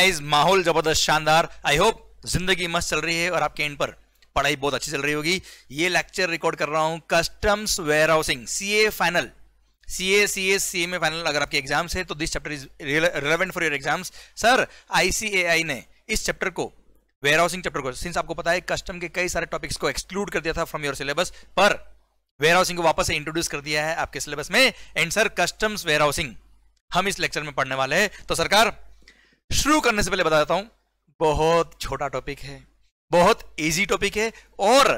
Guys माहौल जबरदस्त शानदार आई होप जिंदगी मस्त चल रही है और आपके एंड पर पढ़ाई बहुत अच्छी चल रही होगी ये लेक्चर रिकॉर्ड कर रहा हूं customs warehousing C final C A C S C M A final अगर आपके एग्जाम्स है तो this chapter is relevant for your exams sir I ने इस चैप्टर को वेयर हाउसिंग चैप्टर को सिंस आपको पता है कस्टम के कई सारे टॉपिक्स को एक्सक्लूड कर दिया था फ्रॉम योर सिलेबस पर वेयर हाउसिंग को वापस इंट्रोड्यूस कर दिया है आपके सिलेबस में and sir customs warehousing हम इस लेक्चर में पढ़ने वाले हैं तो सरकार शुरू करने से पहले बता देता हूं बहुत छोटा टॉपिक है बहुत इजी टॉपिक है और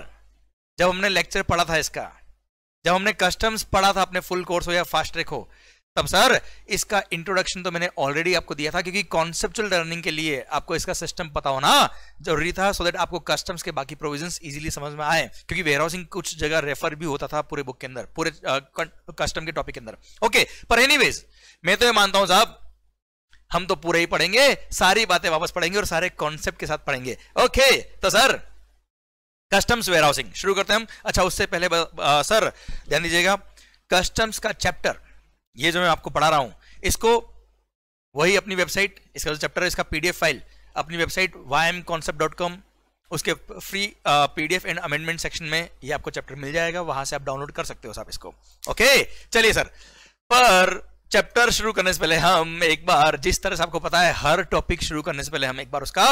जब हमने लेक्चर पढ़ा था इसका जब हमने कस्टम्स पढ़ा था अपने फुल कोर्स हो या फास्ट ट्रैक हो तब सर इसका इंट्रोडक्शन तो मैंने ऑलरेडी आपको दिया था क्योंकि कॉन्सेप्चुअल लर्निंग के लिए आपको इसका सिस्टम पता होना जरूरी था सो देट आपको कस्टम्स के बाकी प्रोविजंस इजीली समझ में आए क्योंकि वेयर हाउसिंग कुछ जगह रेफर भी होता था पूरे बुक के अंदर पूरे कस्टम के टॉपिक के अंदर ओके पर एनी मैं तो ये मानता हूं साहब हम तो पूरे ही पढ़ेंगे सारी बातें वापस पढ़ेंगे और सारे कॉन्सेप्ट के साथ पढ़ेंगे ओके तो सर कस्टम्स वेयर हाउसिंग शुरू करते हैं हम अच्छा उससे पहले आ, सर ध्यान दीजिएगा कस्टम्स का चैप्टर ये जो मैं आपको पढ़ा रहा हूं इसको वही अपनी वेबसाइट इसका जो चैप्टर है इसका पीडीएफ फाइल अपनी वेबसाइट वाई उसके free PDF and amendment section में ये आपको चैप्टर मिल जाएगा वहां से आप डाउनलोड कर सकते हो साहब इसको ओके चलिए सर पर चैप्टर शुरू करने से पहले हम एक बार जिस तरह से आपको पता है हर टॉपिक शुरू करने से पहले हम एक बार उसका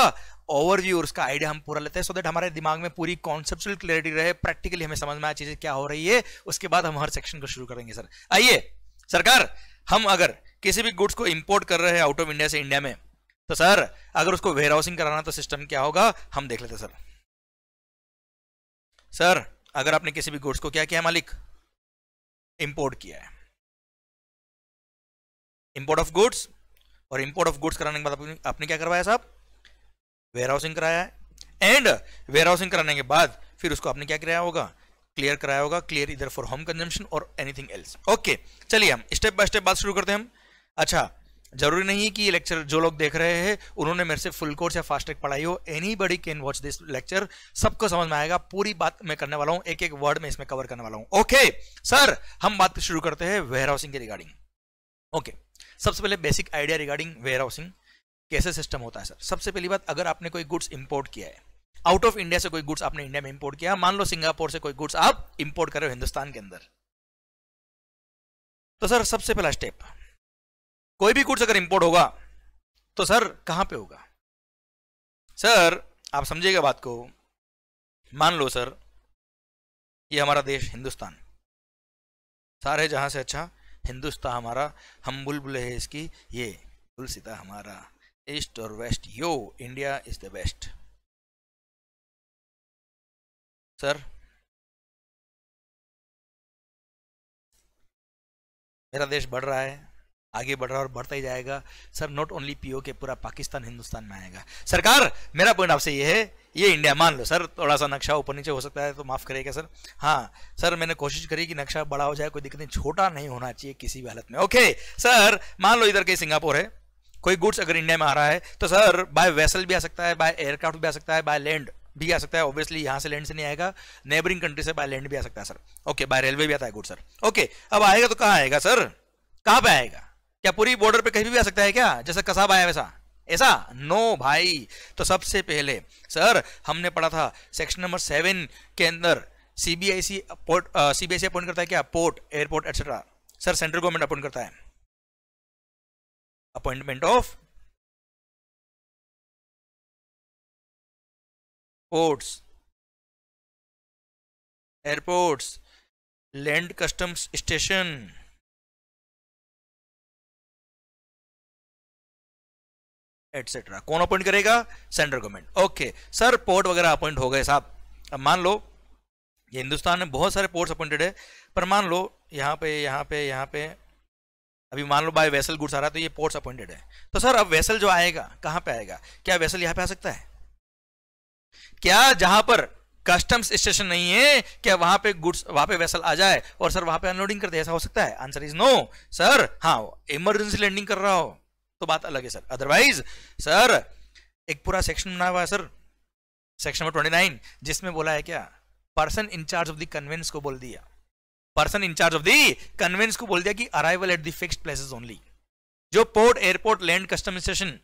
ओवरव्यू और उसका आइडिया हम पूरा लेते हैं सो दैट हमारे दिमाग में पूरी कॉन्सेप्चुअल क्लियरिटी रहे प्रैक्टिकली हमें समझ में आए चीजें क्या हो रही है उसके बाद हम हर सेक्शन को शुरू करेंगे सर आइए सरकार हम अगर किसी भी गुड्स को इम्पोर्ट कर रहे हैं आउट ऑफ इंडिया से इंडिया में तो सर अगर उसको वेयर हाउसिंग कराना तो सिस्टम क्या होगा हम देख लेते सर सर अगर आपने किसी भी गुड्स को क्या किया मालिक इंपोर्ट किया है इंपोर्ट ऑफ गुड्स और इम्पोर्ट ऑफ गुड्स कराने के बाद आपने, क्या करवाया साहब वेयर हाउसिंग कराया है एंड वेयर हाउसिंग कराने के बाद फिर उसको आपने क्या कराया होगा क्लियर कराया होगा क्लियर इधर फॉर होम कंजम्पशन और एनीथिंग एल्स ओके चलिए हम स्टेप बाय स्टेप बात शुरू करते हैं हम अच्छा जरूरी नहीं कि ये लेक्चर जो लोग देख रहे हैं उन्होंने मेरे से फुल कोर्स या फास्ट ट्रैक पढ़ाई हो anybody can watch this lecture सबको समझ में आएगा पूरी बात मैं करने वाला हूँ एक एक वर्ड में इसमें कवर करने वाला हूँ ओके सर हम बात शुरू करते हैं वेयर हाउसिंग के रिगार्डिंग ओके okay. सबसे पहले basic idea regarding warehousing कैसे सिस्टम होता है सर सबसे पहली बात अगर आपने कोई गुड्स इंपोर्ट किया है आउट ऑफ इंडिया से कोई गुड्स आपने इंडिया में इंपोर्ट किया मान लो सिंगापुर से कोई गुड्स आप इंपोर्ट कर रहे हो हिंदुस्तान के अंदर तो सर सबसे पहला स्टेप कोई भी गुड्स अगर इंपोर्ट होगा तो सर कहां पे होगा सर आप समझिएगा बात को मान लो सर ये हमारा देश हिंदुस्तान सारे जहां से अच्छा हिंदुस्तान हमारा हम बुलबुल है इसकी ये तुलसीता हमारा ईस्ट और वेस्ट यो India is the best sir मेरा देश बढ़ रहा है आगे बढ़ रहा और बढ़ता ही जाएगा सर नॉट ओनली पीओ के पूरा पाकिस्तान हिंदुस्तान में आएगा सरकार मेरा पॉइंट आपसे ये है ये इंडिया मान लो सर थोड़ा सा नक्शा ऊपर नीचे हो सकता है तो माफ़ करेगा सर हाँ सर मैंने कोशिश करी कि नक्शा बड़ा हो जाए कोई दिक्कत नहीं छोटा नहीं होना चाहिए किसी भी हालत में ओके सर मान लो इधर के सिंगापुर है कोई गुड्स अगर इंडिया में आ रहा है तो सर बाय वेसल भी आ सकता है बाय एयरक्राफ्ट भी आ सकता है बाय लैंड भी आ सकता है ऑब्वियसली यहाँ से लैंड से नहीं आएगा नेबरिंग कंट्री से बाय लैंड भी आ सकता है सर ओके बाय रेलवे भी आता है गुड सर ओके अब आएगा तो कहाँ आएगा सर कहाँ पे आएगा क्या पूरी बॉर्डर पे कहीं भी आ सकता है क्या जैसा कसाब आया वैसा ऐसा नो भाई तो सबसे पहले सर हमने पढ़ा था सेक्शन नंबर सेवन के अंदर सीबीआईसी पोर्ट सीबीआईसी अपॉइंट करता है क्या port airport etcetera sir central government appoint करता है appointment of ports airports land customs station etcetera कौन अपॉइंट करेगा central government okay sir port वगैरह अपॉइंट हो गए साहब अब मान लो ये हिंदुस्तान में बहुत सारे पोर्ट्स अपॉइंटेड है पर मान लो यहाँ पे यहाँ पे यहाँ पे अभी मान लो बाय वेसल गुड्स आ रहा है तो ये पोर्ट्स अपॉइंटेड है तो सर अब वेसल जो आएगा कहाँ पे आएगा क्या वेसल यहाँ पे आ सकता है क्या जहां पर कस्टम्स स्टेशन नहीं है क्या वहां पे गुड्स वहां पे वेसल आ जाए और सर वहां पे अनलोडिंग कर दे ऐसा हो सकता है आंसर इज नो सर हाँ इमरजेंसी लैंडिंग कर रहा हो तो बात अलग है सर अदरवाइज सर एक पूरा सेक्शन बना हुआ है sir section number twenty nine जिसमें बोला है क्या person incharge of the conveyance को बोल दिया person incharge of the conveyance को बोल दिया कि arrival at the fixed places only जो port airport land custom station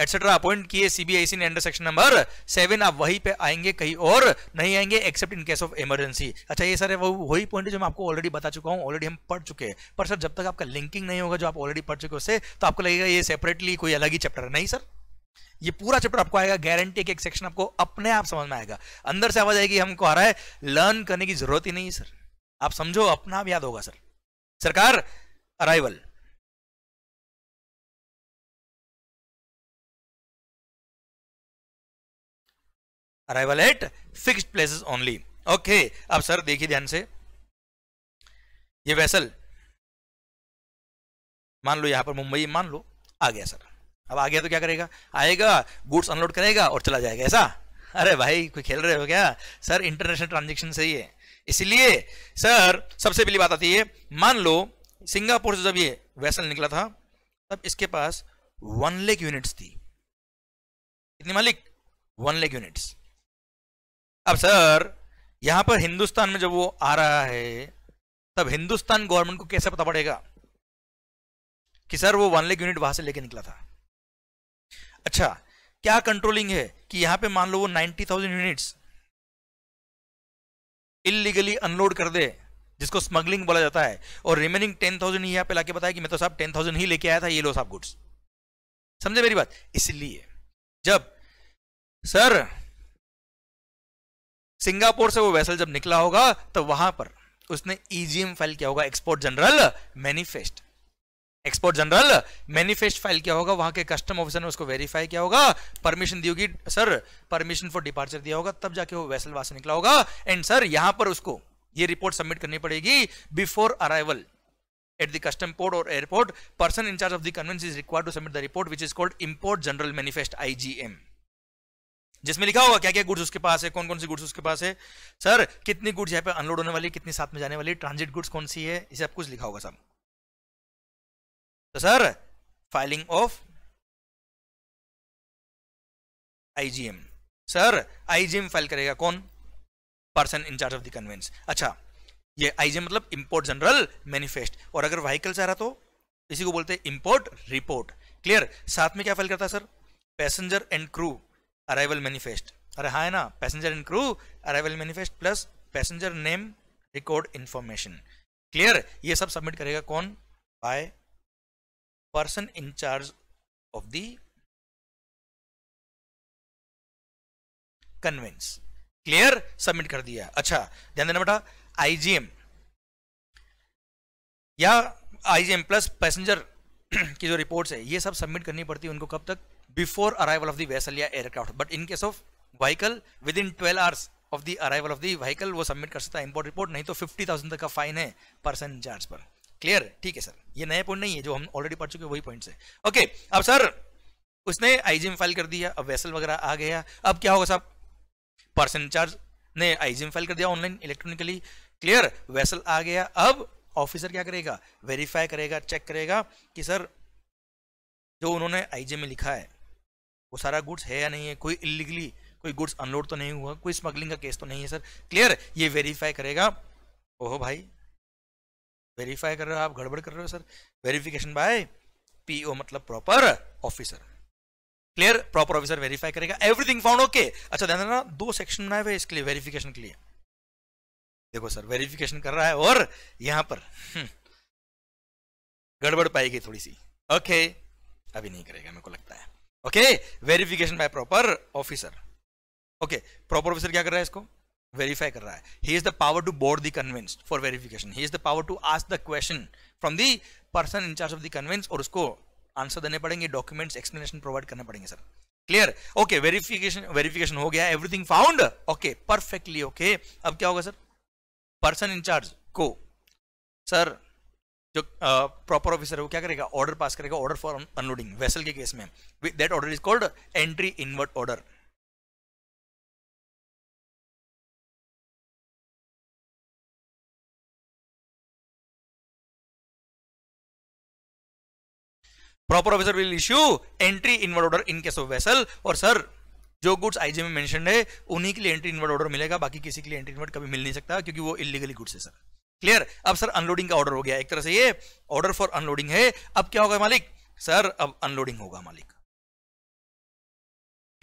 etcetera appoint किए सीबीआईसी ने अंडर सेक्शन नंबर सेवन आप वहीं पे आएंगे कहीं और नहीं आएंगे except in case of emergency अच्छा ये सर वो वही पॉइंट है जो मैं आपको ऑलरेडी बता चुका हूँ ऑलरेडी हम पढ़ चुके हैं पर सर जब तक आपका लिंकिंग नहीं होगा जो आप ऑलरेडी पढ़ चुके उससे तो आपको लगेगा ये सेपरेटली कोई अलग ही चैप्टर है नहीं सर ये पूरा चैप्टर आपको आएगा गारंटी एक सेक्शन आपको अपने आप समझ में आएगा अंदर से आवाज आएगी हमको आ रहा है लर्न करने की जरूरत ही नहीं सर आप समझो अपना आप याद होगा सर सरकार arrival arrival at fix places only okay अब सर देखिए ध्यान से ये वैसल मान लो यहां पर मुंबई मान लो आ गया सर अब आ गया तो क्या करेगा आएगा गुड्स अनलोड करेगा और चला जाएगा ऐसा अरे भाई कोई खेल रहे हो क्या सर इंटरनेशनल ट्रांजेक्शन सही है इसलिए सर सबसे पहली बात आती है मान लो सिंगापुर से जब ये वैसल निकला था तब इसके पास वन लेख यूनिट्स थी कितनी मालिक वन लेख यूनिट्स अब सर यहां पर हिंदुस्तान में जब वो आ रहा है तब हिंदुस्तान गवर्नमेंट को कैसे पता पड़ेगा कि सर वो वन लेख यूनिट वहां से लेके निकला था अच्छा क्या कंट्रोलिंग है कि यहां पे मान लो वो ninety thousand unit illegally unload कर दे जिसको स्मगलिंग बोला जाता है और रिमेनिंग टेन थाउजेंड ही यहाँ पे लाके बताया कि मैं तो साहब टेन थाउजेंड ही लेके आया था ये लो साहब गुड्स समझे मेरी बात इसलिए जब सर सिंगापुर से वो वैसल जब निकला होगा तो वहां पर उसने ईजीएम e फाइल किया होगा export general manifest export general manifest file किया होगा वहां के कस्टम ऑफिसर ने उसको वेरीफाई किया होगा परमिशन दी होगी सर परमिशन फॉर डिपार्चर दिया होगा तब जाके वो वैसल वहां से निकला होगा एंड सर यहां पर उसको ये रिपोर्ट सबमिट करनी पड़ेगी before arrival at the custom port और airport person in of of is conveyance to required to submit the report which is called import general manifest igm जिसमें लिखा होगा क्या क्या गुड्स उसके पास है कौन कौन सी गुड्स उसके पास है सर कितनी गुड्स यहाँ पे अनलोड होने वाली कितनी साथ में जाने वाली ट्रांजिट गुड्स कौन सी है इसे आप कुछ लिखा होगा सब तो sir filing of IGM sir IGM file करेगा कौन person incharge of the conveyance अच्छा ये आईजीएम मतलब इंपोर्ट जनरल मैनिफेस्ट और अगर व्हीकल चाह रहा तो इसी को बोलते हैं इंपोर्ट रिपोर्ट क्लियर साथ में क्या फाइल करता है sir passenger and crew arrival manifest अरे हाँ है ना passenger and crew arrival manifest plus passenger name record information clear ये सब सबमिट करेगा कौन by person charge of the conveyance clear submit कर दिया अच्छा ध्यान देना बेटा आईजीएम या आईजीएम प्लस पैसेंजर की जो रिपोर्ट्स है ये सब सबमिट करनी पड़ती है उनको कब तक before arrival of the vessel या aircraft. But in case of vehicle within 12 hours of the arrival of the vehicle वो submit कर सकता है import report नहीं तो 50,000 तक का fine है person charge पर. क्लियर ठीक है सर ये नया पॉइंट नहीं है जो हम ऑलरेडी पढ़ चुके वही पॉइंट है ओके okay, अब सर उसने आईजीएम फाइल कर दिया अब वेसल वगैरह आ गया अब क्या होगा साहब पर्सन चार्ज ने आईजीएम फाइल कर दिया ऑनलाइन इलेक्ट्रॉनिकली क्लियर वेसल आ गया अब ऑफिसर क्या करेगा वेरीफाई करेगा चेक करेगा कि सर जो उन्होंने आईजीएम में लिखा है वो सारा गुड्स है या नहीं है कोई इलीगली कोई गुड्स अनलोड तो नहीं हुआ कोई स्मगलिंग का केस तो नहीं है सर क्लियर ये वेरीफाई करेगा ओहो भाई वेरीफाई कर रहे हो आप गड़बड़ कर रहे हो सर वेरिफिकेशन बाय पीओ मतलब proper officer clear proper officer verify करेगा एवरीथिंग फाउंड ओके अच्छा ध्यान देना दो सेक्शन बनाए हुए इसके लिए वेरिफिकेशन के लिए देखो सर वेरिफिकेशन कर रहा है और यहां पर हम्म, गड़बड़ पाएगी थोड़ी सी ओके अभी नहीं करेगा मेरे को लगता है okay verification by proper officer okay proper officer क्या कर रहा है इसको वेरीफाई कर रहा है he is the power to board the conveyance for verification he is the power to ask the question from the person incharge of the conveyance और उसको आंसर देने पड़ेंगे डॉक्यूमेंट्स एक्सप्लेनेशन प्रोवाइड करने पड़ेंगे sir clear okay verification verification हो गया everything found okay perfectly okay अब क्या होगा सर पर्सन इंचार्ज को सर जो प्रॉपर ऑफिसर है वो क्या करेगा ऑर्डर पास करेगा ऑर्डर फॉर अनलोडिंग वेसल के केस में that order is called entry inward order proper officer will issue entry inward order in case of vessel और सर जो गुड्स आईजी में मेंशन है उन्हीं के लिए एंट्री इनवर्ट ऑर्डर मिलेगा बाकी किसी के लिए एंट्री इनवर्ट कभी मिल नहीं सकता क्योंकि वो इलीगली गुड्स है सर क्लियर अब सर अनलोडिंग का ऑर्डर हो गया एक तरह से ये ऑर्डर फॉर अनलोडिंग है अब क्या होगा मालिक सर अब अनलोडिंग होगा मालिक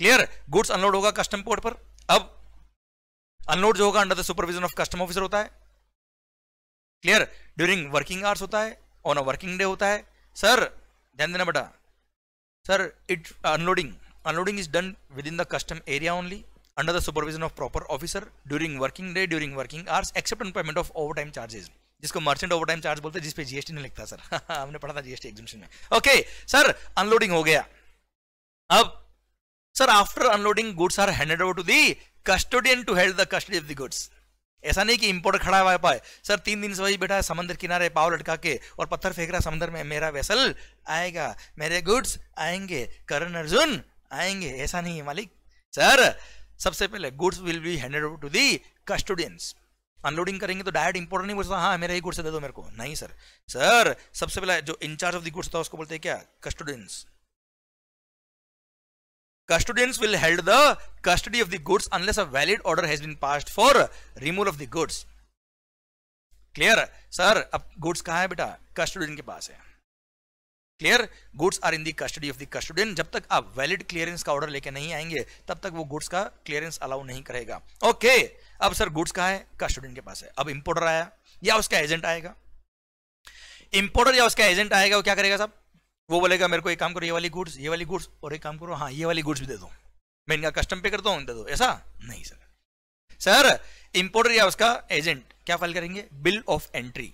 क्लियर गुड्स अनलोड होगा कस्टम पोर्ट पर अब अनलोड जो होगा under the supervision of custom officer होता है क्लियर ड्यूरिंग वर्किंग आवर्स होता है ऑन अ वर्किंग डे होता है सर ध्यान देना बेटा sir it unloading unloading is done within the custom area only under the supervision of proper officer during working day during working hours except on payment of overtime charges जिसको merchant overtime charge बोलते हैं जिस पे GST नहीं लिखता sir हमने पढ़ा था जीएसटी एग्जिबिशन में ओके सर अनलोडिंग हो गया अब sir after unloading goods are handed over to the custodian to held the custody of the goods ऐसा नहीं कि इंपोर्ट खड़ा हुआ पाए सर तीन दिन से वही बैठा है समंदर किनारे पाव लटका के और पत्थर फेंक रहा समंदर में मेरा वेसल आएगा मेरे गुड्स आएंगे करण अर्जुन आएंगे ऐसा नहीं है मालिक सर सबसे पहले goods will be handed over to the custodians unloading करेंगे तो डायरेक्ट इंपोर्टर नहीं बोल हाँ मेरा ही गुड्स दे दो मेरे को नहीं सर सर सबसे पहले जो इंचार्ज ऑफ द गुड्स था उसको बोलते हैं क्या custodians custodians will held the custody of the goods unless a valid order has been passed for remove of the goods clear sir अब गुड्स कहा है बेटा कस्टोडियन के पास है clear goods are in the custody of the custodian जब तक आप वैलिड क्लियरेंस का ऑर्डर लेके नहीं आएंगे तब तक वो गुड्स का क्लियरेंस अलाउ नहीं करेगा ओके okay, अब सर गुड्स कहा है कस्टोडियन के पास है अब इंपोर्टर आया या उसका एजेंट आएगा इंपोर्टर या उसका एजेंट आएगा वो क्या करेगा साहब वो बोलेगा मेरे को एक काम करो ये वाली गुड्स ये वाली गुड्स और एक काम करो हाँ ये वाली गुड्स भी दे दो मैं इनका कस्टम पे करता हूँ दे दो ऐसा नहीं सर सर इंपोर्टर या उसका एजेंट क्या फाइल करेंगे बिल ऑफ एंट्री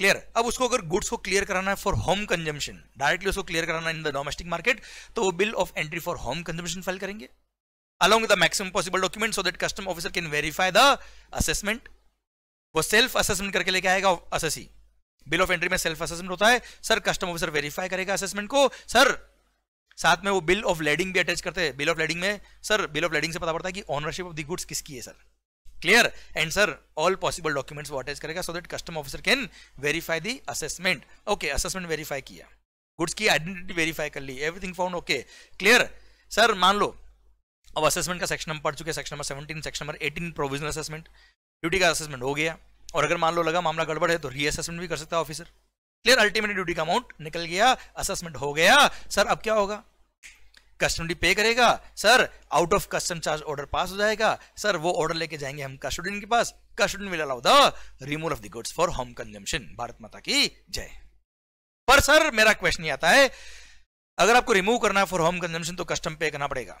क्लियर अब उसको अगर गुड्स को क्लियर कराना है फॉर होम कंजम्पशन डायरेक्टली उसको क्लियर कराना इन द डोमेस्टिक मार्केट तो वो bill of entry for home consumption file करेंगे along the the possible document so so custom officer can verify the assessment वो self assessment करके लेके आएगा assessee bill of entry में self assessment होता है सर कस्टम ऑफिसर वेरीफाई करेगा assessment को सर साथ में वो बिल ऑफ लेडिंग भी अटैच करते हैं बिल ऑफ लेडिंग में सर बिल ऑफ लेडिंग से पता पड़ता है कि ऑनरशिप ऑफ द गुड्स किसकी है sir clear and sir all possible documents वॉटेज करेगा so that custom officer can verify the assessment okay assessment verify किया गुड्स की आइडेंटिटी वेरीफाई कर ली everything found okay clear sir मान लो अब असेसमेंट का सेक्शन नंबर पढ़ चुके section number seventeen section number eighteen provisional assessment duty का असेसमेंट हो गया और अगर मान लो लगा मामला गड़बड़ है तो रीअसेसमेंट भी कर सकता है ऑफिसर क्लियर अल्टीमेट ड्यूटी का अमाउंट निकल गया असेसमेंट हो गया सर अब क्या होगा कस्टमरी पे करेगा sir out of custom charge order pass हो जाएगा सर वो ऑर्डर लेके जाएंगे हम कस्टोडियन के पास custodian will allow the removal of the goods for home consumption Bharat माता की जय पर सर मेरा क्वेश्चन ये आता है अगर आपको रिमूव करना है फॉर होम कंजम्पशन तो कस्टम पे करना पड़ेगा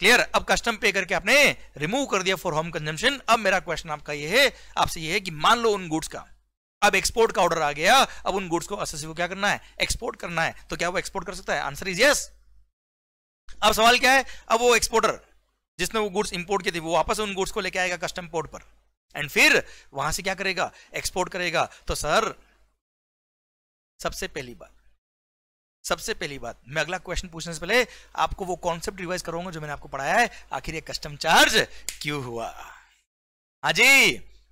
क्लियर अब कस्टम पे करके आपने रिमूव कर दिया फॉर होम कंजम्पशन अब मेरा क्वेश्चन आपका ये है आपसे ये है कि मान लो उन गुड्स का अब एक्सपोर्ट का ऑर्डर आ गया अब उन गुड्स को असेसिव क्या करना है एक्सपोर्ट करना है तो क्या वो एक्सपोर्ट कर सकता है आंसर इज यस अब सवाल क्या है अब वो एक्सपोर्टर जिसने वो गुड्स इंपोर्ट किए थे वो वापस उन गुड्स को लेके आएगा कस्टम पोर्ट पर एंड फिर वहां से क्या करेगा एक्सपोर्ट करेगा तो सर सबसे पहली बात सबसे पहली बात मैं अगला क्वेश्चन पूछने से पहले आपको वो कॉन्सेप्ट रिवाइज करूंगा जो मैंने आपको पढ़ाया है आखिर ये कस्टम चार्ज क्यों हुआ हाँ जी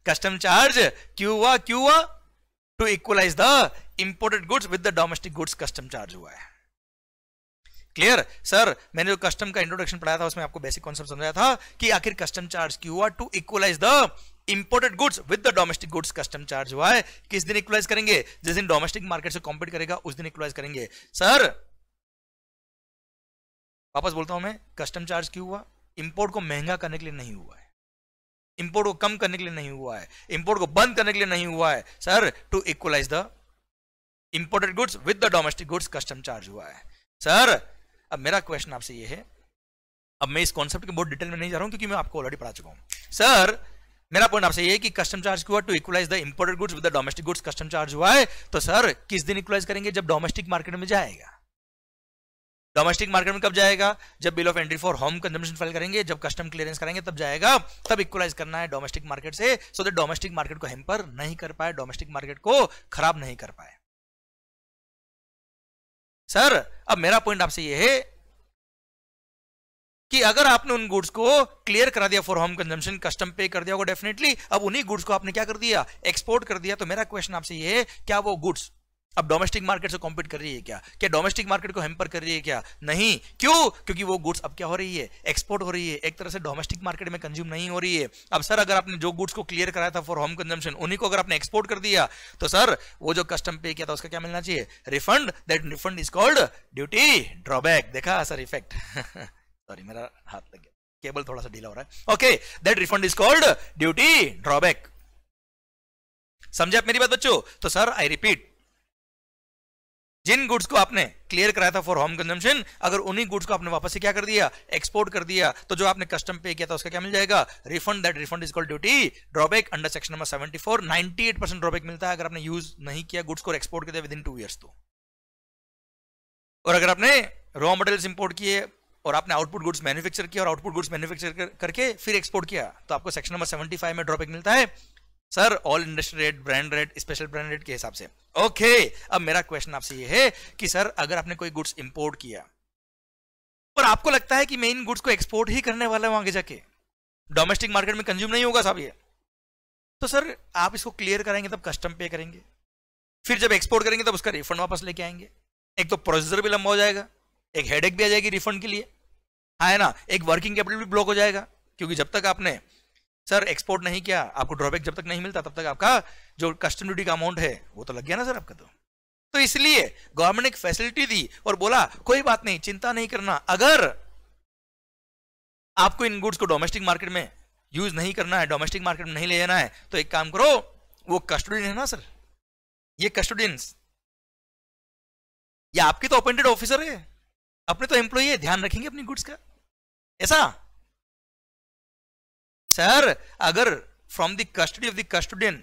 कस्टम चार्ज क्यों हुआ क्यों हुआ to equalise the imported goods with the domestic goods custom charge हुआ है क्लियर सर मैंने जो कस्टम का इंट्रोडक्शन पढ़ाया था उसमें आपको बेसिक कॉन्सेप्ट समझाया था कि आखिर कस्टम चार्ज क्यों हुआ to equalise the imported goods with the domestic goods custom charge हुआ है किस दिन इक्वलाइज करेंगे जिस दिन डोमेस्टिक मार्केट से कॉम्पीट करेगा उस दिन इक्वलाइज करेंगे सर वापस बोलता हूं मैं कस्टम चार्ज क्यों हुआ इंपोर्ट को महंगा करने के लिए नहीं हुआ है इंपोर्ट को कम करने के लिए नहीं हुआ है इंपोर्ट को बंद करने के लिए नहीं हुआ है sir to equalise the imported goods with the domestic goods custom charge हुआ है सर अब मेरा क्वेश्चन आपसे ये है अब मैं इस कॉन्सेप्ट के बहुत डिटेल में नहीं जा रहा हूं क्योंकि मैं आपको ऑलरेडी पढ़ा चुका हूं सर मेरा पॉइंट आपसे ये है कि कस्टम चार्ज हुआ to equalise the imported goods with domestic goods custom charge हुआ है तो सर किस दिन इक्वलाइज करेंगे जब डोमेस्टिक मार्केट में जाएगा डोमेस्टिक मार्केट में कब जाएगा जब bill of entry for home consumption file करेंगे जब कस्टम क्लियरेंस करेंगे तब जाएगा तब इक्वलाइज करना है डोमेस्टिक मार्केट से सो दैट डोमेस्टिक मार्केट को हेम्पर नहीं कर पाए डोमेस्टिक मार्केट को खराब नहीं कर पाए सर अब मेरा पॉइंट आपसे यह है कि अगर आपने उन गुड्स को क्लियर करा दिया फॉर होम कंजम्पशन कस्टम पे कर दिया होगा डेफिनेटली अब उन्हीं गुड्स को आपने क्या कर दिया एक्सपोर्ट कर दिया तो मेरा क्वेश्चन आपसे यह है क्या वो गुड्स अब डोमेस्टिक मार्केट से कॉम्पीट कर रही है क्या क्या डोमेस्टिक मार्केट को हेम्पर कर रही है क्या नहीं क्यों क्योंकि वो गुड्स अब क्या हो रही है एक्सपोर्ट हो रही है एक तरह से डोमेस्टिक मार्केट में कंज्यूम नहीं हो रही है अब सर अगर आपने जो गुड्स को क्लियर कराया था फॉर होम कंजम्पशन उन्हीं को अगर आपने एक्सपोर्ट कर दिया तो सर वो जो कस्टम पे किया था उसका क्या मिलना चाहिए refund that refund is called duty drawback देखा सर इफेक्ट सॉरी मेरा हाथ लग गया केबल थोड़ा सा ढीला हो रहा है okay that refund is called duty drawback समझे आप मेरी बात बच्चों तो सर आई रिपीट जिन गुड्स को आपने क्लियर कराया था फॉर होम कंजम्पशन अगर उन्हीं गुड्स को आपने वापस से क्या कर दिया एक्सपोर्ट कर दिया तो जो आपने कस्टम पे किया था उसका क्या मिल जाएगा refund that refund is called duty drawback under section number 74 98 percent drawback मिलता है अगर आपने यूज नहीं किया गुड्स को एक्सपोर्ट किया विद इन टू ईयर्स तो और अगर आपने रॉ मटेरियल इंपोर्ट किए और आपने आउटपुट गुड्स मैन्युफैक्चर किया और आउटपुट गुड्स मैन्युफैक्चर करके फिर एक्सपोर्ट किया तो आपको सेक्शन नंबर 75 में ड्रॉबैक मिलता है sir all industry rate brand rate special brand rate के हिसाब से ओके अब मेरा क्वेश्चन आपसे ये है कि सर अगर आपने कोई गुड्स इंपोर्ट किया और आपको लगता है कि मैं इन गुड्स को एक्सपोर्ट ही करने वाला हूं आगे जाके डोमेस्टिक मार्केट में कंज्यूम नहीं होगा साहब ये तो सर आप इसको क्लियर कराएंगे तब कस्टम पे करेंगे फिर जब एक्सपोर्ट करेंगे तब उसका रिफंड वापस लेके आएंगे एक तो प्रोसीजर भी लंबा हो जाएगा एक हेडेक भी आ जाएगी रिफंड के लिए हाँ है ना एक वर्किंग कैपिटल भी ब्लॉक हो जाएगा क्योंकि जब तक आपने सर एक्सपोर्ट नहीं किया आपको ड्रॉबैक जब तक नहीं मिलता तब तक आपका जो कस्टम ड्यूटी का अमाउंट है वो तो लग गया ना सर आपका तो तो इसलिए गवर्नमेंट ने एक फैसिलिटी दी और बोला कोई बात नहीं चिंता नहीं करना अगर आपको इन गुड्स को डोमेस्टिक मार्केट में यूज नहीं करना है डोमेस्टिक मार्केट में नहीं ले जाना है तो एक काम करो वो कस्टोडियन है ना सर ये कस्टोडियन ये आपके तो अपॉइंटेड ऑफिसर है अपने तो एम्प्लॉय है ध्यान रखेंगे अपनी गुड्स का ऐसा सर अगर from the custody of the custodian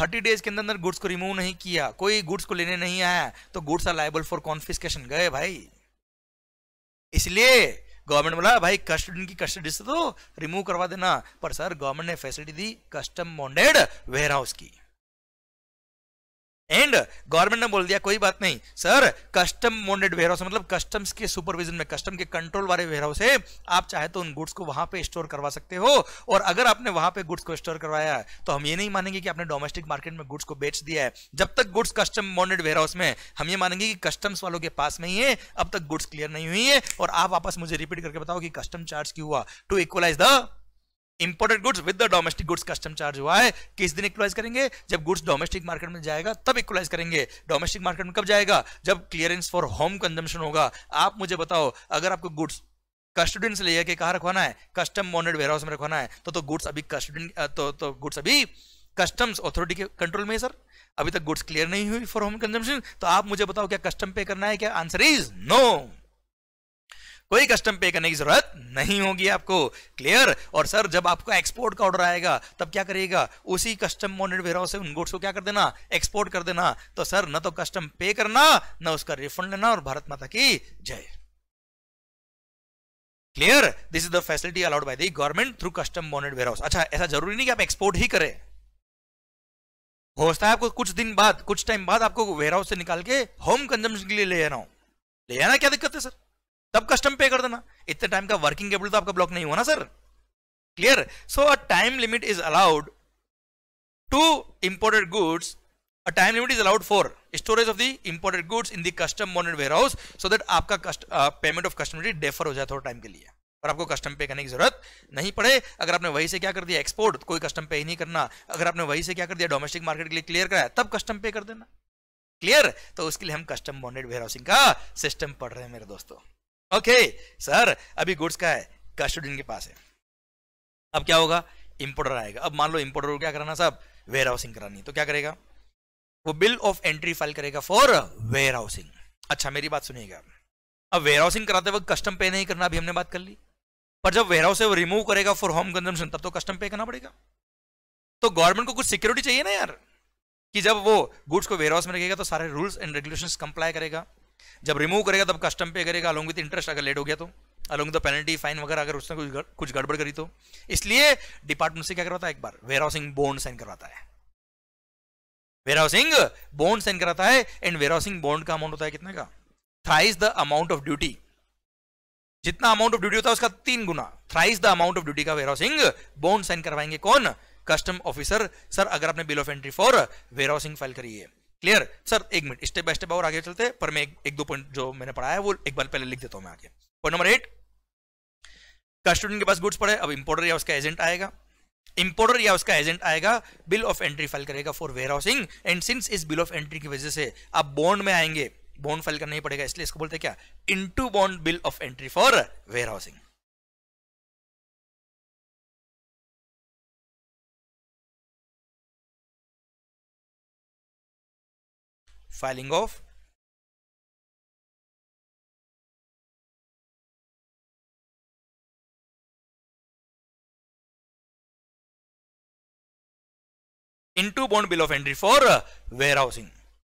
thirty days के अंदर अंदर गुड्स को रिमूव नहीं किया कोई गुड्स को लेने नहीं आया तो goods are liable for confiscation गए भाई इसलिए गवर्नमेंट बोला भाई कस्टडियन की कस्टडी से तो रिमूव करवा देना पर सर गवर्नमेंट ने फैसिलिटी दी कस्टम बॉन्डेड वेयर हाउस की एंड गवर्नमेंट ने बोल दिया कोई बात नहीं sir custom bonded warehouse मतलब कस्टम्स के सुपरविजन में कस्टम के कंट्रोल वाले वेयर हाउस है आप चाहे तो उन गुड्स को वहां पे स्टोर करवा सकते हो और अगर आपने वहां पे गुड्स को स्टोर करवाया है तो हम ये नहीं मानेंगे कि आपने डोमेस्टिक मार्केट में गुड्स को बेच दिया है जब तक goods custom bonded warehouse में हम ये मानेंगे कि कस्टम्स वालों के पास में ही है अब तक गुड्स क्लियर नहीं हुई है और आप वापस मुझे रिपीट करके बताओ कि कस्टम चार्ज क्यों हुआ to equalise the imported goods with the domestic goods custom charge हुआ है किस दिन इक्वलाइज करेंगे जब गुड्स डोमेस्टिक मार्केट में जाएगा तब इक्वलाइज करेंगे डोमेस्टिक मार्केट में कब जाएगा जब क्लियरेंस फॉर होम कंजम्पशन होगा आप मुझे बताओ अगर आपको गुड्स कस्टोडियन से लेकर कहा रखवाना है कस्टम बॉन्डेड वेयर हाउस में रखवाना है तो तो गुड्स अभी कस्टोडियन तो तो गुड्स अभी कस्टम्स ऑथोरिटी के कंट्रोल में है सर अभी तक गुड्स क्लियर नहीं हुई फॉर होम कंजम्पशन तो आप मुझे बताओ क्या कस्टम पे करना है क्या आंसर इज नो कोई कस्टम पे करने की जरूरत नहीं होगी आपको क्लियर और सर जब आपका एक्सपोर्ट का ऑर्डर आएगा तब क्या करेगा उसी कस्टम मॉनिटर वेयर से उन गुड्स को क्या कर देना एक्सपोर्ट कर देना तो सर ना तो कस्टम पे करना ना उसका रिफंड लेना और भारत माता की जय clear this is the facility allowed by the government through custom bonded ware अच्छा ऐसा जरूरी नहीं कि आप एक्सपोर्ट ही करें हो सकता है आपको कुछ दिन बाद कुछ टाइम बाद आपको वेयर हाउस से निकाल के होम कंजम्पशन के लिए ले जाना हो ले जाना क्या दिक्कत है सर तब कस्टम पे कर देना इतने टाइम का वर्किंग कैपिटल तो आपका ब्लॉक नहीं हुआ ना sir clear so a time limit is allowed to imported goods a time limit is allowed for storage of the imported goods in the custom custom warehouse so that आपका payment of payment of customer हो जाए थोड़ा time के लिए और आपको custom pay करने की जरूरत नहीं पड़े अगर आपने वहीं से क्या कर दिया एक्सपोर्ट तो कोई कस्टम पे ही नहीं करना अगर आपने वहीं से क्या कर दिया डोमेस्टिक मार्केट के लिए क्लियर कराया तब कस्टम पे कर देना क्लियर तो उसके लिए हम कस्टम बॉन्डेड वेयर हाउसिंग का सिस्टम पढ़ रहे हैं मेरे दोस्तों ओके सर अभी गुड्स का है कस्टोडियन के पास है अब क्या होगा इंपोर्टर आएगा अब मान लो इंपोर्टर को क्या कराना सब वेयर हाउसिंग करानी तो क्या करेगा वो बिल ऑफ एंट्री फाइल करेगा फॉर वेयर हाउसिंग अच्छा मेरी बात सुनिएगा अब वेयर हाउसिंग कराते वक्त कस्टम पे नहीं करना अभी हमने बात कर ली पर जब वेयर हाउस है वो रिमूव करेगा फॉर होम कंजम्पशन तब तो कस्टम पे करना पड़ेगा तो गवर्नमेंट को कुछ सिक्योरिटी चाहिए ना यार कि जब वो गुड्स को वेयर हाउस में रखेगा तो सारे रूल्स एंड रेगुलेशंस कंप्लाई करेगा जब रिमूव करेगा तब कस्टम पे करेगा अलोंग विथ इंटरेस्ट अगर लेट हो गया तो अलोंग द पेनल्टी फाइन वगैरह अगर उसने कुछ गर, कुछ गड़बड़ करी तो इसलिए डिपार्टमेंट से क्या करवाता है एक बार वेयर हाउसिंग बोन्ड साइन करवाता है वेयर हाउसिंग बोन्ड साइन कराता है एंड वेयर हाउसिंग बोन्ड का अमाउंट होता है कितने का thrice the amount of duty जितना अमाउंट ऑफ ड्यूटी होता है उसका तीन गुना thrice the amount of duty का वेयर हाउसिंग बोन्ड साइन करवाएंगे कौन कस्टम ऑफिसर सर अगर आपने bill of entry for where warehousing file करी है क्लियर सर एक मिनट स्टेप बाय स्टेप और आगे चलते हैं पर मैं एक, एक दो पॉइंट जो मैंने पढ़ा है वो एक बार पहले लिख देता हूँ मैं आगे पॉइंट नंबर एट का स्टूडेंट के पास गुड्स पड़े अब इंपोर्टर या उसका एजेंट आएगा इंपोर्टर या उसका एजेंट आएगा बिल ऑफ एंट्री फाइल करेगा for where warehousing and since इस बिल ऑफ एंट्री की वजह से आप बॉन्ड में आएंगे बॉन्ड फाइल करना ही पड़ेगा इसलिए इसको बोलते हैं क्या into bond bill of entry for where warehousing filing of into bond bill of entry for where warehousing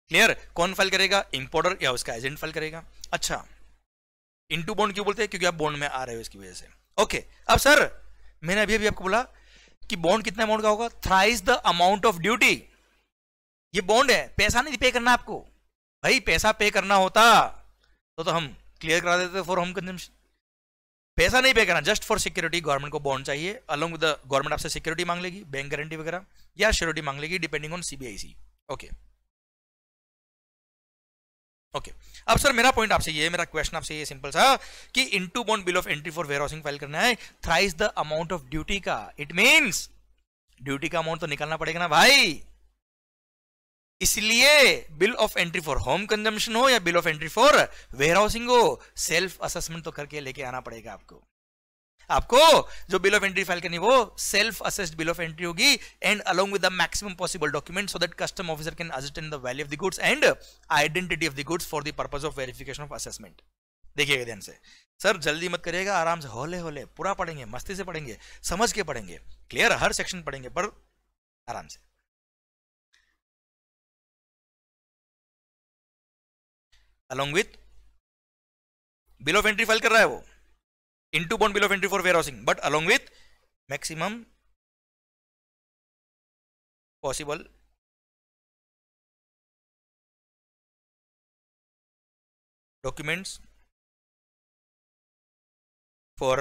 clear कौन फाइल करेगा इंपोर्टर या उसका एजेंट फाइल करेगा अच्छा इंटू बॉन्ड क्यों बोलते हैं क्योंकि आप बॉन्ड में आ रहे हो इसकी वजह से ओके अब सर मैंने अभी अभी आपको बोला कि बॉन्ड कितना अमाउंट का होगा thrice the amount of duty ये बॉन्ड है पैसा नहीं पे करना आपको भाई पैसा पे करना होता तो तो हम क्लियर करा देते फॉर होम कंजम्पशन पैसा नहीं पे करना जस्ट फॉर सिक्योरिटी गवर्नमेंट को बॉन्ड चाहिए अलोंग विद गवर्नमेंट आपसे सिक्योरिटी मांग लेगी बैंक गारंटी वगैरह या श्योरिटी मांग लेगी depending on CBIC okay okay अब सर मेरा पॉइंट आपसे ये मेरा क्वेश्चन आपसे ये सिंपल सा कि to bond bill of entry for where warehousing file करना है thrice the amount of duty का इट मीन्स ड्यूटी का अमाउंट तो निकालना पड़ेगा ना भाई इसलिए bill of entry for home consumption हो या bill of entry for where warehousing हो सेल्फ असेसमेंट तो करके लेके आना पड़ेगा आपको आपको जो बिल ऑफ एंट्री फाइल करनी वो self assessed bill of entry होगी and along with the maximum possible document so that custom officer can ascertain the value of the goods and identity of the goods for the purpose of verification of assessment देखिएगा ध्यान से sir जल्दी मत करिएगा आराम से होले होले पूरा पढ़ेंगे मस्ती से पढ़ेंगे समझ के पढ़ेंगे क्लियर हर सेक्शन पढ़ेंगे पर आराम से along with bill of entry file कर रहा है वो to bond bill of entry for where warehousing but along with maximum possible documents for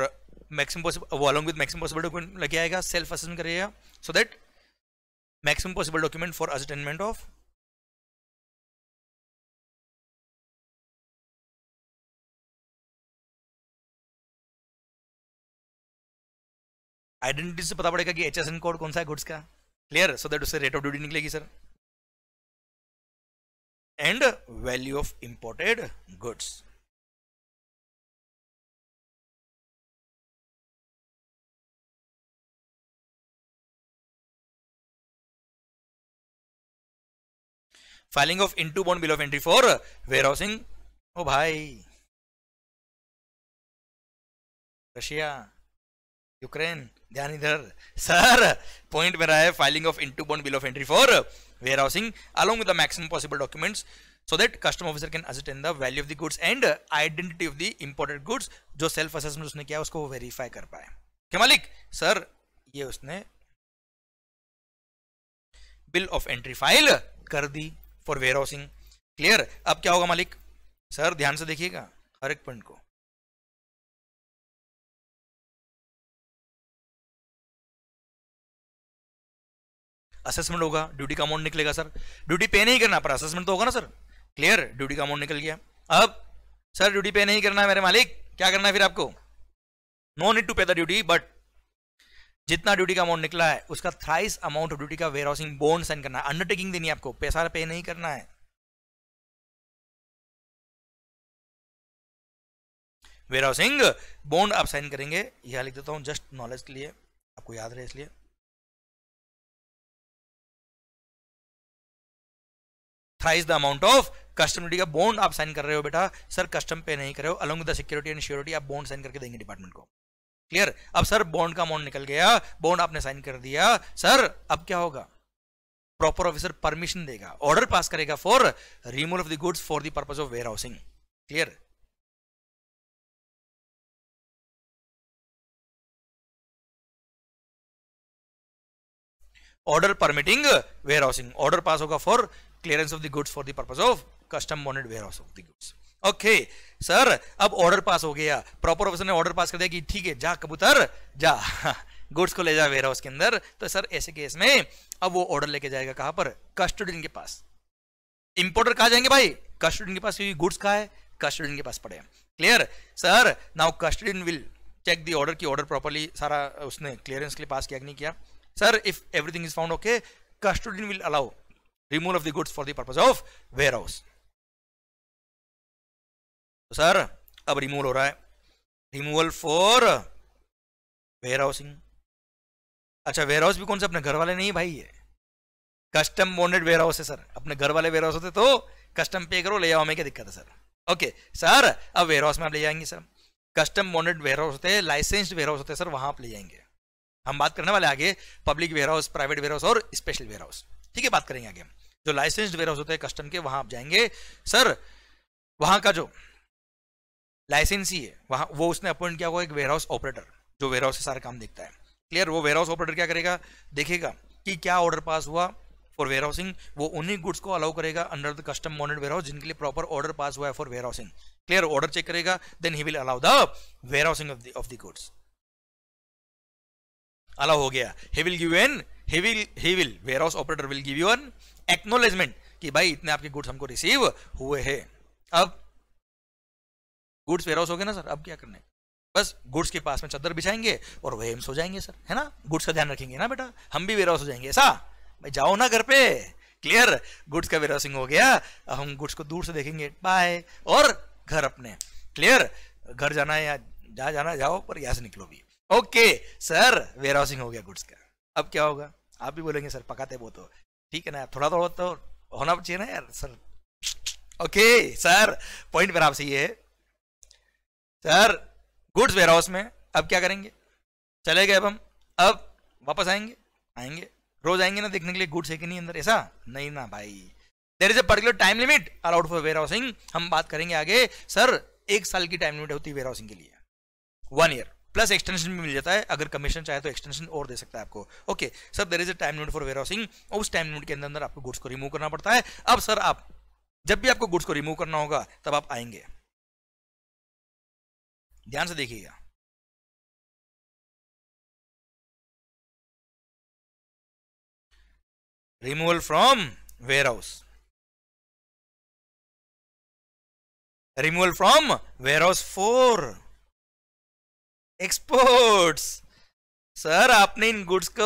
maximum possible वो along with maximum possible document लगे आएगा सेल्फ असेसमेंट करिएगा so that maximum possible document for attainment of identity से पता पड़ेगा कि H code कौन सा है गुड्स का क्लियर सो दैट उससे रेट ऑफ ड्यूटी निकलेगी sir and value of imported goods filing of into bond bill of entry for where warehousing ओ भाई रशिया यूक्रेन ध्यान इधर सर पॉइंट मेरा है filing of into bond bill of entry for where warehousing along with the maximum possible documents so that custom officer can ascertain the value of the goods and identity of the imported goods जो self assessment उसने किया उसको verify कर पाए क्या मालिक sir ये उसने बिल ऑफ एंट्री फाइल कर दी फॉर वेयर हाउसिंग क्लियर अब क्या होगा मालिक सर ध्यान से देखिएगा हर एक पॉइंट को असेसमेंट होगा ड्यूटी का अमाउंट निकलेगा सर ड्यूटी पे नहीं करना पर असेसमेंट तो होगा ना सर क्लियर ड्यूटी का अमाउंट निकल गया अब सर ड्यूटी पे नहीं करना है मेरे मालिक क्या करना है फिर आपको no need to pay the duty but जितना ड्यूटी का अमाउंट निकला है उसका थ्राइस अमाउंट ऑफ ड्यूटी का वेयर हाउसिंग बोन साइन करना है अंडरटेकिंग देनी है आपको पैसा पे नहीं करना है वेयर हाउसिंग बोन्ड आप साइन करेंगे यह लिख देता हूं जस्ट नॉलेज के लिए आपको याद रहे इसलिए thrice the amount of custom duty का बॉन्ड आप साइन कर रहे हो बेटा सर कस्टम पे नहीं कर रहे हो along the security and surety आप बॉन्ड साइन करके देंगे डिपार्टमेंट को क्लियर अब सर बॉन्ड का अमाउंट निकल गया बॉन्ड आपने साइन कर दिया सर अब क्या होगा प्रॉपर ऑफिसर परमिशन देगा ऑर्डर पास करेगा for removal of the goods for the purpose of warehousing clear order permitting warehousing order pass होगा for clearance of the goods for the of of custom bonded warehouse of the goods okay sir अब order pass हो गया proper officer ने order pass कर दिया कि ठीक है जा कबूतर जा गुड्स को ले जा वेयर हाउस के अंदर तो सर ऐसे केस में अब वो ऑर्डर लेके जाएगा कहां पर कस्टोडियन के पास इंपोर्टर कहा जाएंगे भाई कस्टोडियन के पास क्योंकि गुड्स कहा है कस्टोडियन के पास पड़े clear sir now custodian will check the order की ऑर्डर प्रॉपरली सारा उसने क्लियरेंस के लिए पास किया कि नहीं किया sir if everything is found okay custodian will allow removal of the goods for the purpose of warehouse तो सर अब रिमूवल हो रहा है रिमूवल फॉर वेयर हाउसिंग अच्छा वेयर हाउस भी कौन सा अपने घर वाले नहीं भाई है कस्टम बॉन्डेड वेयर हाउस है सर अपने घर वाले वेयर हाउस होते तो कस्टम पे करो ले आओ हमें क्या दिक्कत है सर ओके सर अब वेयर हाउस में आप ले जाएंगे sir custom bonded warehouse होते हैं लाइसेंस्ड वेयर हाउस होते हैं सर वहां आप ले जाएंगे हम बात करने वाले आगे public warehouse private warehouse और स्पेशल वेयर हाउस ठीक है बात करेंगे आगे हम जो लाइसेंस्ड वेयर हाउस होता है कस्टम के वहां आप जाएंगे सर वहां का जो लाइसेंसी है वहां वो उसने अपॉइंट किया हुआ एक वेयर हाउस ऑपरेटर जो वेयर हाउस से सारा काम देखता है क्लियर वो वेयर हाउस ऑपरेटर क्या करेगा देखेगा कि क्या ऑर्डर पास हुआ फॉर वेयर हाउसिंग वो उन्हीं गुड्स को अलाउ करेगा अंडर द कस्टम मॉडर्ड वेयर हाउस जिनके लिए प्रॉपर ऑर्डर पास हुआ है for where warehousing clear order check करेगा then he will allow the warehousing of the goods allow हो गया he will give an he will he will warehouse operator will give you an acknowledgement कि भाई इतने आपके goods हमको receive हुए हैं अब गुड्स वेयर हाउस हो गए ना सर अब क्या करने बस गुड्स के पास में चादर बिछाएंगे और वह हो जाएंगे सर है ना गुड्स का ध्यान रखेंगे ना बेटा हम भी वेयर हाउस हो जाएंगे ऐसा भाई जाओ ना घर पे क्लियर गुड्स का वेयर हाउसिंग हो गया अब हम गुड्स को दूर से देखेंगे बाय और घर अपने क्लियर घर जाना है या जहाँ जाना जाओ पर यहाँ से निकलो भी ओके सर वेयर हाउसिंग हो गया गुड्स का अब क्या होगा आप भी बोलेंगे सर पकाते वो तो ठीक है ना थोड़ा थोड़ा तो होना चाहिए ना यार सर ओके सर पॉइंट मेरा आपसे ये है सर गुड्स वेयर हाउस में अब क्या करेंगे चले गए अब हम अब वापस आएंगे आएंगे रोज आएंगे ना देखने के लिए गुड्स है कि नहीं अंदर ऐसा नहीं ना भाई there is a particular time limit allowed for where warehousing हम बात करेंगे आगे सर एक साल की टाइम लिमिट होती है वेयर हाउसिंग के लिए वन ईयर प्लस एक्सटेंशन भी मिल जाता है अगर कमीशन चाहे तो एक्सटेंशन और दे सकता है आपको okay sir there is a time limit for where warehousing उस टाइम लिमिट के अंदर अंदर आपको गुड्स को रिमूव करना पड़ता है अब सर आप जब भी आपको गुड्स को रिमूव करना होगा तब आप आएंगे ध्यान से देखिएगा removal from warehouse removal from warehouse for exports sir आपने इन गुड्स को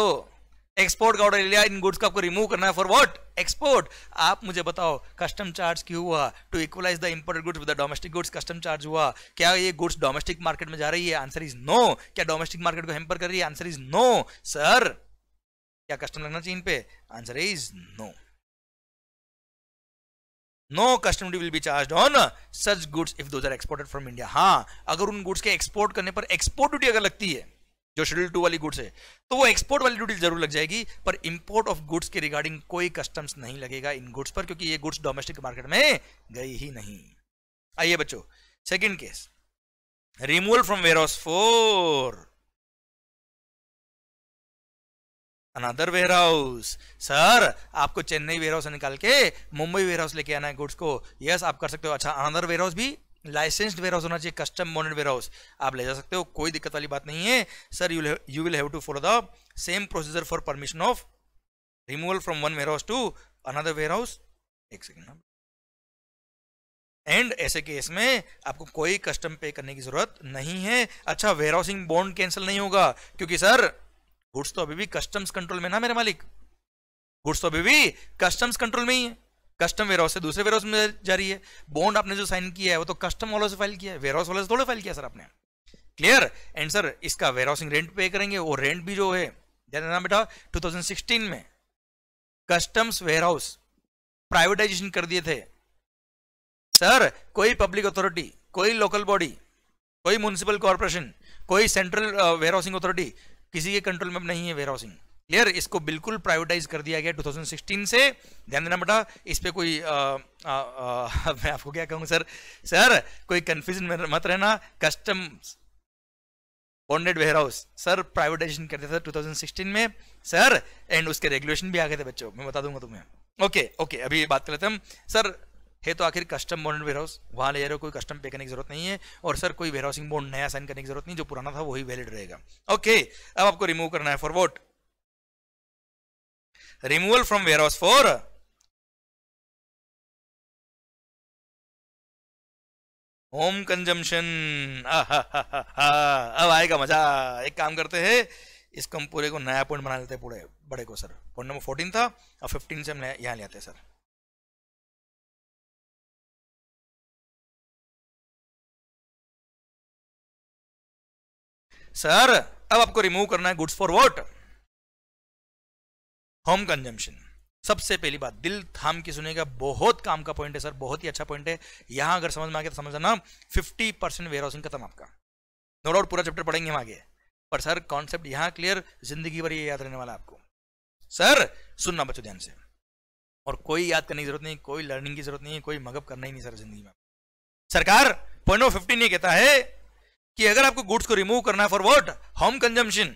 एक्सपोर्ट का ऑर्डर लिया इन गुड्स को आपको रिमूव करना है फॉर व्हाट एक्सपोर्ट आप मुझे बताओ कस्टम चार्ज क्यों हुआ to equalise the imported goods with the domestic goods custom charge हुआ क्या ये गुड्स डोमेस्टिक मार्केट में जा रही है आंसर इज नो क्या डोमेस्टिक मार्केट को हेम्पर कर रही है आंसर इज नो सर क्या कस्टम लगना चाहिए इन पे answer is no no custom duty will be charge on such goods if though exported from India हाँ अगर उन गुड्स के एक्सपोर्ट करने पर एक्सपोर्ट ड्यूटी अगर लगती है जो शेड्यूल टू वाली गुड्स है तो वो एक्सपोर्ट वाली ड्यूटी जरूर लग जाएगी पर इंपोर्ट ऑफ गुड्स के रिगार्डिंग कोई कस्टम्स नहीं लगेगा इन गुड्स पर क्योंकि ये गुड्स डोमेस्टिक मार्केट में गई ही नहीं आइए बच्चों second case removal from warehouse for another warehouse sir आपको चेन्नई वेयर हाउस से निकाल के मुंबई वेयर हाउस लेके आना है गुड्स को यस yes, आप कर सकते हो अच्छा अनदर वेयर हाउस भी लाइसेंस्ड वेयर हाउस होना चाहिए कस्टम बॉन्डेड वेयर हाउस आप ले जा सकते हो कोई दिक्कत वाली बात नहीं है sir you you will have to follow the same procedure for permission of removal from one warehouse to another warehouse एक सेकेंड एंड ऐसे केस में आपको कोई कस्टम पे करने की जरूरत नहीं है अच्छा वेयर हाउसिंग बॉन्ड कैंसिल नहीं होगा क्योंकि सर गुड्स तो अभी भी कस्टम्स कंट्रोल में ना मेरे मालिक गुड्स तो अभी भी कस्टम्स कंट्रोल में ही है कस्टम वेयर से दूसरे वेयर में जा रही है बॉन्ड आपने जो साइन किया है वो तो कस्टम वालों से फाइल किया है वेयर वालों से थोड़ा फाइल किया सर आपने क्लियर एंड सर इसका वेयर हाउसिंग रेंट पे करेंगे वो रेंट भी जो है ध्यान देना बेटा 2016 में कस्टम्स वेयर हाउस प्राइवेटाइजेशन कर दिए थे सर कोई पब्लिक अथॉरिटी कोई लोकल बॉडी कोई म्यूनसिपल कॉरपोरेशन कोई सेंट्रल वेयर हाउसिंग अथॉरिटी किसी के कंट्रोल में नहीं है वेयर हाउसिंग क्लियर इसको बिल्कुल प्राइवेटाइज कर दिया गया 2016 से ध्यान देना बेटा इस पर कोई आ, आ, आ, मैं आपको क्या कहूंगा सर सर कोई कन्फ्यूजन मत रहना custom bonded warehouse sir privatisation कर दिया था 2016 में सर एंड उसके रेगुलेशन भी आ गए थे बच्चों मैं बता दूंगा तुम्हें ओके ओके अभी बात कर लेते हम सर है तो आखिर कस्टम बॉन्डेड वेयरहाउस वहाँ ले जा रहे हो कोई कस्टम पे करने की जरूरत नहीं है और सर कोई वेयरहाउसिंग बॉन्ड नया साइन करने की जरूरत नहीं जो पुराना था वही वैलिड रहेगा ओके अब आपको रिमूव करना है for what removal from warehouse for home consumption अब आएगा मजा एक काम करते हैं इसको हम पूरे को नया पॉइंट बना लेते हैं पूरे बड़े को सर पॉइंट नंबर फोर्टीन था और फिफ्टीन से हम यहाँ ले आते हैं सर सर अब आपको रिमूव करना है goods for what home consumption सबसे पहली बात दिल थाम के सुनेगा बहुत काम का पॉइंट है सर बहुत ही अच्छा पॉइंट है यहां अगर समझ में आ गया तो समझना फिफ्टी परसेंट वेयर हाउसिंग खत्म आपका नो डाउट पूरा चैप्टर पढ़ेंगे हम आगे पर सर कॉन्सेप्ट यहां क्लियर जिंदगी भर ये याद रहने वाला आपको सर सुनना बच्चों ध्यान से और कोई याद करने की जरूरत नहीं कोई लर्निंग की जरूरत नहीं कोई मगब करना ही नहीं सर जिंदगी में सरकार पॉइंट ऑफ फिफ्टीन ये कहता है कि अगर आपको गुड्स को रिमूव करना है फॉर वॉट होम कंजम्पशन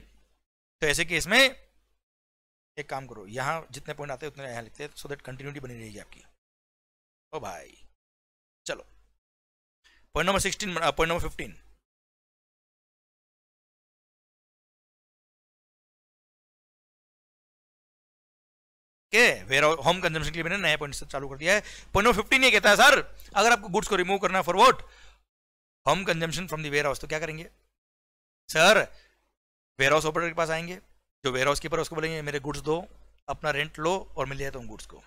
तो ऐसे केस में एक काम करो यहां जितने पॉइंट आते हैं उतने यहां लिखते हैं सो देट कंटिन्यूटी बनी रहेगी आपकी ओ oh भाई चलो point number sixteen point number fifteen के वेर होम कंजम्पशन के लिए मैंने नया पॉइंट चालू कर दिया है पॉइंट नंबर फिफ्टीन ये कहता है सर अगर आपको गुड्स को रिमूव करना for what home consumption from the warehouse तो क्या करेंगे सर वेयर हाउस ऑपरेटर के पास आएंगे जो वेयर हाउस कीपर उसको बोलेंगे मेरे गुड्स दो अपना रेंट लो और मिल जाए तुम गुड्स को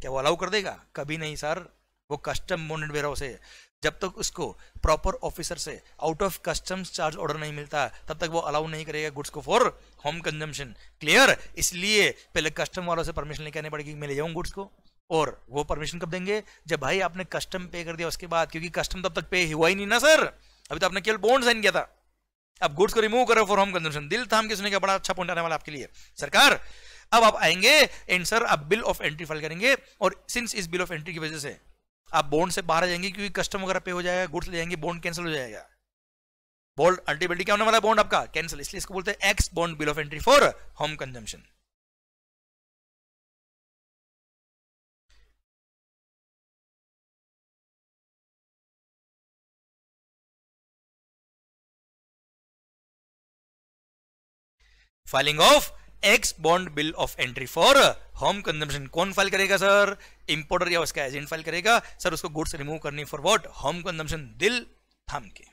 क्या वो अलाउ कर देगा कभी नहीं सर वो कस्टम बोन्डेड वेयर हाउस है जब तक उसको प्रॉपर ऑफिसर से out of customs charge order नहीं मिलता तब तक वो अलाउ नहीं करेगा गुड्स को फॉर होम कंजम्पशन क्लियर इसलिए पहले कस्टम वालों से परमिशन लेके आने पड़ेगी मैं ले जाऊँ गुड्स को और वो परमिशन कब देंगे जब भाई आपने कस्टम पे कर दिया उसके बाद क्योंकि कस्टम तब तक पे हुआ ही नहीं ना सर अभी तो आपने केवल बॉन्ड साइन किया था अब गुड्स को रिमूव करो फॉर होम कंजन दिल थाम के सुनेगा बड़ा अच्छा पॉइंट आने वाला आपके लिए सरकार अब आप आएंगे एंड सर आप बिल ऑफ एंट्री फाइल करेंगे और सिंस इस बिल ऑफ एंट्री की वजह से आप बॉन्ड से बाहर आ जाएंगे क्योंकि कस्टम वगैरह पे हो जाएगा गुड्स ले जाएंगे बॉन्ड कैंसिल हो जाएगा बॉन्ड अल्टीमेटली क्या होने वाला बॉन्ड आपका कैंसिल इसलिए इसको बोलते हैं ex bond bill of entry for home consumption filing of ex bond bill of entry for home consumption कौन फाइल करेगा सर इंपोर्टर या उसका एजेंट फाइल करेगा सर उसको गुड्स रिमूव करनी फॉर वॉट होम कंजम्पशन दिल थाम के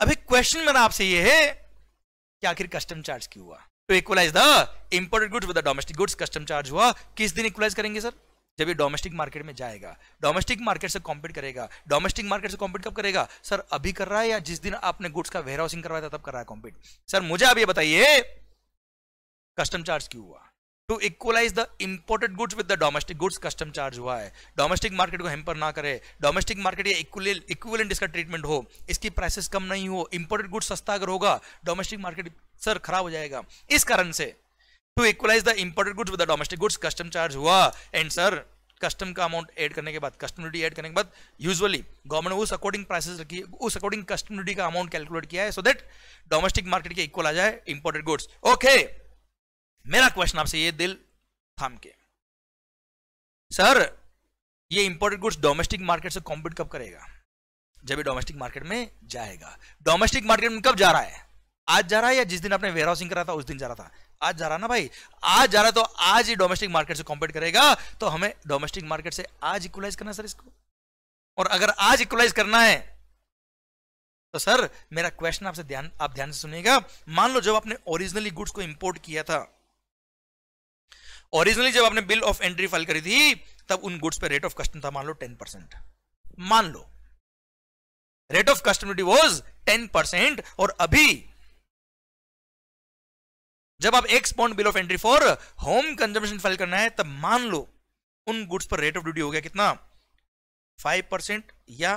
अभी क्वेश्चन मेरा आपसे ये है कि आखिर कस्टम चार्ज क्यों हुआ to equalise the imported goods with the domestic goods custom charge हुआ किस दिन इक्वलाइज करेंगे सर जब ये डोमेस्टिक मार्केट में जाएगा डोमेस्टिक मार्केट से कॉम्पीट करेगा डोमेस्टिक मार्केट से कॉम्पीट कब करेगा सर अभी कर रहा है या जिस दिन आपने गुड्स का वेयर हाउसिंग करवाया था तब कर रहा है कॉम्पीट सर मुझे आप ये बताइए कस्टम चार्ज क्यों हुआ to equalise the imported goods with the domestic goods custom charge हुआ है डोमेस्टिक मार्केट को हेम्पर ना करे डोमेस्टिक मार्केट या इक्वलेंट इसका ट्रीटमेंट हो इसकी प्राइसेस कम नहीं हो इम्पोर्टेड गुड्स सस्ता अगर होगा डोमेस्टिक मार्केट सर खराब हो जाएगा इस कारण से to equalise the imported goods with the domestic goods custom charge हुआ एंड सर कस्टम का अमाउंट ऐड करने के बाद कस्टम ड्यूटी ऐड करने के बाद यूजुअली गवर्नमेंट उस अकॉर्डिंग प्राइसेस रखी उस अकॉर्डिंग कस्टम ड्यूटी का अमाउंट कैलकुलेट किया है सो दैट डोमेस्टिक मार्केट के इक्वल आ जाए इंपोर्टेड गुड्स ओके मेरा क्वेश्चन आपसे ये दिल थाम के सर ये इंपोर्टेड गुड्स डोमेस्टिक मार्केट से कॉम्पीट कब करेगा जब ये डोमेस्टिक मार्केट में जाएगा डोमेस्टिक मार्केट में कब जा रहा है आज जा रहा है या जिस दिन आपने वेयर हाउसिंग करा था उस दिन जा रहा था आज जा रहा ना भाई आज जा रहा तो आज ही डोमेस्टिक मार्केट से कॉम्पेट करेगा तो हमें डोमेस्टिक मार्केट से आज इक्वलाइज करना सर इसको और अगर आज इक्वलाइज करना है तो सर मेरा क्वेश्चन आपसे ध्यान आप ध्यान से सुनिएगा मान लो जब आपने ओरिजिनली गुड्स को इंपोर्ट किया था ओरिजिनली जब आपने बिल ऑफ एंट्री फाइल करी थी तब उन गुड्स पे रेट ऑफ कस्टम था मान लो टेन परसेंट मान लो rate of custom duty was ten percent और अभी जब आप ex point bill of entry for home consumption file करना है तब मान लो उन गुड्स पर रेट ऑफ ड्यूटी हो गया कितना फाइव परसेंट या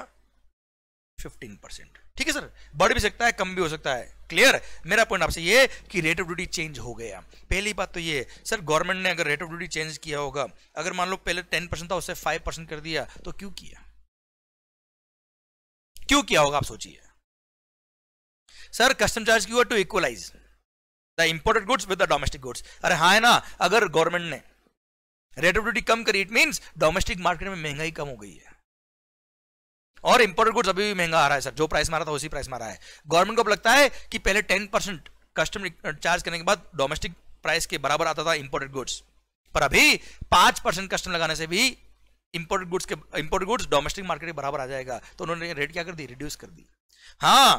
फिफ्टीन परसेंट ठीक है सर बढ़ भी सकता है कम भी हो सकता है क्लियर मेरा पॉइंट आपसे ये कि रेट ऑफ ड्यूटी चेंज हो गया पहली बात तो ये सर गवर्नमेंट ने अगर रेट ऑफ ड्यूटी चेंज किया होगा अगर मान लो पहले टेन परसेंट था उससे फाइव परसेंट कर दिया तो क्यों किया क्यों किया होगा आप सोचिए सर कस्टम चार्ज क्यू to equalise the imported goods with the domestic goods अरे हाँ है ना अगर गवर्नमेंट ने ड्यूटी कम करी इट मीन्स डोमेस्टिक मार्केट में महंगाई कम हो गई है और इंपोर्टेड गुड्स अभी भी महंगा आ रहा है सर जो प्राइस मारा था उसी प्राइस मारा है गवर्नमेंट को अब लगता है कि पहले टेन परसेंट कस्टम चार्ज करने के बाद डोमेस्टिक प्राइस के बराबर आता था इंपोर्टेड गुड्स पर अभी पांच परसेंट कस्टम लगाने से भी इंपोर्टेड गुड्स के इंपोर्टेड गुड्स डोमेस्टिक मार्केट के बराबर आ जाएगा तो उन्होंने रेट क्या कर दी रिड्यूस कर दी हाँ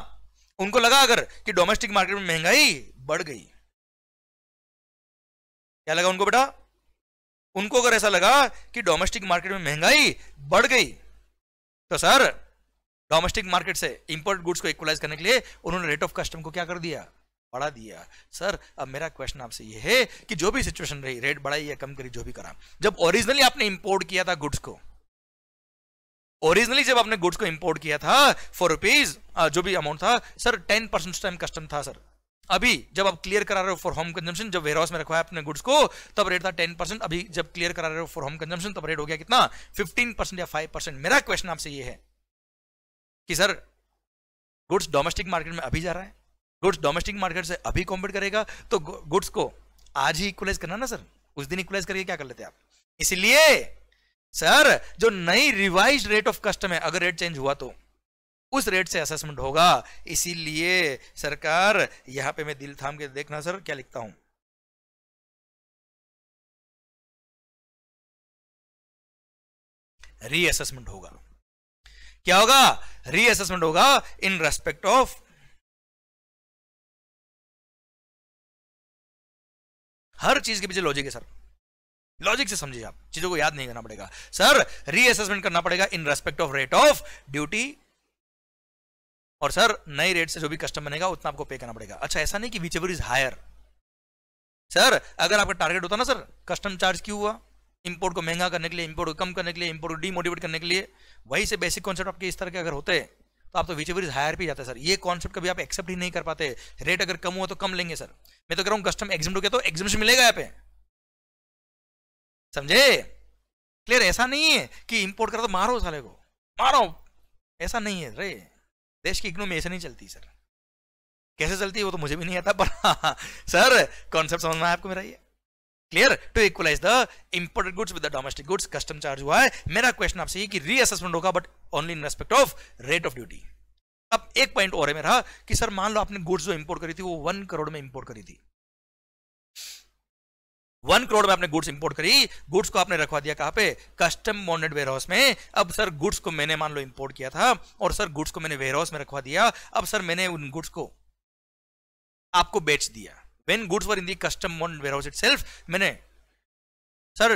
उनको लगा अगर कि डोमेस्टिक मार्केट में महंगाई बढ़ गई क्या लगा उनको बेटा उनको अगर ऐसा लगा कि डोमेस्टिक मार्केट में महंगाई बढ़ गई तो सर डोमेस्टिक मार्केट से इंपोर्ट गुड्स को इक्वलाइज करने के लिए उन्होंने रेट ऑफ कस्टम को क्या कर दिया बढ़ा दिया सर अब मेरा क्वेश्चन आपसे यह है कि जो भी सिचुएशन रही रेट बढ़ाई या कम करी जो भी करा जब ओरिजिनली आपने इंपोर्ट किया था गुड्स को ओरिजिनली जब आपने गुड्स को इंपोर्ट किया था फोर रुपीज जो भी अमाउंट था sir ten percent time custom था सर अभी जब आप क्लियर करा रहे हो फॉर होम कंजम्पशन जब वेयरहाउस में रखा है अपने गुड्स को तब रेट था टेन परसेंट अभी जब क्लियर करा रहे हो फॉर होम कंजम्पशन तब रेट हो गया कितना फिफ्टीन परसेंट या फाइव परसेंट मेरा क्वेश्चन आपसे ये है कि सर गुड्स डोमेस्टिक मार्केट में अभी जा रहा है गुड्स डोमेस्टिक मार्केट से अभी कॉम्पीट करेगा तो गुड्स को आज ही इक्वलाइज करना ना सर उस दिन इक्वलाइज करके क्या कर लेते आप इसलिए सर जो नई रिवाइज रेट ऑफ कस्टम है अगर रेट चेंज हुआ तो उस रेट से असेसमेंट होगा इसीलिए सरकार यहां पे मैं दिल थाम के देखना सर क्या लिखता हूं रीअसेसमेंट होगा क्या होगा रीअसेसमेंट होगा इन रेस्पेक्ट ऑफ हर चीज के पीछे लॉजिक है सर लॉजिक से समझिए आप चीजों को याद नहीं करना पड़ेगा सर रीअसेसमेंट करना पड़ेगा in respect of rate of duty और सर नए रेट से जो भी कस्टम बनेगा उतना आपको पे करना पड़ेगा अच्छा ऐसा नहीं कि whichever is higher sir अगर आपका टारगेट होता ना सर कस्टम चार्ज क्यों हुआ इंपोर्ट को महंगा करने के लिए इंपोर्ट को कम करने के लिए इंपोर्ट को डीमोटिवेट करने के लिए वही से बेसिक कॉन्सेप्ट आपके इस तरह के अगर होते तो आप तो विच एवर इज हायर भी जाते सर ये कॉन्सेप्ट कभी आप एक्सेप्ट ही नहीं कर पाते रेट अगर कम हुआ तो कम लेंगे सर मैं तो कह रहा हूँ कस्टम एग्जाम के तो एग्जाम मिलेगा यहाँ पे समझे क्लियर ऐसा नहीं है कि इंपोर्ट करो तो मारो साले को मारो ऐसा नहीं है रे देश की इकोनॉमी ऐसे नहीं चलती सर कैसे चलती है वो तो मुझे भी नहीं आता पर हाँ, हाँ। सर कॉन्सेप्ट समझना है आपको मेरा ये clear to equalise the imported goods with the domestic goods custom charge हुआ है मेरा क्वेश्चन आपसे ये कि रीअसेसमेंट होगा but only in respect of rate of duty अब एक पॉइंट और है मेरा कि सर मान लो आपने गुड्स जो इंपोर्ट करी थी वो वन करोड़ में इंपोर्ट करी थी वन करोड़ में आपने गुड्स इंपोर्ट करी गुड्स को आपने रखवा दिया कहाँ पे कस्टम बॉन्डेड वेयर हाउस में अब सर गुड्स को मैंने मान लो इंपोर्ट किया था और सर गुड्स को मैंने वेयर हाउस में रखवा दिया अब सर मैंने उन गुड्स को आपको बेच दिया when goods were in the custom bond warehouse it मैंने सर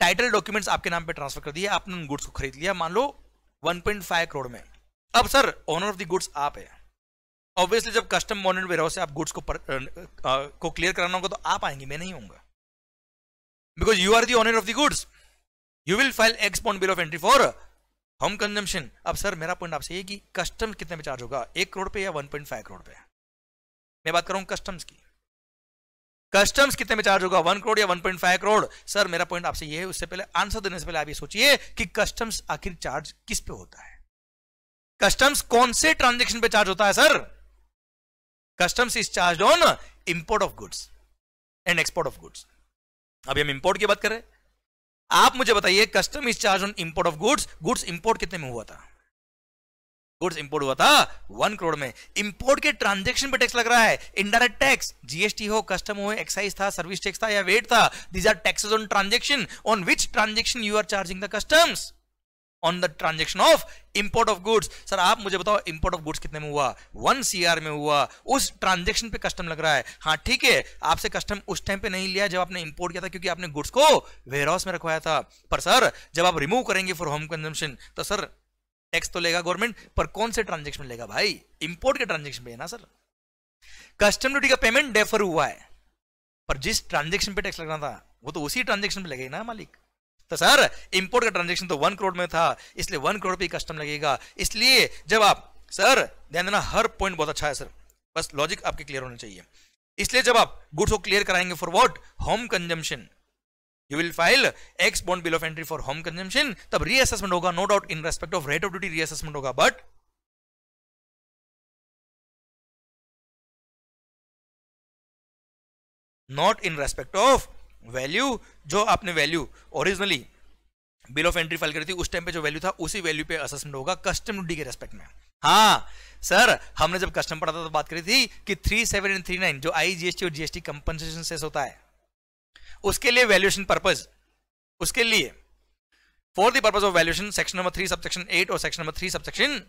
टाइटल डॉक्यूमेंट्स आपके नाम पे ट्रांसफर कर दिया आपने उन गुड्स को खरीद लिया मान लो 1.5 करोड़ में अब sir owner of the goods आप है ऑब्वियसली जब कस्टम मॉडर्न वेयर से आप गुड्स को पर, आ, को क्लियर कराना होगा तो आप आएंगे मैं नहीं होऊंगा because you are the owner of the goods you will file ex point bill of entry for home consumption अब सर मेरा पॉइंट आपसे ये कि कस्टम कितने में चार्ज होगा एक करोड़ पे या वन पॉइंट फाइव करोड़ पे मैं बात करूं कस्टम्स की कस्टम्स कितने में चार्ज होगा वन करोड़ या one point five crore sir मेरा पॉइंट आपसे ये है उससे पहले आंसर देने से पहले आप ये सोचिए कि कस्टम्स आखिर चार्ज किस पे होता है कस्टम्स कौन से ट्रांजेक्शन पे चार्ज होता है sir customs is charge on import of goods and export of goods अभी हम इंपोर्ट की बात कर रहे हैं आप मुझे बताइए custom is charge on import of goods goods import कितने में हुआ था गुड्स इंपोर्ट हुआ था वन करोड़ में इंपोर्ट के ट्रांजेक्शन पे टैक्स लग रहा है इनडायरेक्ट टैक्स जीएसटी हो कस्टम हो एक्साइज था सर्विस टैक्स था या वेट था these are taxes on transaction on which transaction you are charging the customs on the transaction of import of goods sir आप मुझे बताओ इंपोर्ट ऑफ गुड्स कितने में हुआ वन सी में हुआ उस ट्रांजेक्शन पे कस्टम लग रहा है हाँ ठीक है आपसे कस्टम उस टाइम पे नहीं लिया जब आपने इंपोर्ट किया था क्योंकि आपने गुड्स को वेयरहाउस में रखवाया था पर सर जब आप रिमूव करेंगे फॉर होम कंजन तो सर टैक्स तो लेगा गवर्नमेंट पर कौन से ट्रांजेक्शन लेगा भाई इंपोर्ट के ट्रांजेक्शन पे ना सर कस्टम ड्यूटी का पेमेंट डेफर हुआ है पर जिस ट्रांजेक्शन पे टैक्स लगना था वो तो उसी ट्रांजेक्शन पे लगेगा ना मालिक तो सर इंपोर्ट का ट्रांजेक्शन तो वन करोड़ में था इसलिए वन करोड़ पे कस्टम लगेगा इसलिए जब आप सर ध्यान देना हर पॉइंट बहुत अच्छा है सर बस लॉजिक आपके क्लियर होना चाहिए इसलिए जब आप गुड्स को क्लियर कराएंगे for what home consumption you will file ex bond bill of entry for home consumption तब रीअसेसमेंट होगा no doubt in respect of rate of duty reassessment होगा but not in respect of value जो आपने value originally bill of entry file करी थी उस time पे जो वैल्यू था उसी वैल्यू पे असेसमेंट होगा कस्टम ड्यूटी के रेस्पेक्ट में हाँ सर हमने जब कस्टम पढ़ा था तो बात करी थी कि three seven and three nine जो आई जीएसटी और जीएसटी कंपनसेशन सेस होता है उसके लिए वैल्यूएशन पर्पज उसके लिए for the purpose of valuation section number three subsection eight और section number three subsection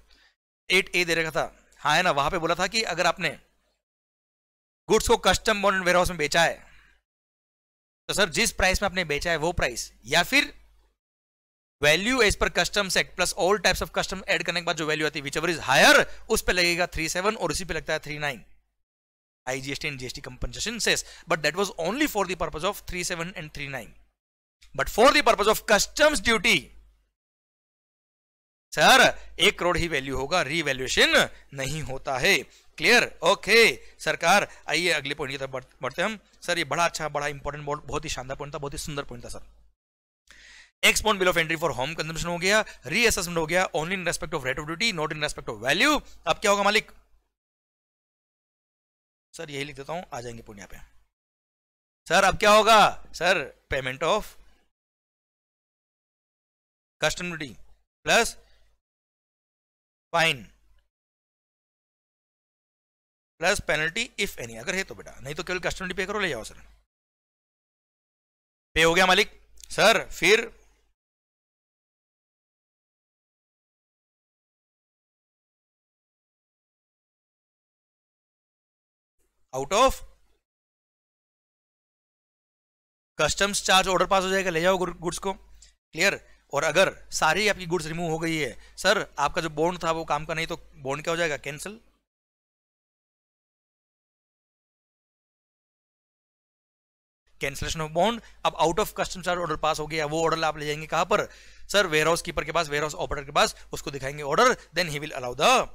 eight A दे रखा था हाँ है ना वहां पे बोला था कि अगर आपने गुड्स को कस्टम बॉन्ड वेयर हाउस में बेचा है तो सर जिस प्राइस में आपने बेचा है वो प्राइस या फिर value as per custom set plus all types of custom add करने के बाद जो वैल्यू आती है इज हायर उस पर लगेगा थ्री सेवन और उसी पे लगता है three nine IGST and GST compensation says, but that was only for the purpose of three seven and three nine but for the purpose of customs duty sir एक करोड़ ही वैल्यू होगा रीवैल्यूएशन नहीं होता है क्लियर ओके सरकार आइए अगले पॉइंट की तरफ बढ़ते हम सर ये बड़ा अच्छा बड़ा इंपॉर्टेंट बहुत ही शानदार पॉइंट था बहुत ही सुंदर पॉइंट था sir export bill of entry for home consumption हो गया रीअसेसमेंट हो गया only in respect of rate of duty not in respect of value अब क्या होगा मालिक सर यही लिख देता हूं आ जाएंगे पुण्य पे सर अब क्या होगा sir payment of custom duty plus fine plus penalty if any अगर है तो बेटा नहीं तो केवल कस्टमरी पे करो ले जाओ सर पे हो गया मालिक सर फिर out of customs charge order pass हो जाएगा ले जाओ गुड्स को क्लियर और अगर सारी आपकी गुड्स रिमूव हो गई है सर आपका जो बॉन्ड था वो काम का नहीं तो बॉन्ड क्या हो जाएगा कैंसिल कैंसिलेशन ऑफ बॉन्ड अब out of custom charge order pass हो गया वो ऑर्डर आप ले जाएंगे कहां पर सर वेयर हाउस कीपर के पास वेयर हाउस ऑपरेटर के पास उसको दिखाएंगे order then he will allow the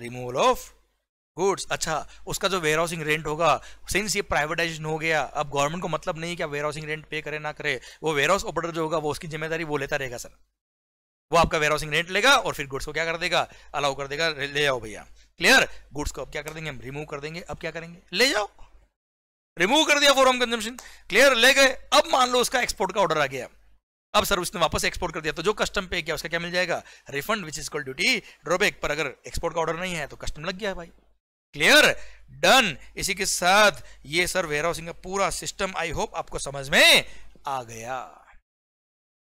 removal of goods अच्छा उसका जो वेयर हाउसिंग रेंट होगा सिंस ये प्राइवेटाइजेशन हो गया अब गवर्नमेंट को मतलब नहीं कि वेयर हाउसिंग रेंट पे करे ना करे वो वेयर हाउस ऑपरेटर जो होगा वो उसकी जिम्मेदारी वो लेता रहेगा सर वो आपका वेयर हाउसिंग रेंट लेगा और फिर गुड्स को क्या कर देगा अलाउ कर देगा ले जाओ भैया क्लियर गुड्स को अब क्या कर देंगे हम रिमूव कर देंगे अब क्या करेंगे ले जाओ रिमूव कर दिया फॉर होम कंजम्पशन क्लियर ले गए अब मान लो उसका एक्सपोर्ट का ऑर्डर आ गया अब सर उसने वापस एक्सपोर्ट कर दिया तो जो कस्टम पे किया उसका क्या मिल जाएगा refund which is call duty drawback पर अगर एक्सपोर्ट का ऑर्डर नहीं है तो कस्टम लग गया है भाई क्लियर डन इसी के साथ ये सर वेयर हाउसिंग का पूरा सिस्टम आई होप आपको समझ में आ गया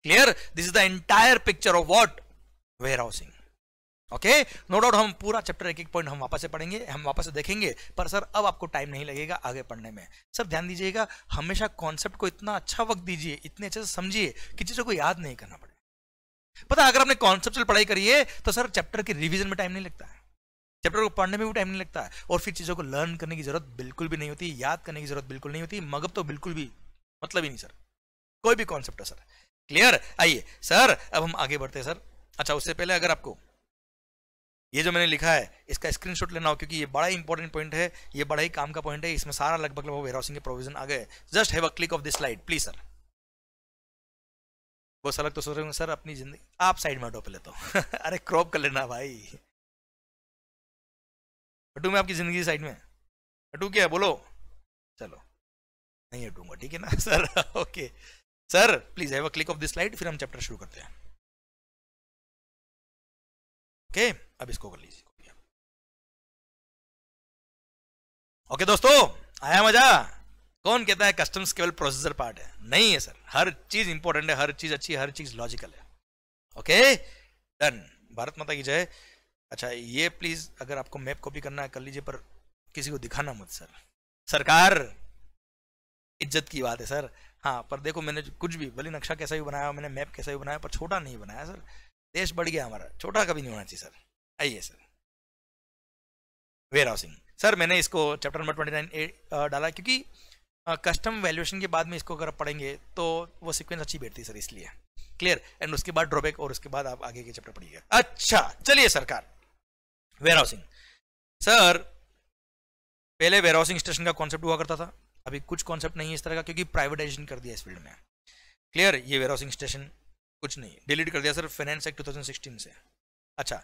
clear this is the entire picture of what warehousing okay no doubt हम पूरा चैप्टर एक एक पॉइंट हम वापस से पढ़ेंगे हम वापस से देखेंगे पर सर अब आपको टाइम नहीं लगेगा आगे पढ़ने में सर ध्यान दीजिएगा हमेशा कॉन्सेप्ट को इतना अच्छा वक्त दीजिए इतने अच्छे से समझिए कि चीज़ों को याद नहीं करना पड़े पता अगर आपने कॉन्सेप्ट पढ़ाई करिए तो सर चैप्टर के रिविजन में टाइम नहीं लगता है चैप्टर को पढ़ने में भी टाइम नहीं लगता है और फिर चीज़ों को लर्न करने की जरूरत बिल्कुल भी नहीं होती याद करने की जरूरत बिल्कुल नहीं होती मगब तो बिल्कुल भी मतलब ही नहीं सर कोई भी कॉन्सेप्ट है सर क्लियर आइए सर अब हम आगे बढ़ते हैं सर अच्छा उससे पहले अगर आपको ये जो मैंने लिखा है इसका स्क्रीनशॉट लेना हो क्योंकि ये बड़ा इंपॉर्टेंट पॉइंट है ये बड़ा ही काम का पॉइंट है इसमें सारा लगभग लगभग वेयर हाउसिंग के प्रोविजन आ गए just have a click of this slide please sir बहुत सलग तो सोच रहे होंगे सर अपनी जिंदगी आप साइड में ऑटो पे लेता हूँ अरे क्रॉप कर लेना भाई हटू मैं आपकी जिंदगी साइड में हटू क्या है बोलो चलो नहीं हटूंगा ठीक है ना sir okay sir please have a click of this slide फिर हम चैप्टर शुरू करते हैं ओके okay, अब इसको कर लीजिए ओके okay, दोस्तों आया मजा कौन कहता है कस्टम्स केवल प्रोसेसर पार्ट है नहीं है सर हर चीज इंपॉर्टेंट है हर चीज अच्छी हर चीज लॉजिकल है ओके डन भारत माता की जय अच्छा ये प्लीज अगर आपको मैप कॉपी करना है कर लीजिए पर किसी को दिखाना मत सर सरकार इज्जत की बात है सर हाँ पर देखो मैंने कुछ भी भले नक्शा कैसा भी बनाया मैंने मैप कैसा भी बनाया पर छोटा नहीं बनाया सर देश बढ़ गया हमारा छोटा कभी नहीं होना चाहिए सर आइए सर वेयर हाउसिंग सर मैंने इसको चैप्टर नंबर ट्वेंटी नाइन डाला क्योंकि कस्टम वैल्यूएशन के बाद में इसको अगर पढ़ेंगे तो वो सीक्वेंस अच्छी बैठती है सर इसलिए क्लियर एंड उसके बाद ड्रॉबैक और उसके बाद आप आगे के चैप्टर पढ़िएगा अच्छा चलिए सरकार वेयर हाउसिंग सर पहले वेयर हाउसिंग स्टेशन का कॉन्सेप्ट हुआ करता था अभी कुछ कॉन्सेप्ट नहीं है इस तरह का क्योंकि प्राइवेटाइजेशन कर दिया इस फील्ड में क्लियर ये वेयर हाउसिंग स्टेशन कुछ नहीं डिलीट कर दिया सर फाइनेंस एक्ट 2016 से अच्छा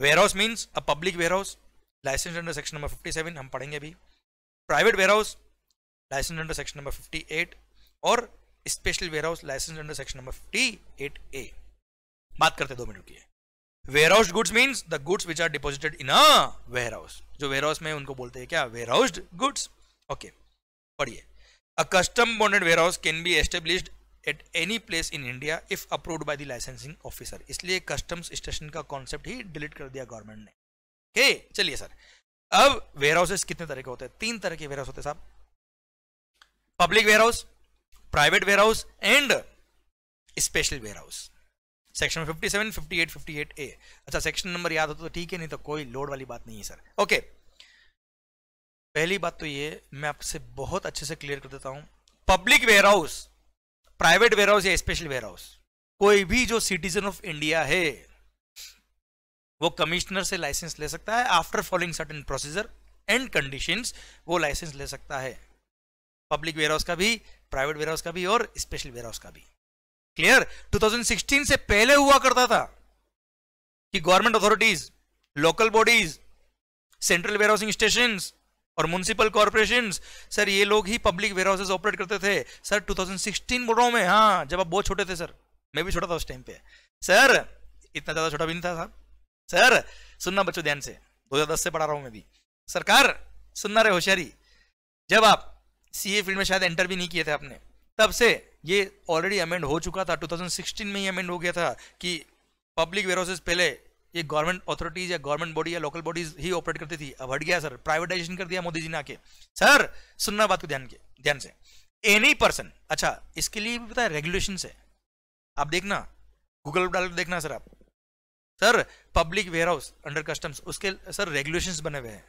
warehouse means a public warehouse licence under section number 57 हम पढ़ेंगे अभी private warehouse licence under section number 58 और special warehouse licence under section number 58 A बात करते दो मिनट की warehouse goods means the goods which are deposited in a warehouse जो warehouse में उनको बोलते हैं क्या वेयर गुड्स ओके okay. पढ़िए a custom bonded warehouse can be established at any place in India if approved by the licensing officer इसलिए customs station का concept ही डिलीट कर दिया गवर्नमेंट ने ओके चलिए सर अब वेयर हाउसेस कितने तरह के होते हैं तीन तरह के वेयर हाउस होते हैं साहब public warehouse private warehouse and special warehouse section 57, 58, 58 A अच्छा सेक्शन नंबर याद हो तो ठीक है नहीं तो कोई लोड वाली बात नहीं है सर ओके okay. पहली बात तो ये मैं आपसे बहुत अच्छे से क्लियर कर देता हूं public warehouse private warehouse या स्पेशल वेयर हाउस कोई भी जो सिटीजन ऑफ इंडिया है वो कमिश्नर से लाइसेंस ले सकता है after following certain procedure and conditions वो लाइसेंस ले सकता है पब्लिक वेयर हाउस का भी प्राइवेट वेयर हाउस का भी और स्पेशल वेयर हाउस का भी क्लियर 2016 से पहले हुआ करता था कि government authorities local bodies central warehousing station और म्यूनसिपल कॉर्पोरेशन सर ये लोग ही पब्लिक वेयर हाउसेज ऑपरेट करते थे सर 2016 बोल रहा हूँ मैं हाँ जब आप बहुत छोटे थे सर मैं भी छोटा था उस टाइम पे सर इतना ज़्यादा छोटा भी नहीं था साहब सर सुनना बच्चों ध्यान से 2010 से पढ़ा रहा हूँ मैं भी सरकार सुनना रहे होशियारी जब आप सी फील्ड में शायद एंटर भी नहीं किए थे आपने तब से ये ऑलरेडी अमेंड हो चुका था 2016 में ही अमेंड हो गया था कि पब्लिक वेयर हाउसेज पहले ये गवर्नमेंट अथॉरिटीज या गवर्नमेंट बॉडी या लोकल बॉडीज ही ऑपरेट करती थी अब हट गया सर प्राइवेटाइजेशन कर दिया मोदी जी ने आके सर सुनना बात को ध्यान के ध्यान से एनी पर्सन अच्छा इसके लिए भी पता है रेगुलेशन है आप देखना गूगल डाल देखना सर आप sir public warehouse under customs उसके सर रेगुलेशन बने हुए हैं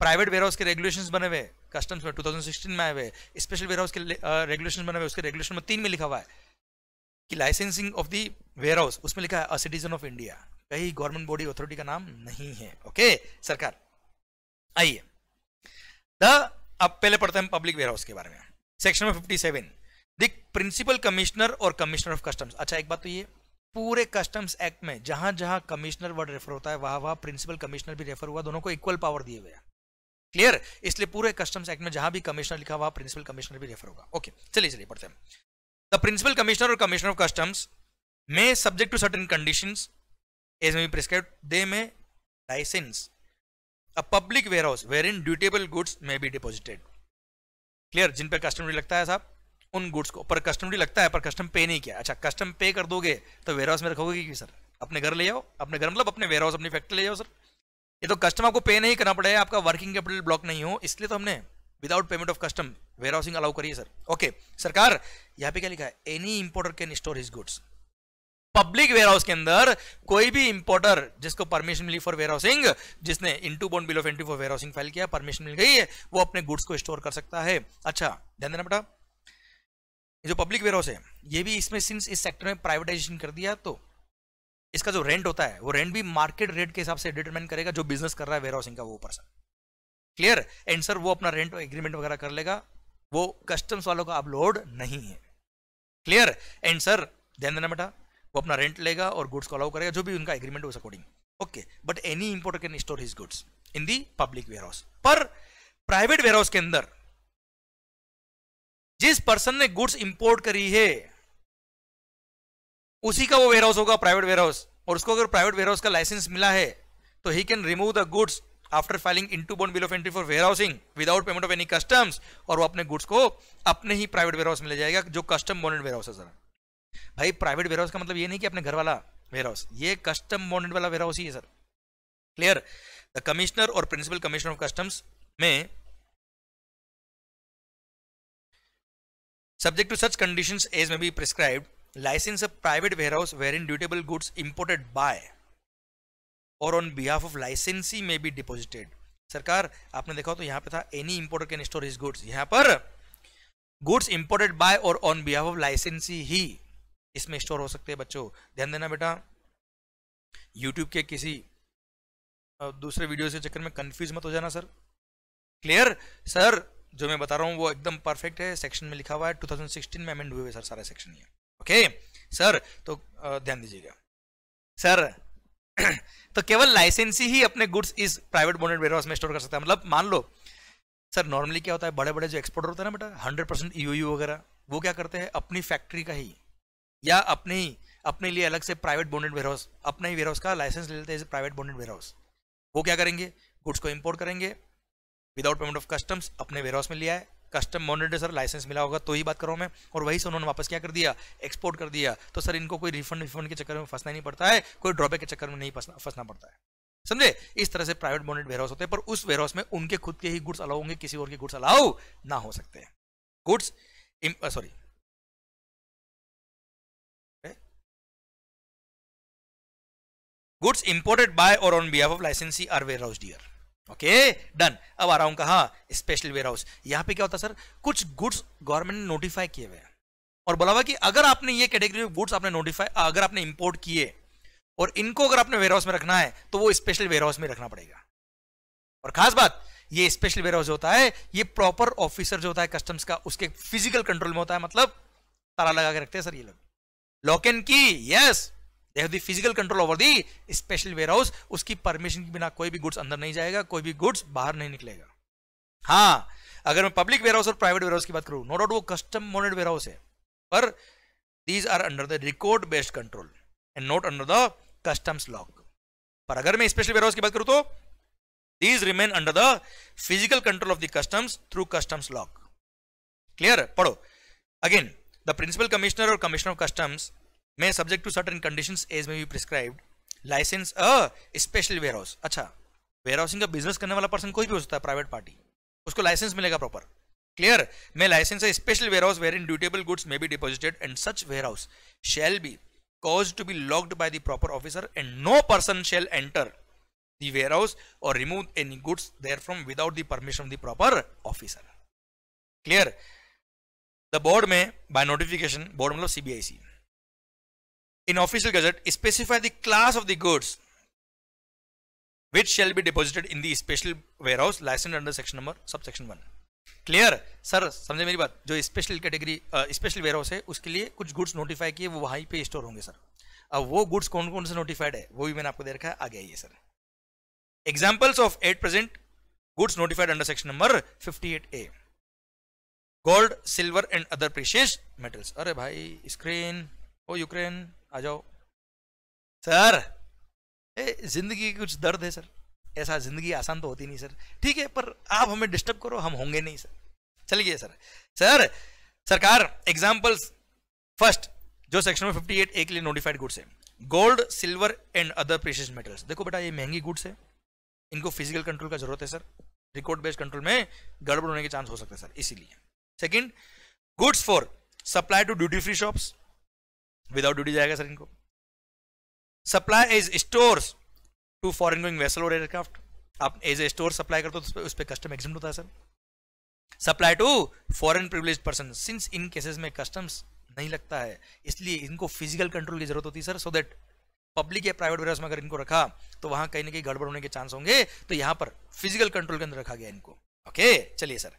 प्राइवेट वेयर हाउस के रेगुलेशन बने हुए कस्टम्स में 2016 में आए हुए स्पेशल वेयर हाउस के रेगुलेशन uh, बने हुए उसके रेगुलेशन में तीन में लिखा हुआ है कि licensing of the warehouse उसमें लिखा है अ सिटीजन ऑफ इंडिया कहीं गवर्नमेंट बॉडी अथॉरिटी का नाम नहीं है ओके सरकार आइए द अब पहले पढ़ते हैं पब्लिक वेयर हाउस के बारे में सेक्शन में 57 द प्रिंसिपल कमिश्नर और कमिश्नर ऑफ कस्टम्स अच्छा एक बात तो ये पूरे कस्टम्स एक्ट में जहां जहां कमिश्नर वर्ड रेफर होता है वहां वहां प्रिंसिपल कमिश्नर भी रेफर हुआ दोनों को इक्वल पावर दिए हुए क्लियर इसलिए पूरे कस्टम्स एक्ट में जहां भी कमिश्नर लिखा हुआ प्रिंसिपल कमिश्नर भी रेफर होगा ओके चलिए चलिए पढ़ते हैं द प्रिंसिपल कमिश्नर और commissioner of customs may subject to certain conditions as prescribe they may license a public warehouse where in dutiable goods may be deposited clear जिन पर custom duty लगता है साहब उन गुड्स को पर custom duty लगता है पर कस्टम पे नहीं किया अच्छा कस्टम पे कर दोगे तो वेयर हाउस में रखोगे कि सर अपने घर ले जाओ अपने घर मतलब अपने वेयर हाउस अपनी फैक्ट्री ले जाओ सर ये तो कस्टम आपको पे नहीं करना पड़ेगा आपका वर्किंग कैपिटल ब्लॉक नहीं हो इसलिए तो हमने without payment of custom warehousing allow करिए सर ओके सरकार यहाँ पे क्या लिखा है any importer can store his goods public warehouse के अंदर कोई भी इंपोर्टर जिसको परमिशन मिली फॉर वेयर हाउसिंग जिसने into bond bill of entry for where warehousing file किया परमिशन मिल गई है वो अपने गुड्स को स्टोर कर सकता है अच्छा ध्यान देना बेटा जो पब्लिक वेयर हाउस है ये भी इसमें सिंस इस सेक्टर में प्राइवेटाइजेशन कर दिया तो इसका जो रेंट होता है वो रेंट भी मार्केट रेट के हिसाब से डिटरमाइन करेगा जो बिजनेस कर रहा है वेयर हाउसिंग का वो पर्सन क्लियर एंसर वो अपना रेंट एग्रीमेंट वगैरह कर लेगा वो कस्टम्स वालों का अपलोड नहीं है क्लियर एंसर ध्यान देना बेटा वो अपना रेंट लेगा और गुड्स को अलाउ करेगा जो भी उनका एग्रीमेंट उस according okay but any importer can store his goods in the public warehouse पर प्राइवेट वेयर हाउस के अंदर जिस पर्सन ने गुड्स इंपोर्ट करी है उसी का वो वेयर हाउस होगा प्राइवेट वेयर हाउस और उसको अगर प्राइवेट वेयर हाउस का लाइसेंस मिला है तो ही can remove the goods after filing into bond bill of entry for where warehousing without payment of any customs और वो अपने गुड्स को अपने ही प्राइवेट वेयर हाउस में ले जाएगा जो कस्टम बोनेड वेयर हाउस है जरा भाई प्राइवेट वेयर हाउस का मतलब ये नहीं कि अपने घर वाला वेयर हाउस ये कस्टम बॉन्डेड वाला वेयर हाउस ही है sir clear the commissioner or principal commissioner of customs may subject to such conditions as may be prescribe license prescribed private warehouse where in dutiable goods imported by or on behalf of licensee may B deposited सरकार आपने देखा तो यहां पे था any importer can store his goods यहां पर goods imported by or on behalf of licensee ही इसमें स्टोर हो सकते हैं बच्चों ध्यान देना बेटा यूट्यूब के किसी दूसरे वीडियो से चक्कर में कन्फ्यूज मत हो जाना सर क्लियर सर जो मैं बता रहा हूँ वो एकदम परफेक्ट है सेक्शन में लिखा हुआ है 2016 में अमेंड हुए सर सारे सेक्शन ये ओके सर तो ध्यान दीजिएगा सर तो केवल लाइसेंसी ही अपने गुड्स इस प्राइवेट बोनेड वेयर में स्टोर कर सकता है मतलब मान लो सर नॉर्मली क्या होता है बड़े बड़े जो एक्सपोर्टर होते हैं ना बेटा हंड्रेड परसेंट e वगैरह वो क्या करते हैं अपनी फैक्ट्री का ही या अपने अपने लिए अलग से प्राइवेट बॉन्डेड वेयर हाउस अपने ही वेयर हाउस का लाइसेंस ले लेते हैं प्राइवेट बॉन्डेड वेयर हाउस वो क्या करेंगे गुड्स को इम्पोर्ट करेंगे विदाउट पेमेंट ऑफ कस्टम्स अपने वेयर हाउस में लिया है कस्टम बॉन्डेड सर लाइसेंस मिला होगा तो ही बात करो मैं और वही से उन्होंने वापस क्या कर दिया एक्सपोर्ट कर दिया तो सर इनको कोई रिफंड रिफंड के चक्कर में फंसना नहीं पड़ता है कोई ड्रॉबैक के चक्कर में नहीं फंसना पड़ता है समझे इस तरह से प्राइवेट बॉन्डेड वेयर हाउस होते हैं पर उस वेयर हाउस में उनके खुद के ही गुड्स अलाउ होंगे किसी और के गुड्स अलाउ ना हो सकते हैं goods sorry goods imported by or on behalf of licensee are warehouse dear okay done अब आ रहा हूं कहा स्पेशल वेयर हाउस यहां पे क्या होता सर कुछ गुड्स गवर्नमेंट ने नोटिफाई किए हुए और बोला हुआ कि अगर आपने ये कैटेगरी ऑफ गुड्स आपने नोटिफाई अगर आपने इंपोर्ट किए और इनको अगर आपने वेयर हाउस में रखना है तो वो स्पेशल वेयर हाउस में रखना पड़ेगा और खास बात ये स्पेशल वेयर हाउस होता है ये प्रॉपर ऑफिसर जो होता है कस्टम्स का उसके फिजिकल कंट्रोल में होता है मतलब ताला लगा के रखते हैं सर ये लोग lock and key yes they have the physical control over the special warehouse उसकी परमिशन के बिना कोई भी गुड्स अंदर नहीं जाएगा कोई भी गुड्स बाहर नहीं निकलेगा हाँ अगर मैं पब्लिक वेयर हाउस और प्राइवेट वेयर हाउस की बात करूं नो डाउट वो कस्टम मोनेड वेयर हाउस है पर these are under the record based control and not under the customs lock पर अगर मैं स्पेशल वेयर हाउस की बात करूं तो these remain under the physical control of the customs through customs lock clear पढ़ो अगेन द प्रिंसिपल कमिश्नर और commissioner of customs may subject to certain condition as may be prescribed license special warehouse अच्छा warehousing का business करने वाला person कोई भी हो सकता है प्राइवेट पार्टी उसको लाइसेंस मिलेगा proper clear may license a special warehouse where in dutiable goods may be deposited and such warehouse shall be cause to be locked by the proper officer and no person shall enter the warehouse or remove any goods therefrom without the permission of the proper officer clear the board may by notification board मतलब CBIC in official gazette specify the class of the goods which shall be deposited in the special warehouse licensed under section number subsection 1 clear sir समझे मेरी बात जो special category special warehouse है उसके लिए कुछ goods notify किए वो वहीं पे स्टोर होंगे सर अब वो गुड्स कौन कौन से नोटिफाइड है वो भी मैंने आपको दे रखा है आगे आइए sir examples of at present goods notified under section number 58 A gold silver and other precious metals अरे भाई स्क्रीन ओ यूक्रेन आ जाओ सर जिंदगी कुछ दर्द है सर ऐसा जिंदगी आसान तो होती नहीं सर ठीक है पर आप हमें डिस्टर्ब करो हम होंगे नहीं सर चलिए सर सर सरकार एग्जाम्पल्स फर्स्ट जो सेक्शन में एट ए के लिए नोटिफाइड गुड्स है gold silver and other precious metals देखो बेटा ये महंगी गुड्स है इनको फिजिकल कंट्रोल का जरूरत है सर रिकॉर्ड बेस्ड कंट्रोल में गड़बड़ होने के चांस हो सकते हैं सर इसीलिए second goods for supply to duty free shops without duty जाएगा सर इनको supply is store to foreign going vessel or aircraft आप एज ए स्टोर सप्लाई करते हो तो उस पर कस्टम एग्जाम होता है sir supply to foreign privilege person since in cases में कस्टम्स नहीं लगता है इसलिए इनको फिजिकल कंट्रोल की जरूरत होती है सर सो दैट पब्लिक या प्राइवेट वेयरहाउस में अगर इनको रखा तो वहां कहीं ना कहीं गड़बड़ होने के चांस होंगे तो यहां पर फिजिकल कंट्रोल के अंदर रखा गया इनको ओके चलिए सर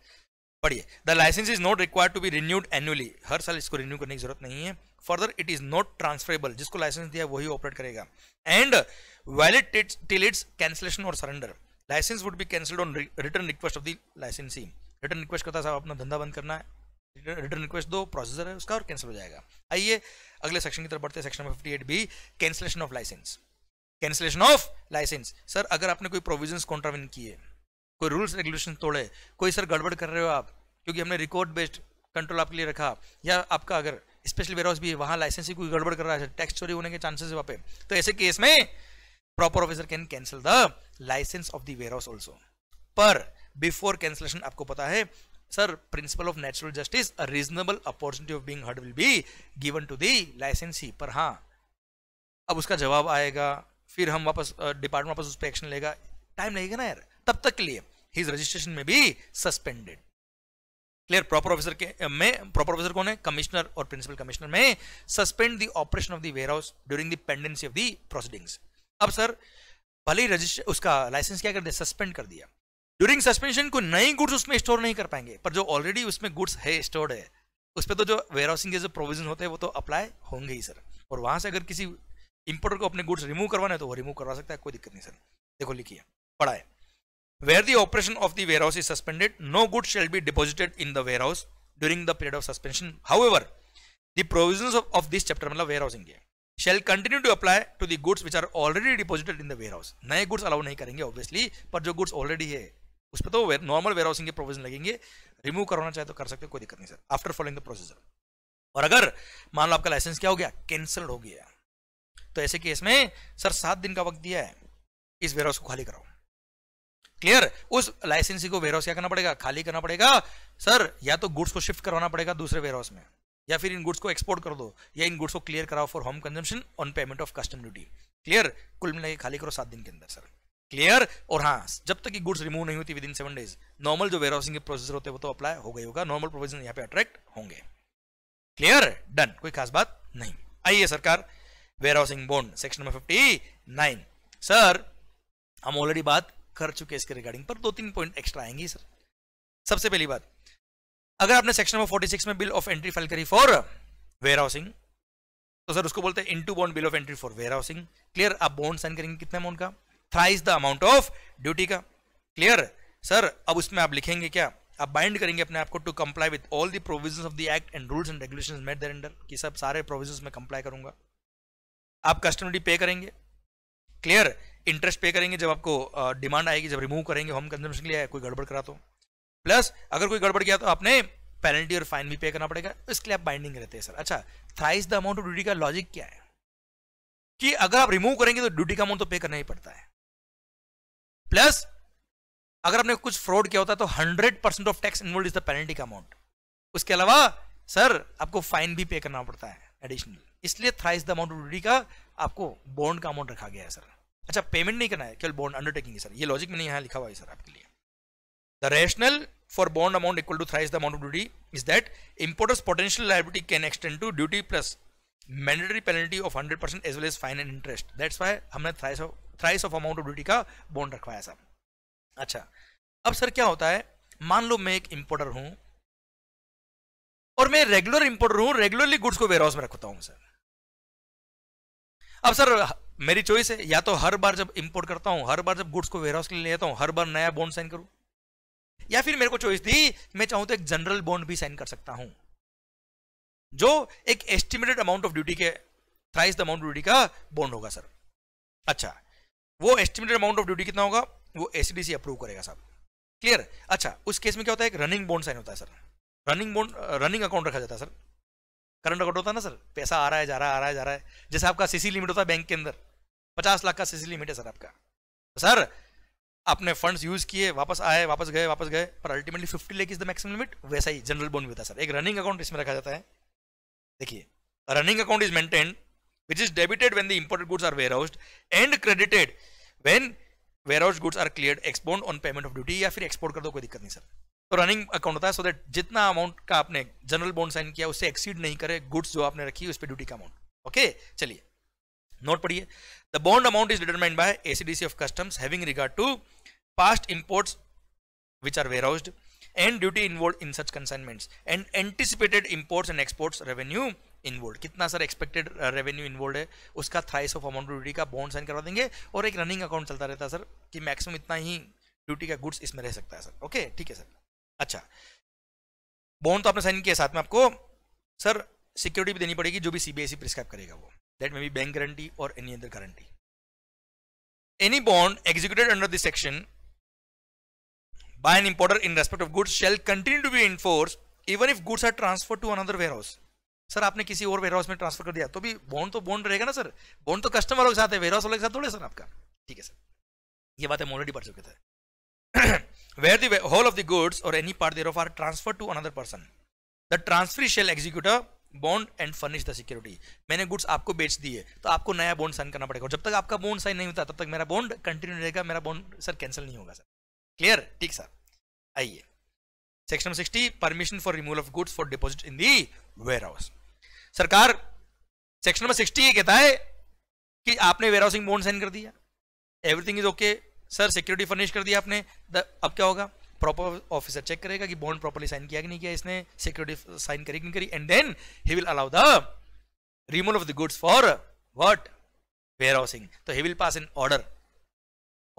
पढ़िए the licence is not required to be renewed annually हर साल इसको रिन्यू करने की जरूरत नहीं है further it is not transferable जिसको लाइसेंस दिया वही ऑपरेट करेगा and valid till its cancellation or surrender licence would be cancelled on return request of the licensee return request करता साहब अपना धंधा बंद करना है रिटर्न रिक्वेस्ट दो प्रोसीजर है उसका और कैंसिल हो जाएगा आइए अगले सेक्शन की तरफ बढ़ते हैं section number fifty eight B cancellation of licence cancellation of licence sir अगर आपने कोई प्रोविजन कॉन्ट्राविन किए कोई रूल्स रेगुलेशन तोड़े कोई सर गड़बड़ कर रहे हो आप क्योंकि हमने रिकॉर्ड बेस्ड कंट्रोल आपके लिए रखा या आपका अगर स्पेशल वेयरहाउस भी है वहाँ लाइसेंस ही कोई गड़बड़ कर रहा है टैक्स चोरी होने के चांसेस वहाँ पे तो ऐसे केस में proper officer can cancel the licence of the warehouse also पर बिफोर कैंसिलेशन आपको पता है sir principle of natural justice a reasonable opportunity of being heard will be given to the licensee पर हाँ अब उसका जवाब आएगा फिर हम वापस डिपार्टमेंट वापस उस पर एक्शन लेगा टाइम लगेगा ना यार तब तक के लिए हिज रजिस्ट्रेशन में भी सस्पेंडेड क्लियर प्रॉपर ऑफिसर के में प्रॉपर ऑफिसर कौन है commissioner or principal commissioner may suspend the operation of the warehouse during the pendency of the proceedings अब सर भले ही रजिस्टर उसका लाइसेंस क्या कर दिया सस्पेंड कर दिया ड्यूरिंग सस्पेंशन को नई गुड्स उसमें स्टोर नहीं कर पाएंगे पर जो ऑलरेडी उसमें गुड्स है स्टोर्ड है उस पर तो जो वेयर हाउसिंग के जो प्रोविजन होते हैं वो तो अप्लाई होंगे ही सर और वहां से अगर किसी इंपोर्टर को अपने गुड्स रिमूव करवाना है तो वो रिमूव करवा सकता है कोई दिक्कत नहीं सर देखो लिखिए पढ़ाए where the operation of the warehouse is suspended no goods shall be deposited in the warehouse during the period of suspension however the provisions of, of this chapter matlab warehousing ke shall continue to apply to the goods which are already deposited in the warehouse naye goods allow nahi karenge obviously par jo goods already hai us pe to normal warehousing ke provision lagenge remove karwana chahe to kar sakte koi dikkat nahi sir after following the procedure procedure और अगर मान लो आपका licence क्या हो गया cancelled हो गया तो ऐसे केस में सर सात दिन का वक्त दिया है इस वेयरहाउस को खाली कराओ क्लियर उस लाइसेंसी को वेयरहाउस क्या करना पड़ेगा खाली करना पड़ेगा सर या तो गुड्स को शिफ्ट करवाना पड़ेगा दूसरे वेयरहाउस में या फिर इन गुड्स को एक्सपोर्ट कर दो या इन गुड्स को क्लियर कराओ for home consumption on payment of custom duty clear कुल मिला खाली करो सात दिन के अंदर सर क्लियर और हाँ जब तक ये गुड्स रिमूव नहीं होती within seven days normal जो वेयरहाउसिंग के प्रोसेसर होते हैं वो तो अप्लाई हो गई होगा नॉर्मल प्रोविजन यहाँ पे अट्रैक्ट होंगे क्लियर डन कोई खास बात नहीं आइए सरकार warehousing housing bond section number fifty nine sir हम ऑलरेडी बात कर चुके हैं इसके रिगार्डिंग पर दो तीन पॉइंट एक्स्ट्रा आएंगे सर सबसे पहली बात अगर आपने सेक्शन नंबर 46 में बिल ऑफ एंट्री फाइल करी फॉर वेयर हाउसिंग तो सर उसको बोलते हैं into bond bill of entry for where warehousing clear आप बॉन्ड साइन करेंगे कितने अमाउंट का thrice the amount of duty का क्लियर सर अब उसमें आप लिखेंगे क्या आप बाइंड करेंगे अपने आप को to comply with all the provision of the act and rules and regulation made there under कि सब सारे प्रोविजन में कंप्लाई करूंगा आप कस्टमरी पे करेंगे क्लियर इंटरेस्ट पे करेंगे जब आपको डिमांड आएगी जब रिमूव करेंगे होम कंजम्पशन के लिए कोई गड़बड़ करा तो प्लस अगर कोई गड़बड़ किया तो आपने पेनल्टी और फाइन भी पे करना पड़ेगा इसके लिए आप बाइंडिंग रहते हैं सर अच्छा thrice the amount of duty का लॉजिक क्या है कि अगर आप रिमूव करेंगे तो ड्यूटी का अमाउंट तो पे करना ही पड़ता है प्लस अगर आपने कुछ फ्रॉड किया होता है तो hundred percent of tax involve is the penalty का अमाउंट उसके अलावा सर आपको फाइन भी पे करना पड़ता है एडिशनल इसलिए thrice the amount of duty का आपको बॉन्ड का अमाउंट रखा गया है सर अच्छा पेमेंट नहीं करना है केवल बॉन्ड अंडरटेकिंग सर ये लॉजिक में नहीं यहाँ लिखा हुआ है सर आपके लिए the rationale for bond amount equal to thrice the amount of duty is that importer's potential liability can extend to duty plus mandatory penalty of hundred percent as well as fine and interest that's why हमने thrice of thrice of amount of duty का bond रखवाया sir अच्छा अब sir क्या होता है मान लो मैं एक इंपोर्टर हूँ और मैं रेगुलर इंपोर्टर हूँ रेगुलरली गुड्स को वेयर हाउस में रखता हूँ सर अब सर मेरी चॉइस है या तो हर बार जब इंपोर्ट करता हूं हर बार जब गुड्स को वेयरहाउस के लिए लेता हूं हर बार नया बॉन्ड साइन करूं या फिर मेरे को चॉइस थी मैं चाहूं तो एक जनरल बॉन्ड भी साइन कर सकता हूं जो एक एस्टिमेटेड अमाउंट ऑफ ड्यूटी के थ्राइस द अमाउंट ड्यूटी का बॉन्ड होगा सर अच्छा वो एस्टिमेटेड अमाउंट ऑफ ड्यूटी कितना होगा वो एसडीसी अप्रूव करेगा साहब क्लियर अच्छा उस केस में क्या होता है एक रनिंग बॉन्ड साइन होता है sir running bond running account रखा जाता है सर करंट अकाउंट होता है ना सर पैसा आ रहा है जा रहा है आ रहा है जा रहा है जैसे आपका सीसी लिमिट होता है बैंक के अंदर पचास लाख का सीसी लिमिट है सर आपका तो सर आपने फंड्स यूज किए वापस आए वापस गए वापस गए पर ultimately fifty lakh is the maximum limit वैसा ही जनरल बोन भी होता है सर एक रनिंग अकाउंट इसमें रखा जाता है देखिए running account is maintain which is debited when the imported goods are warehouse and credited when warehouse goods are clear export on payment of duty या फिर एक्सपोर्ट कर दो कोई दिक्कत नहीं सर तो रनिंग अकाउंट होता है सो दैट जितना अमाउंट का आपने जनरल बॉन्ड साइन किया उससे एक्सीड नहीं करे गुड्स जो आपने रखी उस पर ड्यूटी का अमाउंट ओके चलिए नोट पढ़िए the bond amount is determined by ACDC of customs having regard to past imports which are warehoused and duty involve in such consignments and anticipated imports and exports revenue involve कितना sir expected revenue involve है उसका thrice of amount duty का bond sign करवा देंगे और एक running account चलता रहता है सर कि मैक्सिमम इतना ही ड्यूटी का गुड्स इसमें रह सकता है सर ओके ठीक है सर अच्छा बॉन्ड तो आपने साइन किया साथ में आपको सर सिक्योरिटी भी देनी पड़ेगी जो भी सीबीएसई प्रिस्क्राइब e करेगा वो that may be bank guarantee और any other guarantee any bond executed under this section by an importer in respect of goods shall continue to be in force even if goods are transfer to another warehouse sir आपने किसी और warehouse में transfer कर दिया तो भी bond तो bond रहेगा ना सर बॉन्ड तो कस्टमर के साथ है हाउस वाले के साथ थोड़े सर आपका ठीक है सर ये बात हम ऑलरेडी पढ़ चुके थे where the whole of the goods or any part thereof are transferred to another person the transferee shall execute a bond and furnish the security मैंने गुड्स आपको बेच दिए तो आपको नया बॉन्ड साइन करना पड़ेगा जब तक आपका बॉन्ड साइन नहीं होता तब तक मेरा बॉन्ड कंटिन्यू रहेगा मेरा बॉन्ड सर कैंसिल नहीं होगा सर क्लियर ठीक सर आइए section sixty permission for removal of goods for deposit in the warehouse सरकार सेक्शन नंबर सिक्सटी ये कहता है कि आपने वेयर हाउसिंग बॉन्ड साइन कर दिया everything is okay sir security furnish कर दिया आपने अब क्या होगा प्रॉपर ऑफिसर चेक करेगा कि बॉन्ड प्रॉपरली साइन किया कि नहीं किया इसने सिक्योरिटी साइन करी कि नहीं करी and then he will allow the removal of the goods for what warehousing तो he will pass an order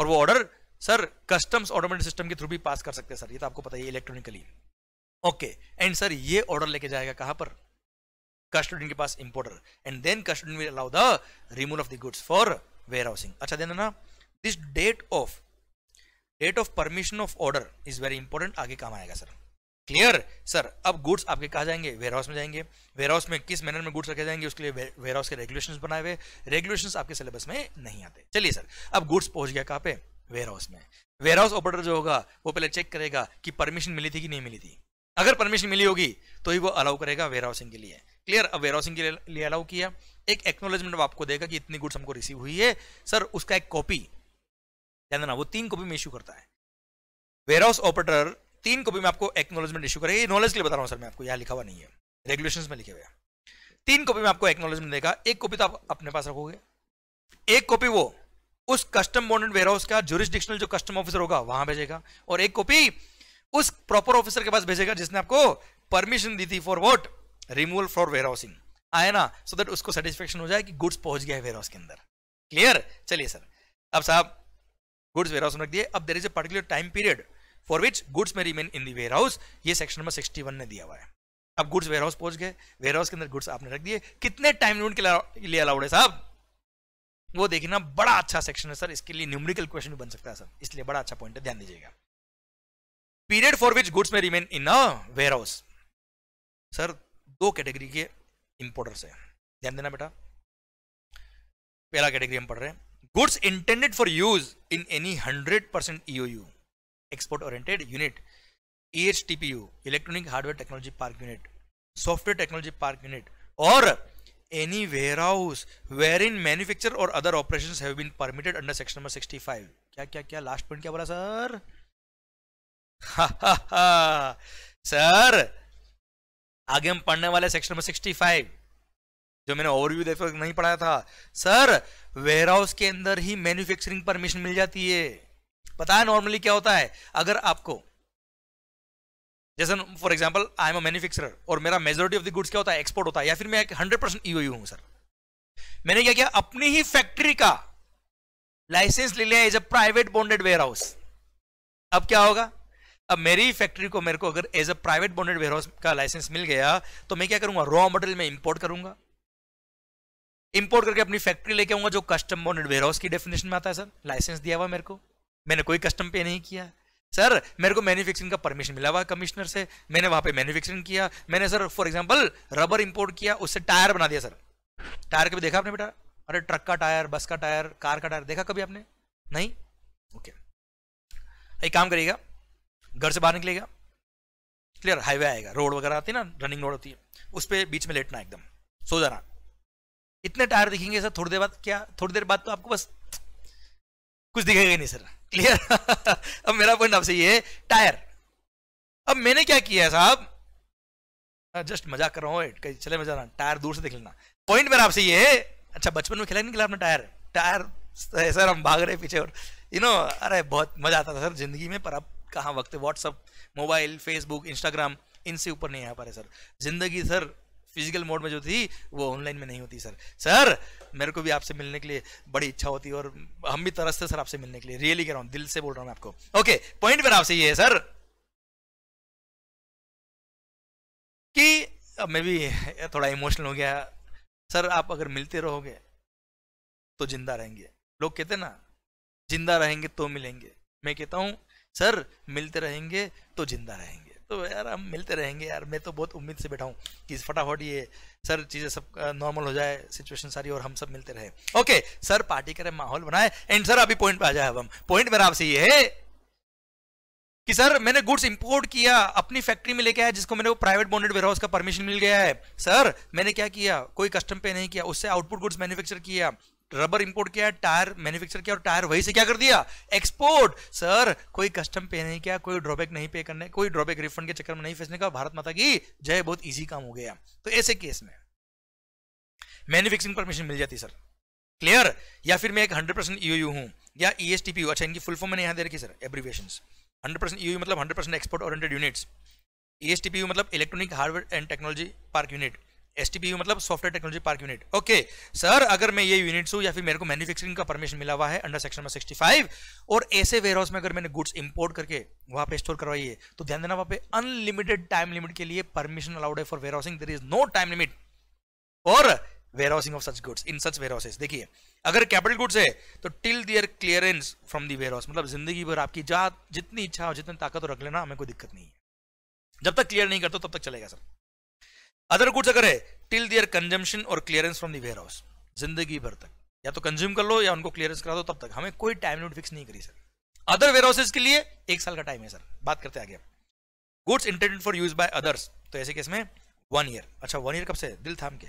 और वो order sir customs automatic system के थ्रू भी पास कर सकते हैं सर ये तो आपको पता है इलेक्ट्रॉनिकली ओके एंड सर ये ऑर्डर लेके जाएगा कहां पर कस्टोडियन के पास importer and then custodian will allow the removal of the goods for where warehousing अच्छा देना ना this date of date of permission of order is very important आगे काम आएगा सर क्लियर सर अब गुड्स आपके कहा जाएंगे वेयर हाउस में जाएंगे वेयर हाउस में किस मैनर में गुड्स रखे जाएंगे उसके लिए वेयर हाउस के रेगुलेशन बनाए हुए रेगुलेशन आपके सिलेबस में नहीं आते चलिए सर अब गुड्स पहुंच गया कहाँ पे वेयर हाउस में वेयर हाउस ऑपरेटर जो होगा वो पहले चेक करेगा कि परमिशन मिली थी कि नहीं मिली थी अगर परमिशन मिली होगी तो ही वो अलाउ करेगा वेयर हाउसिंग के लिए क्लियर अब वेयर हाउसिंग के लिए अलाउ किया एक एक्नोलेजमेंट आपको देगा कि इतनी गुड्स हमको रिसीव हुई है सर उसका एक कॉपी ध्यान देना वो तीन कॉपी में इशू करता है वेयर हाउस ऑपरेटर तीन कॉपी में आपको एक्नोलॉजमेंट इशू करेगा ये नॉलेज के लिए बता रहा हूँ सर मैं आपको यहाँ लिखा हुआ नहीं है रेगुलेशन में लिखे हुए तीन कॉपी में आपको एक्नोलॉजमेंट देगा एक कॉपी तो आप अपने पास रखोगे एक कॉपी वो उस कस्टम बॉन्डेड वेयर हाउस का जुरिस्डिक्शनल जो कस्टम ऑफिसर होगा वहां भेजेगा और एक कॉपी उस प्रॉपर ऑफिसर के पास भेजेगा जिसने आपको परमिशन दी थी for what removal for where warehousing आए ना सो so दैट उसको सेटिस्फेक्शन हो जाए कि गुड्स पहुंच गया है वेयर हाउस के अंदर क्लियर चलिए सर अब साहब गुड्स वेयर हाउस में रख दिए अब there is a particular time period for which goods may remain in the warehouse ये सेक्शन नंबर सिक्सटी वन ने दिया हुआ है अब गुड्स वेयर हाउस पहुंच गए वेयर हाउस के अंदर गुड्स आपने रख दिए कितने टाइम लिमिट के लिए अलाउड है साहब वो देखना बड़ा अच्छा सेक्शन है सर इसके लिए न्यूमरिकल क्वेश्चन भी बन सकता है सर इसलिए बड़ा अच्छा पॉइंट है ध्यान दीजिएगा period for which goods may remain in a warehouse sir दो कैटेगरी के इंपोर्टर्स है ध्यान देना बेटा पहला कैटेगरी हम पढ़ रहे हैं goods intended for use in any 100% EOU export oriented unit EHTPU electronic hardware technology park unit software technology park unit or any warehouse wherein manufacture or other operations have been permitted under section number 65 क्या क्या क्या last point क्या बोला sir sir आगे हम पढ़ने वाले section number 65 जो मैंने ओवरव्यू देखो नहीं पढ़ाया था सर वेयर हाउस के अंदर ही मैन्युफैक्चरिंग परमिशन मिल जाती है पता है नॉर्मली क्या होता है अगर आपको जैसे for example I am a manufacturer और मेरा मेजोरिटी ऑफ द गुड्स क्या होता है एक्सपोर्ट होता है या फिर मैं हंड्रेड परसेंट ईओयू हूं सर मैंने क्या किया अपनी ही फैक्ट्री का लाइसेंस ले लिया as a private bonded warehouse अब क्या होगा अब मेरी फैक्ट्री को मेरे को अगर as a private bonded warehouse का लाइसेंस मिल गया तो मैं क्या करूंगा रॉ मटेरियल में इंपोर्ट करूंगा इंपोर्ट करके अपनी फैक्ट्री लेके आऊंगा जो कस्टम बॉन्डेड वेयरहाउस की डेफिनेशन में आता है सर लाइसेंस दिया हुआ मेरे को मैंने कोई कस्टम पे नहीं किया सर मेरे को मैन्युफैक्चरिंग का परमिशन मिला हुआ कमिश्नर से मैंने वहां पे मैन्युफैक्चरिंग किया मैंने sir for example rubber import किया उससे टायर बना दिया सर टायर कभी देखा आपने बेटा अरे ट्रक का टायर बस का टायर कार का टायर देखा कभी आपने नहीं ओके okay. एक काम करिएगा घर से बाहर निकलेगा क्लियर हाईवे आएगा रोड वगैरह आती है ना रनिंग रोड होती है उस पर बीच में लेटना एकदम सो जाना इतने टायर दिखेंगे सर थोड़ी देर बाद क्या थोड़ी देर बाद तो आपको बस कुछ दिखेगा ही नहीं सर क्लियर अब मेरा पॉइंट आपसे ये टायर अब मैंने क्या किया है साहब जस्ट हाँ, मजाक कर रहा हूँ चले मजा ना टायर दूर से देख लेना पॉइंट मेरा आपसे ये है अच्छा बचपन में खिला नहीं खिला आपने टायर टायर सर हम भाग रहे पीछे और यू नो अरे बहुत मजा आता था सर जिंदगी में पर अब कहाँ वक्त है व्हाट्सअप मोबाइल फेसबुक इंस्टाग्राम इनसे ऊपर नहीं आ पा रहे सर जिंदगी सर फिजिकल मोड में जो थी वो ऑनलाइन में नहीं होती सर सर मेरे को भी आपसे मिलने के लिए बड़ी इच्छा होती है और हम भी तरसते सर आपसे मिलने के लिए रियली कह रहा हूं दिल से बोल रहा हूं आपको ओके पॉइंट मेरा आपसे ये है सर कि मैं भी थोड़ा इमोशनल हो गया सर आप अगर मिलते रहोगे तो जिंदा रहेंगे लोग कहते ना जिंदा रहेंगे तो मिलेंगे मैं कहता हूं सर मिलते रहेंगे तो जिंदा रहेंगे तो यार हम मिलते रहेंगे यार मैं तो बहुत उम्मीद से बैठा हूँ कि फटाफट ये सर चीज़ें सब नॉर्मल हो जाए सिचुएशन सारी और हम सब मिलते रहे ओके सर पार्टी करें माहौल बनाए एंड सर अभी पॉइंट पे आ जाए अब हम पॉइंट मेरा आपसे ये है कि सर मैंने गुड्स इंपोर्ट किया अपनी फैक्ट्री में लेके आया जिसको मैंने वो प्राइवेट बॉन्डेड वेयरहाउस का परमिशन मिल गया है सर मैंने क्या किया कोई कस्टम पे नहीं किया उससे आउटपुट गुड्स मैन्युफैक्चर किया रबर इंपोर्ट किया टायर मैन्युफैक्चर किया और टायर वहीं से क्या कर दिया एक्सपोर्ट सर कोई कस्टम पे नहीं किया कोई ड्रॉबैक नहीं पे करने कोई ड्रॉबैक रिफंड के चक्कर में नहीं फंसने का भारत माता की जय बहुत ईजी काम हो गया तो ऐसे केस में मैन्युफैक्चरिंग परमिशन मिल जाती सर क्लियर या फिर मैं एक हंड्रेड परसेंट ईयू हूँ या ई एस टी पी अच्छा इनकी फुल फॉर्म मैंने यहाँ दे रखी sir abbreviation hundred percent EU मतलब हंड्रेड परसेंट एक्सपोर्ट और units E S T P मतलब electronic hardware and technology park unit S मतलब software technology park unit okay sir अगर मैं ये यूनिट्स हूँ या फिर मेरे को मैन्युफैक्चरिंग का परमिशन मिला हुआ है अंडर सेक्शन में 65 और ऐसे वेयर हाउस में अगर मैंने गुड्स इंपोर्ट करके वहां पे स्टोर करवाई है तो ध्यान देना वहां पे अनलिमिटेड टाइम लिमिट के लिए परमिशन अलाउड है for where warehousing there is no time limit और warehousing of such goods in such warehouses देखिए अगर कैपिटल गुड्स है तो till their clearance from the warehouse मतलब जिंदगी भर आपकी जात जितनी इच्छा हो जितनी ताकत हो रख लेना हमें कोई दिक्कत नहीं है जब तक क्लियर नहीं करते तब तक चलेगा सर अदर गुड्स अगर है टिल दियर कंजम्पशन और clearance from the warehouse जिंदगी भर तक या तो कंज्यूम कर लो या उनको क्लियरेंस करा दो तब तक हमें कोई टाइम लिमिट फिक्स नहीं करी सर अदर वेयर हाउसेज के लिए एक साल का टाइम है सर बात करते आगे goods intended for use by others तो ऐसे केस में वन ईयर अच्छा वन ईयर कब से दिल थाम के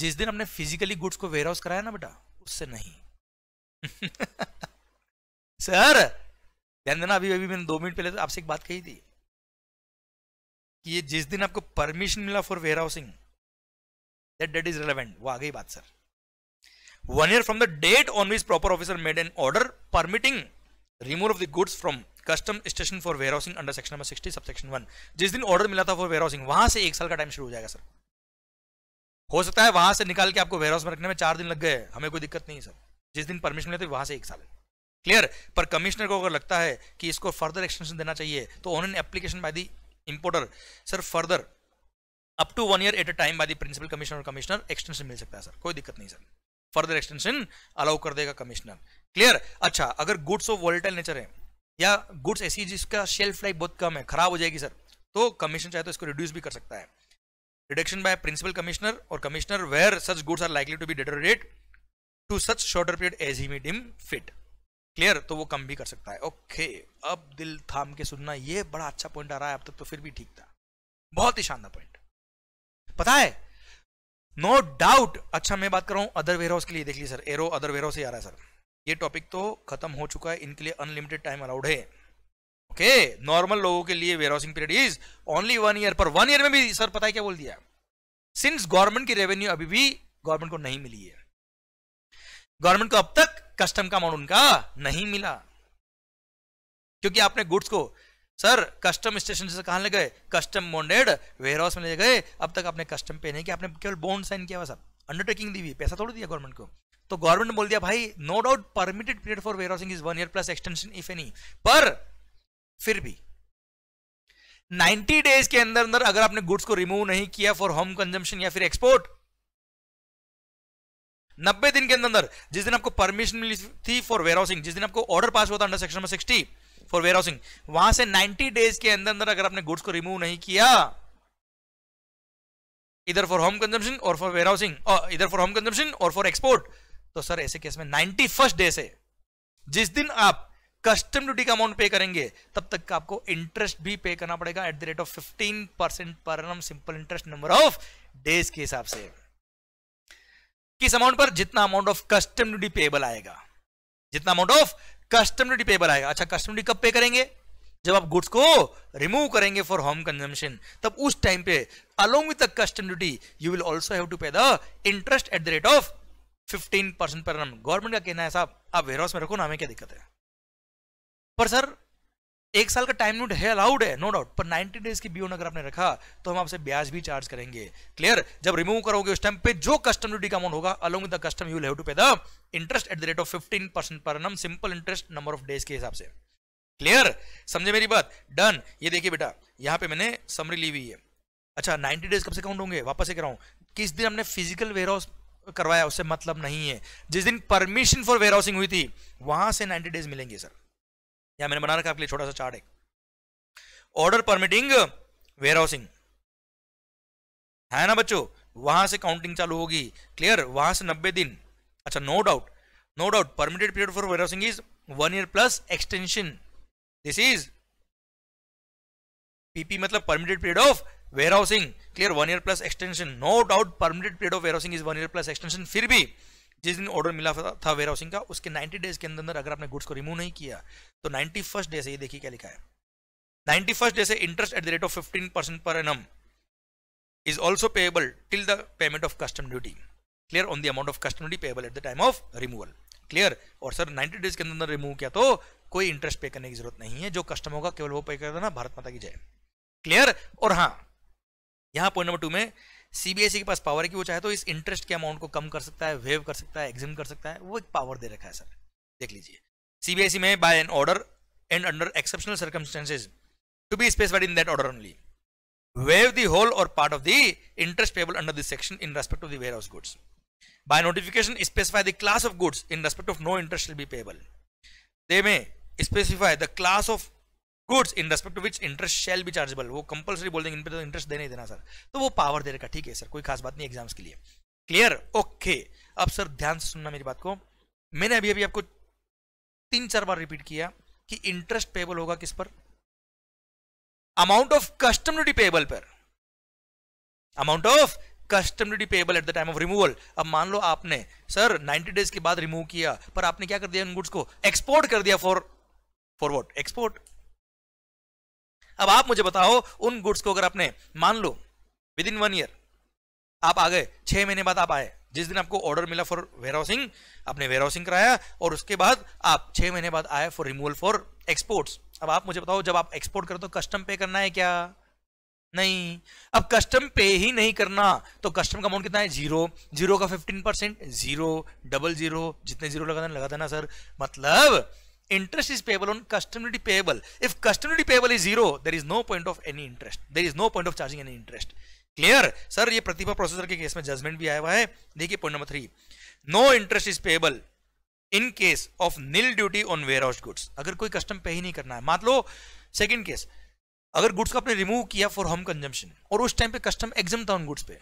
जिस दिन हमने फिजिकली गुड्स को वेयर हाउस कराया ना बेटा उससे नहीं सर ध्यान देना अभी अभी मैंने दो मिनट पहले तो आपसे एक बात कही थी कि ये जिस दिन आपको परमिशन मिला for where warehousing that date is relevant वो आ गई बात sir one year from the date on which proper officer made an order permitting remove of the goods from custom station for where warehousing under section number sixty subsection one जिस दिन order मिला था for where warehousing वहां से एक साल का time शुरू हो जाएगा सर हो सकता है वहां से निकाल के आपको वेयर हाउस में रखने में चार दिन लग गए हमें कोई दिक्कत नहीं है सर जिस दिन परमिशन मिले थे वहां से एक साल क्लियर पर कमिश्नर को अगर लगता है कि इसको फर्दर एक्सटेंशन देना चाहिए तो on an application by the importer sir further up to one year at a time by the principal commissioner और कमिश्नर एक्सटेंशन मिल सकता है सर कोई दिक्कत नहीं सर फर्दर एक्सटेंशन अलाउ कर देगा कमिश्नर क्लियर अच्छा अगर गुड्स ऑफ वॉलेटाइल नेचर है या गुड्स ऐसी जिसका शेल्फ लाइफ बहुत कम है खराब हो जाएगी सर तो कमीशन चाहे तो इसको रिड्यूस भी कर सकता है रिडक्शन बाय प्रिंसिपल कमिश्नर और commissioner where such goods are likely to be deter to such shorter period as he मीड हिम फिट क्लियर तो वो कम भी कर सकता है ओके अब दिल थाम के सुनना ये बड़ा अच्छा पॉइंट आ रहा है अब तक तो, फिर भी ठीक था बहुत ही शानदार पॉइंट पता है नो no डाउट अच्छा मैं बात कर रहा हूं अदर वेयर हाउस के लिए देख लीजिए सर एरो अदर वेयर हाउस ही आ रहा है सर ये टॉपिक तो खत्म हो चुका है इनके लिए अनलिमिटेड टाइम अलाउड है ओके नॉर्मल लोगों के लिए warehousing period is only one year पर वन ईयर में भी सर पता है क्या बोल दिया सिंस गवर्नमेंट की रेवेन्यू अभी भी गवर्नमेंट को नहीं मिली है गवर्नमेंट को अब तक कस्टम का अमाउंट उनका नहीं मिला क्योंकि आपने गुड्स को सर कस्टम स्टेशन से कहा ले गए कस्टम बॉन्डेड वेयर हाउस में ले गए अब तक आपने कस्टम पे नहीं किया आपने केवल बॉन्ड साइन किया सर अंडरटेकिंग दी हुई पैसा थोड़ी दिया गवर्नमेंट को तो गवर्नमेंट ने बोल दिया भाई no doubt permitted period for where warehousing is one year plus extension if any पर फिर भी 90 डेज के अंदर अंदर अगर आपने गुड्स को रिमूव नहीं किया फॉर होम कंजम्पशन या फिर एक्सपोर्ट नब्बे दिन के अंदर जिस दिन आपको परमिशन मिली थी फॉर वेयर हाउसिंग जिस दिन आपको ऑर्डर पास हुआ था under section number sixty for where warehousing वहां से नाइनटी डेज के अंदर अंदर अगर आपने गुड्स को रिमूव नहीं किया इधर फॉर होम कंजम्पशन और फॉर वेयर हाउसिंग इधर फॉर होम कंजम्पशन और फॉर एक्सपोर्ट तो सर ऐसे केस में नाइनटी फर्स्ट डे से जिस दिन आप कस्टम ड्यूटी का अमाउंट पे करेंगे तब तक का आपको इंटरेस्ट भी पे करना पड़ेगा at the rate of 15 percent per simple interest number of days के हिसाब से किस अमाउंट पर जितना amount of custom duty payable आएगा जितना amount of custom duty payable आएगा अच्छा कस्टम ड्यूटी कब पे करेंगे जब आप गुड्स को रिमूव करेंगे फॉर होम कंजम्पशन तब उस टाइम पे along with the custom duty you will also have to pay the interest at the rate of 15 percent पर गवर्नमेंट का कहना है साहब आप वेयर हाउस में रखो ना हमें क्या दिक्कत है पर सर एक साल का टाइम लिमिट है अलाउड है नो डाउट पर 90 डेज की बीओन अगर आपने रखा तो हम आपसे ब्याज भी चार्ज करेंगे क्लियर जब रिमूव करोगे उस टाइम पे जो कस्टम ड्यूटी का अमाउंट होगा along with the custom you will have to pay the interest at the rate of 15 percent per annum simple interest number of days के हिसाब से क्लियर समझे मेरी बात डन ये देखिए बेटा यहाँ पे मैंने समरी ली हुई है अच्छा 90 डेज कब से काउंट होंगे वापस से कराऊ किस दिन हमने फिजिकल वेयर हाउस करवाया उससे मतलब नहीं है जिस दिन परमिशन फॉर वेयर हाउसिंग हुई थी वहां से 90 डेज मिलेंगे सर या मैंने बना रखा आपके लिए छोटा सा चार्ट एक ऑर्डर परमिटिंग वेयर हाउसिंग है ना बच्चों वहां से काउंटिंग चालू होगी क्लियर वहां से नब्बे दिन अच्छा no doubt no doubt permitted period for where warehousing is one year plus extension this is PP मतलब permitted period of warehousing clear one year plus extension no doubt permitted period of warehousing is one year plus extension फिर भी जिस दिन order मिला था where warehousing का उसके 90 days के अंदर अगर आपने गुड्स को रिमूव नहीं किया तो नाइन्टी फर्स्ट डे से ये देखिए क्या लिखा है नाइन्टी फर्स्ट डे से interest at the rate of fifteen percent per annum is also payable till the payment of custom duty clear on the amount of custom duty payable at the time of removal clear और sir ninety days के अंदर remove किया तो कोई interest पे करने की जरूरत नहीं है जो कस्टम होगा केवल वो पे कर देना भारत माता की जय क्लियर और हाँ यहाँ पॉइंट नंबर टू में सीबीएसई e के पास पावर है कि वो चाहे तो इस इंटरेस्ट के अमाउंट को कम कर सकता है वेव कर सकता है एग्जिम कर सकता है वो एक पावर दे रखा है सर देख लीजिए सीबीएसई e में by an order and under exceptional circumstances to be specified in that order only waive the whole or part of the interest payable under this section in respect of the warehouse goods by notification specify the class of goods in respect of no interest be payable they may specify the class of goods in respect to which interest shall be chargeable वो compulsory बोल देंगे इन पे तो interest देने ही देना sir तो वो power दे रखा ठीक है सर कोई खास बात नहीं एग्जाम्स के लिए क्लियर ओके okay. अब सर ध्यान से सुनना मेरी बात को मैंने अभी अभी आपको तीन चार बार रिपीट किया कि इंटरेस्ट पेबल होगा किस पर amount of custom duty payable पर amount of custom duty payable at the time of removal अब मान लो आपने सर 90 डेज के बाद रिमूव किया पर आपने क्या कर दिया उन गुड्स को एक्सपोर्ट कर दिया फॉर फॉरवर्ड एक्सपोर्ट अब आप मुझे बताओ उन गुड्स को अगर आपने मान लो विद इन वन ईयर आप आ गए छह महीने बाद आप आए जिस दिन आपको ऑर्डर मिला फॉर वेयर हाउसिंग आपने वेयर हाउसिंग कराया और उसके बाद आप छह महीने बाद आए फॉर रिमूवल फॉर एक्सपोर्ट्स अब आप मुझे बताओ जब आप एक्सपोर्ट करो तो कस्टम पे करना है क्या नहीं अब कस्टम पे ही नहीं करना तो कस्टम का अमाउंट कितना है जीरो जीरो का fifteen percent zero double zero जितने जीरो लगा देना लगा देना सर मतलब interest is payable on customary payable if customary payable is zero there is no point of any interest there is no point of charging any interest clear sir ये Pratibha processor के case में judgement भी आया हुआ है देखिए point number three no interest is payable in case of nil duty on warehouse goods अगर कोई कस्टम पे ही नहीं करना है मान लो सेकंड केस अगर गुड्स को आपने रिमूव किया फॉर होम कंजम्पशन और उस टाइम पे कस्टम एग्जाम था उन गुड्स पे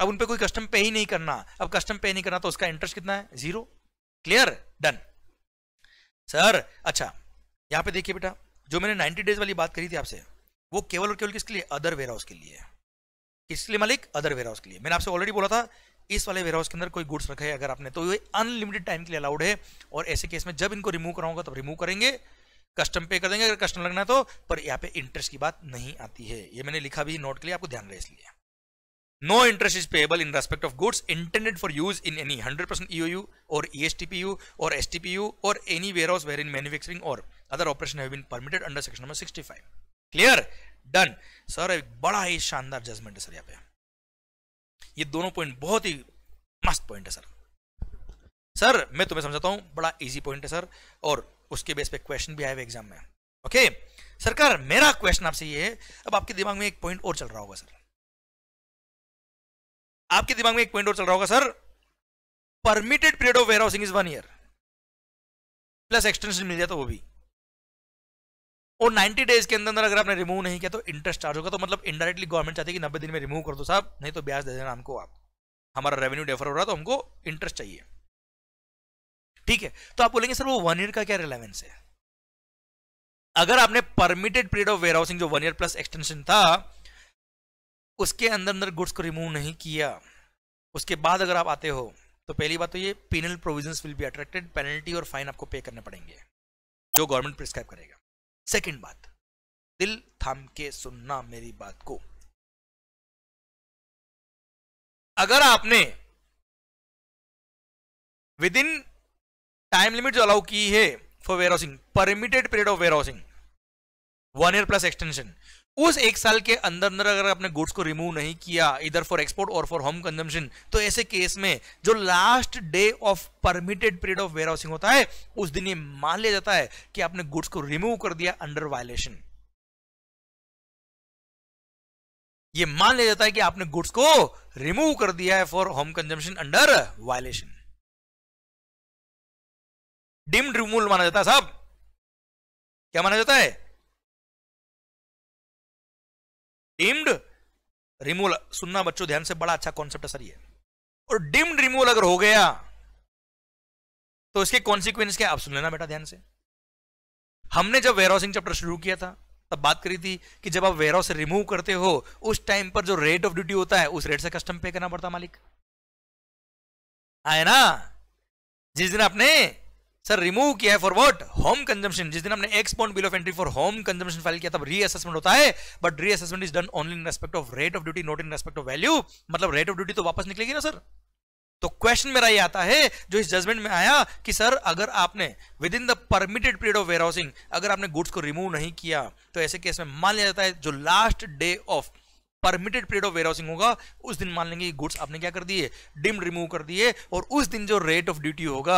अब उन पे कोई कस्टम पे ही नहीं करना अब कस्टम पे नहीं करना तो उसका इंटरेस्ट कितना है जीरो क्लियर डन सर अच्छा यहाँ पे देखिए बेटा जो मैंने 90 डेज वाली बात करी थी आपसे वो केवल और केवल किसके लिए अदर वेयर हाउस के लिए किसके लिए मालिक अदर वेयर हाउस के लिए मैंने आपसे ऑलरेडी बोला था इस वाले वेयर हाउस के अंदर कोई गुड्स रखे अगर आपने तो ये अनलिमिटेड टाइम के लिए अलाउड है और ऐसे केस में जब इनको रिमूव कराऊंगा तब रिमूव करेंगे कस्टम पे कर देंगे अगर कस्टम लगना है तो पर यहाँ पे इंटरेस्ट की बात नहीं आती है ये मैंने लिखा भी नोट के लिए आपको ध्यान रहे इसलिए No interest is payable in respect of goods intended for use in any 100% EOU or ESTPU or STPU or any warehouse wherein manufacturing or other operation have been permitted under section number 65. Clear done sir एक बड़ा ही शानदार judgement है sir यहाँ पे ये दोनों point बहुत ही मस्त पॉइंट है सर सर मैं तुम्हें समझाता हूँ बड़ा इजी पॉइंट है सर और उसके बेस पे क्वेश्चन भी आए हुए एग्जाम में ओके सरकार मेरा क्वेश्चन आपसे ये है अब आपके दिमाग में एक पॉइंट और चल रहा होगा सर आपके दिमाग में एक पॉइंट और चल रहा होगा sir permitted period of warehousing is one year plus extension मिल जाए तो वो भी और 90 डेज के अंदर अंदर अगर आपने रिमूव नहीं किया तो इंटरेस्ट चार्ज होगा तो मतलब इंडायरेक्टली गवर्नमेंट चाहती है कि 90 दिन में रिमूव कर दो साहब नहीं तो ब्याज दे देना हमको आप हमारा रेवेन्यू डेफर हो रहा है तो हमको इंटरेस्ट चाहिए ठीक है तो आप बोलेंगे सर वो वन ईयर का क्या रिलेवेंस है अगर आपने permitted period of warehousing जो वन ईयर प्लस एक्सटेंशन था उसके अंदर अंदर गुड्स को रिमूव नहीं किया उसके बाद अगर आप आते हो तो पहली बात तो ये penal provisions will be attracted penalty और फाइन आपको पे करने पड़ेंगे जो गवर्नमेंट प्रिस्क्राइब करेगा सेकंड बात दिल थाम के सुनना मेरी बात को अगर आपने विद इन टाइम लिमिट जो अलाउ की है for where warehousing permitted period of warehousing one year plus extension उस एक साल के अंदर अंदर अगर आपने गुड्स को रिमूव नहीं किया इधर फॉर एक्सपोर्ट और फॉर होम कंजम्पशन तो ऐसे केस में जो last day of permitted period of warehousing होता है उस दिन ये मान लिया जाता है कि आपने गुड्स को रिमूव कर दिया अंडर वायलेशन ये मान लिया जाता है कि आपने गुड्स को रिमूव कर दिया है for home consumption under violation deemed removal माना जाता है साहब क्या माना जाता है डिम्ड रिमूवल सुनना बच्चों ध्यान से बड़ा अच्छा कॉन्सेप्ट है सर ये और डिम्ड रिमूवल अगर हो गया तो इसके कॉन्सिक्वेंस क्या आप सुन लेना बेटा ध्यान से हमने जब वेयरहाउसिंग चैप्टर शुरू किया था तब बात करी थी कि जब आप वेयरहाउस रिमूव करते हो उस टाइम पर जो रेट ऑफ ड्यूटी होता है उस रेट से कस्टम पे करना पड़ता मालिक आए ना जिस दिन आपने सर रिमूव किया है फॉर वॉट होम कंजम्पशन जिस दिन हमने ex bill of entry for home consumption file किया तब रीअसेसमेंट होता है but reassessment is done only in respect of rate of duty not in respect of value मतलब रेट ऑफ ड्यूटी तो वापस निकलेगी ना सर तो क्वेश्चन मेरा ये आता है जो इस जजमेंट में आया कि सर अगर आपने within the permitted period of warehousing अगर आपने गुड्स को रिमूव नहीं किया तो ऐसे केस में मान लिया जाता है जो last day of permitted period of warehousing होगा उस दिन मान लेंगे गुड्स आपने क्या कर दिए डिम रिमूव कर दिए और उस दिन जो रेट ऑफ ड्यूटी होगा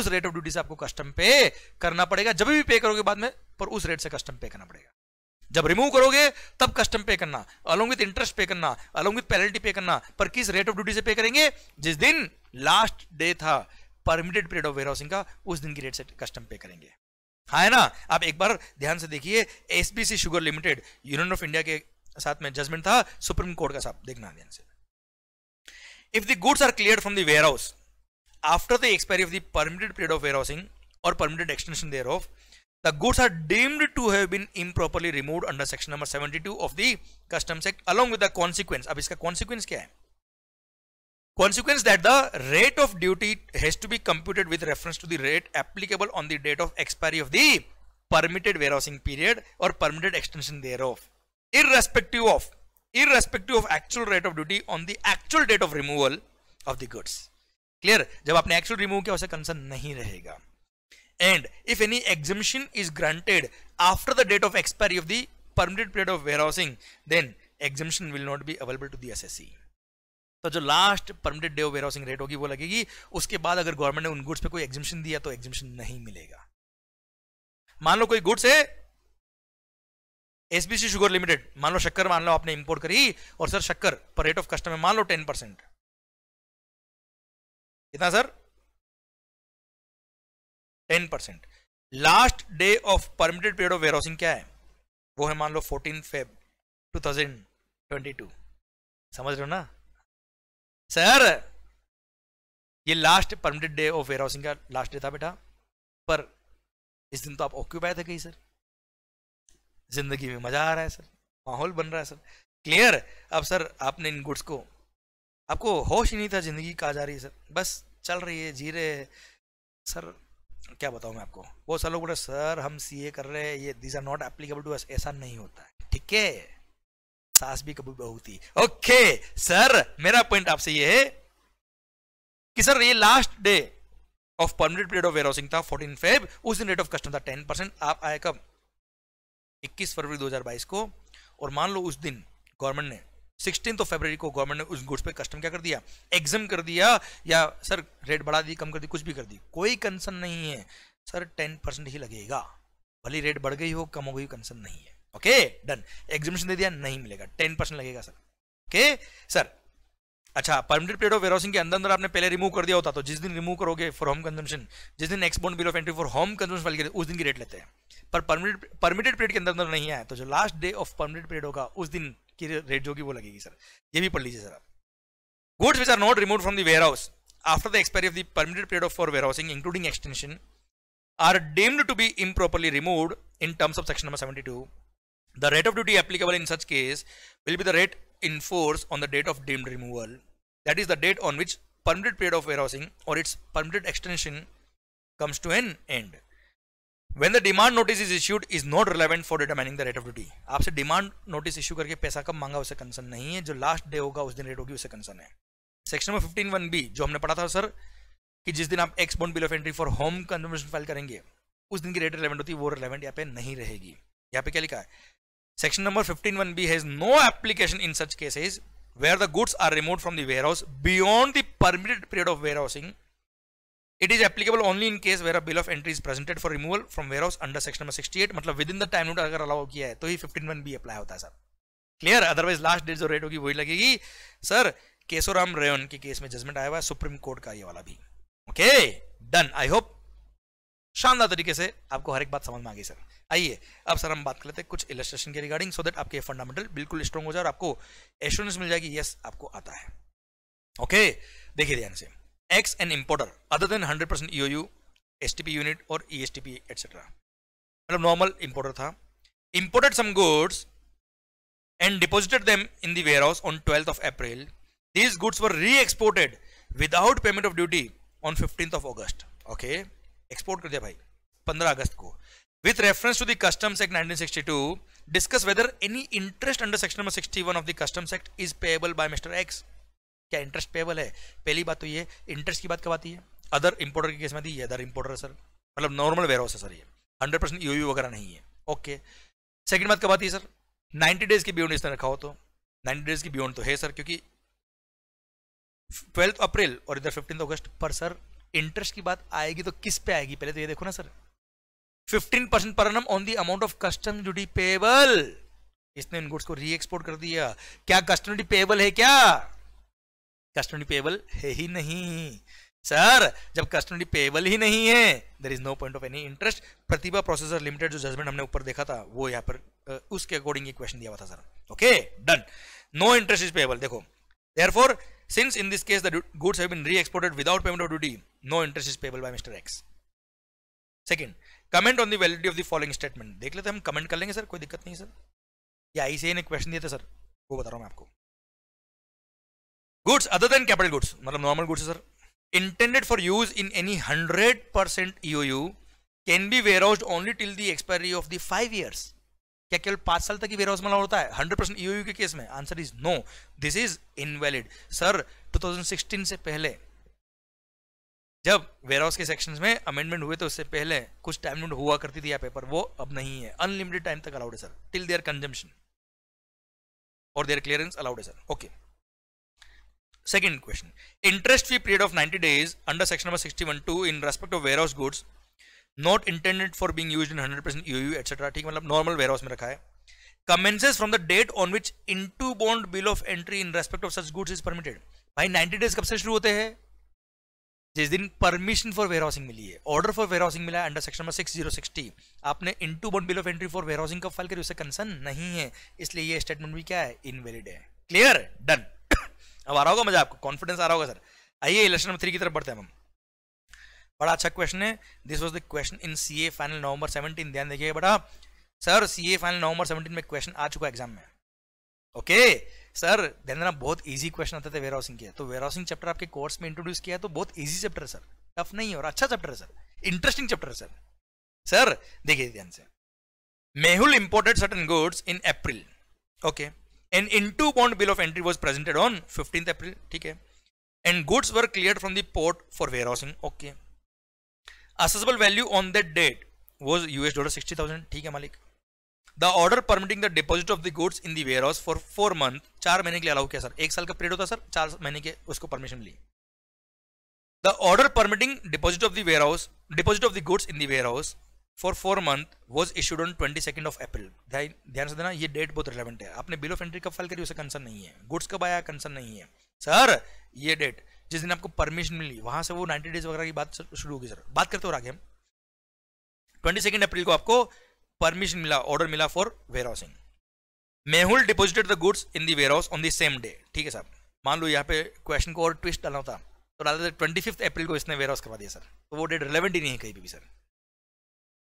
उस रेट ऑफ ड्यूटी से आपको कस्टम पे करना पड़ेगा जब भी पे करोगे बाद में पर उस रेट से कस्टम पे करना पड़ेगा जब रिमूव करोगे तब कस्टम पे करना अलोंग विद इंटरेस्ट पे करना अलोंग विद पेनल्टी पे करना पर किस रेट ऑफ ड्यूटी से पे करेंगे जिस दिन लास्ट डे था परमिटेड पीरियड ऑफ वेयरहाउसिंग का उस दिन की रेट से कस्टम पे करेंगे हाँ है ना आप एक बार ध्यान से देखिए SBC sugar limited union of India के साथ में जजमेंट था सुप्रीम कोर्ट का साथ देखना ध्यान से if the goods are clear from the warehouse after the expiry of the permitted period of warehousing or permitted extension thereof the goods are deemed to have been improperly remove under section number seventy of the customs act along with the consequence अब इसका consequence क्या है consequence that the rate of duty has to be computed with reference to the rate applicable on the date of expiry of the permitted warehousing period or permitted extension thereof irrespective of irrespective of actual rate of duty on the actual date of removal of the goods clear jab apne actual remove kiya usse concern nahi rahega and if any exemption is granted after the date of expiry of the permitted period of warehousing then exemption will not be available to the assessee तो जो last permitted day of warehousing rate होगी वो लगेगी उसके बाद अगर government ने उन गुड्स पे कोई एग्जिबिशन दिया तो एग्जिबिशन नहीं मिलेगा मान लो कोई गुड्स है एसबीसी शुगर लिमिटेड मान लो शक्कर मान लो आपने इंपोर्ट करी और सर शक्कर पर रेट ऑफ कस्टम मान लो टेन परसेंट कितना sir ten percent last day of permitted period of warehousing क्या है वो है मान लो फोर्टीन फेब 2022 समझ रहे हो ना सर ये last permitted day of warehousing का लास्ट डे था बेटा पर इस दिन तो आप ऑक्यूपाई थे कहीं सर जिंदगी में मजा आ रहा है सर माहौल बन रहा है सर क्लियर अब सर आपने इन गुड्स को आपको होश ही नहीं था जिंदगी कहा जा रही है सर बस चल रही है जी रहे सर क्या बताऊँ मैं आपको वो सर लोग बोले सर हम सी कर रहे हैं ये this are not applicable to us ऐसा नहीं होता है ठीक है सास भी कभी बहू थी ओके सर मेरा पॉइंट आपसे ये है कि सर ये last day of permitted period of warehousing था 14 फेब उस दिन रेट ऑफ कस्टम था 10 परसेंट आप आए कब 21 फरवरी 2022 को और मान लो उस दिन गवर्नमेंट ने सिक्सटीन ऑफ को गवर्नमेंट ने उस गुड्स पे कस्टम क्या कर दिया एग्जाम कर दिया या सर रेट बढ़ा दी कम कर दी कुछ भी कर दी कोई कंसर्न नहीं है सर टेन परसेंट ही लगेगा भले रेट बढ़ गई हो कम हो गई कंसर्न नहीं है ओके डन एग्जामिनेशन दे दिया नहीं मिलेगा टेन परसेंट लगेगा सर ओके सर अच्छा परमिटेड पीरियड ऑफ वेरोसिंग के अंदर अंदर आपने पहले रिमूव कर दिया होता तो जिस दिन रिमूव करोगे फॉर होम कंजम्शन जिस दिन export bill of entry for home consumption उस दिन की रेट लेते हैं पर परमिट परमिटेड पीरियड के अंदर अंदर नहीं आया तो जो last day of permit period होगा उस दिन की रेट जो वो लगेगी सर ये भी पढ़ लीजिए sir goods which are not remove from the warehouse after the expiry of the permitted period of for where warehousing including extension are deemed to be improperly remove in terms of section number seventy two the rate of duty applicable in such case will be the rate in force on the date of deemed removal that is the date on which permitted period of warehousing or its permitted extension comes to an end when the demand notice is issued is not relevant for determining the rate of duty आपसे demand notice issue karke paisa kab manga usse concern nahi hai jo last day hoga us din rate hogi usse concern hai section number fifteen one B जो हमने पढ़ा था sir कि जिस दिन आप ex bond bill of entry for home consumption file करेंगे उस दिन की रेट रिलेवेंट होती है वो रिलेवेंट यहाँ पे नहीं रहेगी यहाँ पे क्या लिखा है section number fifteen one B has no application where the goods are removed from the warehouse beyond the permitted period of warehousing it is applicable only in case where a bill of entry is presented for removal from warehouse under section number 68 matlab within the time limit agar allow kiya hai to hi 151b apply hota hai sir clear otherwise last date jo rate hogi wohi lagegi sir kesoram rayon ke case mein judgment aaya hua hai supreme court ka ye wala bhi okay done i hope shandar tarike se aapko har ek baat samajh बात समझ में आ आइए अब sir हम बात कर लेते हैं कुछ इलस्ट्रेशन के रिगार्डिंग सो देट आपके फंडामेंटल बिल्कुल स्ट्रॉग हो जाए और आपको एश्योरेंस मिल जाएगी यस आपको आता है ओके देखिए ध्यान से X an importer other than hundred percent E U S T P unit और E S T P etcetera मतलब नॉर्मल इम्पोर्टर था imported some goods and deposited them in the warehouse on twelfth of April these goods were re-exported without payment of duty on fifteenth of August okay export कर दिया भाई पंद्रह अगस्त को with reference to the customs act 1962 discuss whether any interest under section number 61 of the customs act is payable by mr x क्या interest payable है पहली बात तो ये इंटरेस्ट की बात कब आती है अदर इंपोर्टर के केस में दी अदर इंपोर्टर है सर मतलब नॉर्मल वेयर हाउस है सर ये 100 परसेंट यू वगैरह नहीं है ओके सेकंड बात कब आती है सर 90 डेज की बियड इसने रखा हो तो 90 डेज की बियड तो है सर क्योंकि ट्वेल्थ अप्रैल और इधर फिफ्टीन अगस्त पर सर इंटरेस्ट की बात आएगी तो किस पे आएगी पहले तो ये देखो ना sir fifteen percent per annum on the amount of custom duty payable इसने इन गुड्स को री एक्सपोर्ट कर दिया क्या कस्टम ड्यूटी पेबल है क्या कस्टम ड्यूटी पेबल है ही नहीं सर जब कस्टम ड्यूटी पेबल ही नहीं है there is no point of any interest Pratibha processor limited जो जजमेंट हमने ऊपर देखा था वो यहाँ पर उसके अकॉर्डिंग क्वेश्चन दिया हुआ था sir okay done no interest is payable देखो therefore since in this case the goods have been re-exported without payment of duty no interest is payable by mister X second comment on the validity of the following statement देख लेते हम comment कर लेंगे sir कोई दिक्कत नहीं sir या आई से ने क्वेश्चन दिए थे सर वो बता रहा हूँ मैं आपको goods other than capital goods मतलब normal goods sir intended for use in any 100% can be warehouse only till the expiry of the five years क्या केवल पांच साल तक ही वेयर हाउस माला होता है हंड्रेड परसेंट ईओयू के केस में answer is no this is invalid sir sixteen से पहले जब वेयरहाउस के सेक्शंस में अमेंडमेंट हुए तो उससे पहले कुछ टाइम लिमिट हुआ करती थी या पेपर वो अब नहीं है अनलिमिटेड टाइम तक अलाउड है सर टिल देयर कंजम्पशन और देयर क्लियरेंस अलाउड है sir okay second question interest free period of 90 days under section number two in respect of warehouse goods not intended for being use in hundred percent U etcetera ठीक मतलब normal warehouse में रखा है commences from the date on which into bond bill of entry in respect of such goods is permitted भाई 90 days कब से शुरू होते हैं जिस दिन परमिशन फॉर वेयर हाउसिंग मिली है ऑर्डर फॉर वेयर हाउसिंग मिला है under section number six zero sixty आपने into one bill of entry for where warehousing का फाइल करी उससे कंसर्न नहीं है इसलिए ये स्टेटमेंट भी क्या है इनवेलिड है क्लियर डन अब आ रहा होगा मजा आपको कॉन्फिडेंस आ रहा होगा सर आइए इलेक्शन नंबर थ्री की तरफ बढ़ते हैं हम बड़ा अच्छा क्वेश्चन है this was the question in C A final November seventeen ध्यान देखिए बड़ा sir C A final November seventeen में क्वेश्चन आ चुका एग्जाम में ओके okay? सर देना बहुत ईजी क्वेश्चन आते थे वेयर हाउसिंग के तो वेयर हाउसिंग चैप्टर आपके कोर्स में इंट्रोड्यूस किया है तो बहुत ईजी चैप्टर है सर टफ नहीं और अच्छा चैप्टर है सर इंटरेस्टिंग चैप्टर है सर सर देखिए ध्यान से Mehul imported certain goods in April okay and into bond bill of entry was presented on fifteen April ठीक है and goods were clear from the port for where warehousing okay assessable value on that date was US dollar sixty thousand ठीक है मालिक the order permitting the deposit of the goods in the warehouse for four month चार महीने के लिए allow किया sir एक साल का पीरियड होता सर चार महीने के उसको परमिशन ली the order permitting deposit of the warehouse deposit of the goods in the warehouse for four month was issued on twenty second of April ध्यान से देना ये डेट बहुत रिलेवेंट है आपने बिल ऑफ एंट्री कब file करी उसे कंसर्न नहीं है गुड्स कब आया कंसर्न नहीं है सर ये डेट जिस दिन आपको परमिशन मिली वहां से वो 90 डेज वगैरह की बात शुरू होगी सर बात करते हो आगे हम ट्वेंटी सेकेंड अप्रैल को आपको परमिशन मिला ऑर्डर मिला for where warehousing Mehul deposited the goods in the warehouse on the same day ठीक है सर मान लो यहाँ पे क्वेश्चन को और ट्विस्ट डालना था तो डाल था ट्वेंटी फिफ्थ अप्रैल को इसने वेयर हाउस करवा दिया सर तो वो डेट रिलेवेंट ही नहीं है कहीं भी sir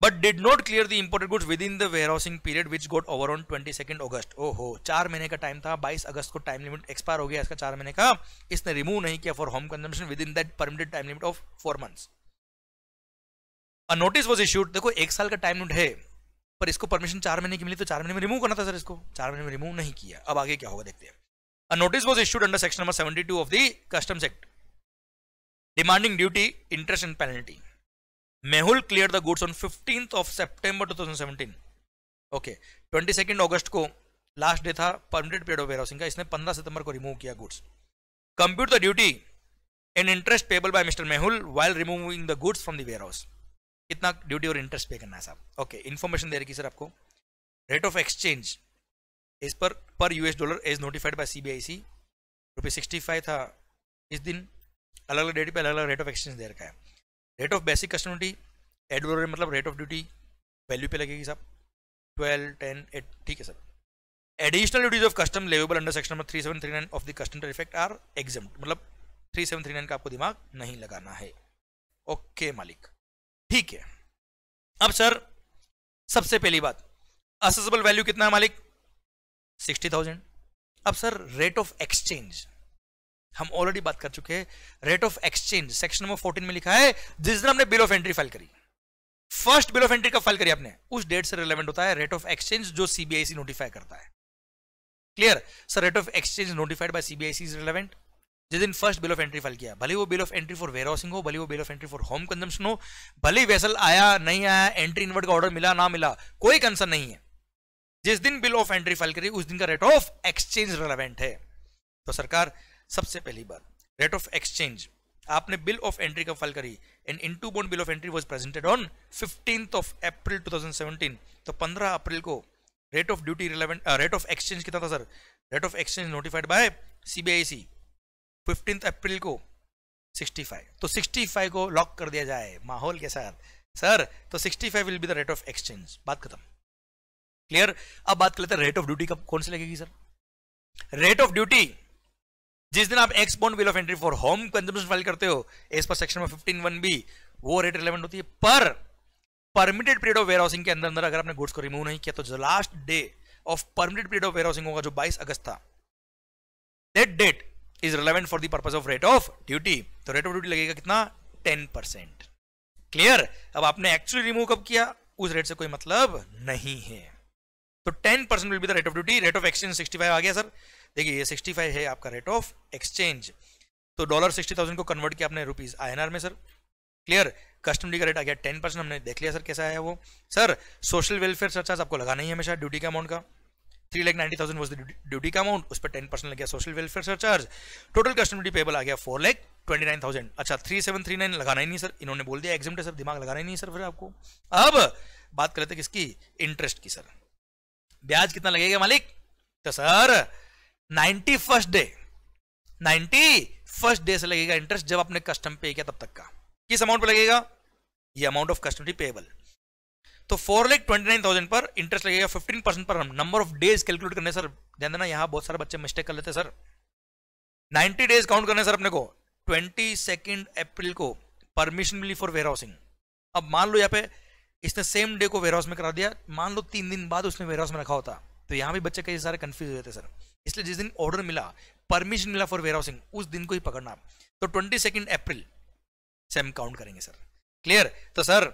but did not clear the imported goods within the warehousing period which got over on twenty second August हो चार महीने का टाइम था बाईस अगस्त को टाइम लिमिट एक्सपायर हो गया इसका चार महीने का इसने रिमूव नहीं किया for home consumption within that permitted time limit of four months a notice was issued देखो एक साल का टाइम लिमिट है पर इसको परमिशन चार महीने की मिली तो चार महीने में रिमूव करना था सर इसको चार महीने में रिमूव नहीं किया अब आगे क्या होगा देखते हैं a notice was issued under section number seventy of the customs act demanding duty interest and penalty Mehul clear the goods on fifteen of September to okay twenty second August को लास्ट डे था permitted period of warehousing का इसने पंद्रह सितंबर को remove किया goods compute the duty and interest payable by mister Mehul while removing the goods from the warehouse कितना duty और इंटरेस्ट पे करना है साहब ओके इन्फॉर्मेशन दे रखी सर आपको रेट ऑफ एक्सचेंज इस पर पर US dollar as notified by CBIC रुपये सिक्सटी फाइव था इस दिन अलग अलग डेट पे अलग अलग रेट ऑफ एक्सचेंज दे रखा है रेट ऑफ बेसिक कस्टमरिटी एड डॉलर मतलब रेट ऑफ ड्यूटी वैल्यू पे लगेगी साहब ट्वेल्व टेन एट ठीक है sir additional duties of custom leviable under section number three seven three nine of the custom effect आर एग्जाम मतलब थ्री सेवन थ्री नाइन का आपको दिमाग नहीं लगाना है ओके मालिक ठीक है अब सर सबसे पहली बात असेसबल वैल्यू कितना है मालिक सिक्सटी थाउजेंड अब सर रेट ऑफ एक्सचेंज हम ऑलरेडी बात कर चुके हैं rate of exchange section number fourteen में लिखा है जिस दिन हमने बिल ऑफ एंट्री फाइल करी फर्स्ट बिल ऑफ एंट्री कब फाइल करी आपने उस डेट से रिलेवेंट होता है रेट ऑफ एक्सचेंज जो सीबीआईसी नोटिफाई करता है clear sir rate of exchange notified by CBIC is relevant जिस दिन first bill of entry file किया भले वो bill of entry for where warehousing हो भले वो bill of entry for home consumption हो भले वेसल आया नहीं आया एंट्री इनवर्ट का ऑर्डर मिला ना मिला कोई कंसर्न नहीं है जिस दिन बिल ऑफ एंट्री फाइल करी उस दिन का रेट ऑफ एक्सचेंज रेलेवेंट है तो सरकार सबसे पहली बार रेट ऑफ एक्सचेंज आपने बिल ऑफ एंट्री का फाइल करी and into bond bill of entry was presented on fifteen of April 2017 तो पंद्रह अप्रैल को rate of duty rate of exchange कितना था sir rate of exchange notified by CBIC fifteen April को 65 तो 65 को लॉक कर दिया जाए माहौल के साथ सर तो 65 will be the rate of exchange बात खत्म क्लियर अब बात कर लेते हैं रेट ऑफ ड्यूटी कब कौन से लगेगी सर रेट ऑफ ड्यूटी जिस दिन आप ex bond bill of entry for home consumption file करते हो एज पर सेक्शन में फिफ्टीन वन बी वो रेट रिलेवेंट होती है पर permitted period of warehousing के अंदर अंदर अगर आपने गुड्स को रिमूव नहीं किया तो last day of permitted period of warehousing होगा जो 22 अगस्त था date date is relevant for दर्पज purpose of rate of duty तो रेट ऑफ ड्यूटी लगेगा कितना टेन परसेंट क्लियर अब आपने एक्चुअली रिमूव कब किया उस रेट से कोई मतलब नहीं है तो ten percent will be the rate of duty rate of exchange sixty five आ गया सर देखिए ये सिक्सटी फाइव है आपका रेट ऑफ एक्सचेंज तो डॉलर सिक्सटी थाउजेंड को कन्वर्ट किया आपने रुपीज आई में सर क्लियर कस्टम डी का रेट आ गया टेन परसेंट हमने देख लिया सर कैसा है वो सर सोशल वेलफेयर सरचार्ज आपको लगाना ही हमेशा ड्यूटी के अमाउंट का three lakh ninety thousand was the duty का अमाउंट उस पर टेन परसेंट लग गया social welfare surcharge total custom duty payable आ गया four lakh twenty nine thousand अच्छा थ्री सेवन थ्री नाइन लगाना ही नहीं सर इन्होंने बोल दिया एग्जाम सर दिमाग लगाना ही नहीं सर फिर आपको अब बात कर लेते किसकी इंटरेस्ट की सर ब्याज कितना लगेगा मालिक तो sir ninety first day ninety first day से लगेगा इंटरेस्ट जब आपने कस्टम पे किया तब तक का किस अमाउंट पर लगेगा ये अमाउंट ऑफ कस्टमरी पेबल तो four lakh twenty nine thousand पर इंटरेस्ट लगेगा फिफ्टीन परसेंट पर नंबर ऑफ डेज कैलकुलेट करने सर ध्यान देना यहाँ बहुत सारे बच्चे मिस्टेक कर लेते हैं सर नाइन्टी डेज काउंट करने सर अपने को ट्वेंटी सेकेंड अप्रैल को परमिशन मिली फॉर वेयर हाउसिंग अब मान लो यहाँ पे इसने सेम डे को वेयर हाउस में करा दिया मान लो तीन दिन बाद उसने वेयर हाउस में रखा होता तो यहाँ भी बच्चे कई सारे कन्फ्यूज हो जाते सर इसलिए जिस दिन ऑर्डर मिला परमिशन मिला फॉर वेयर हाउसिंग उस दिन को ही पकड़ना तो ट्वेंटी सेकेंड अप्रैल से हम काउंट करेंगे सर क्लियर तो सर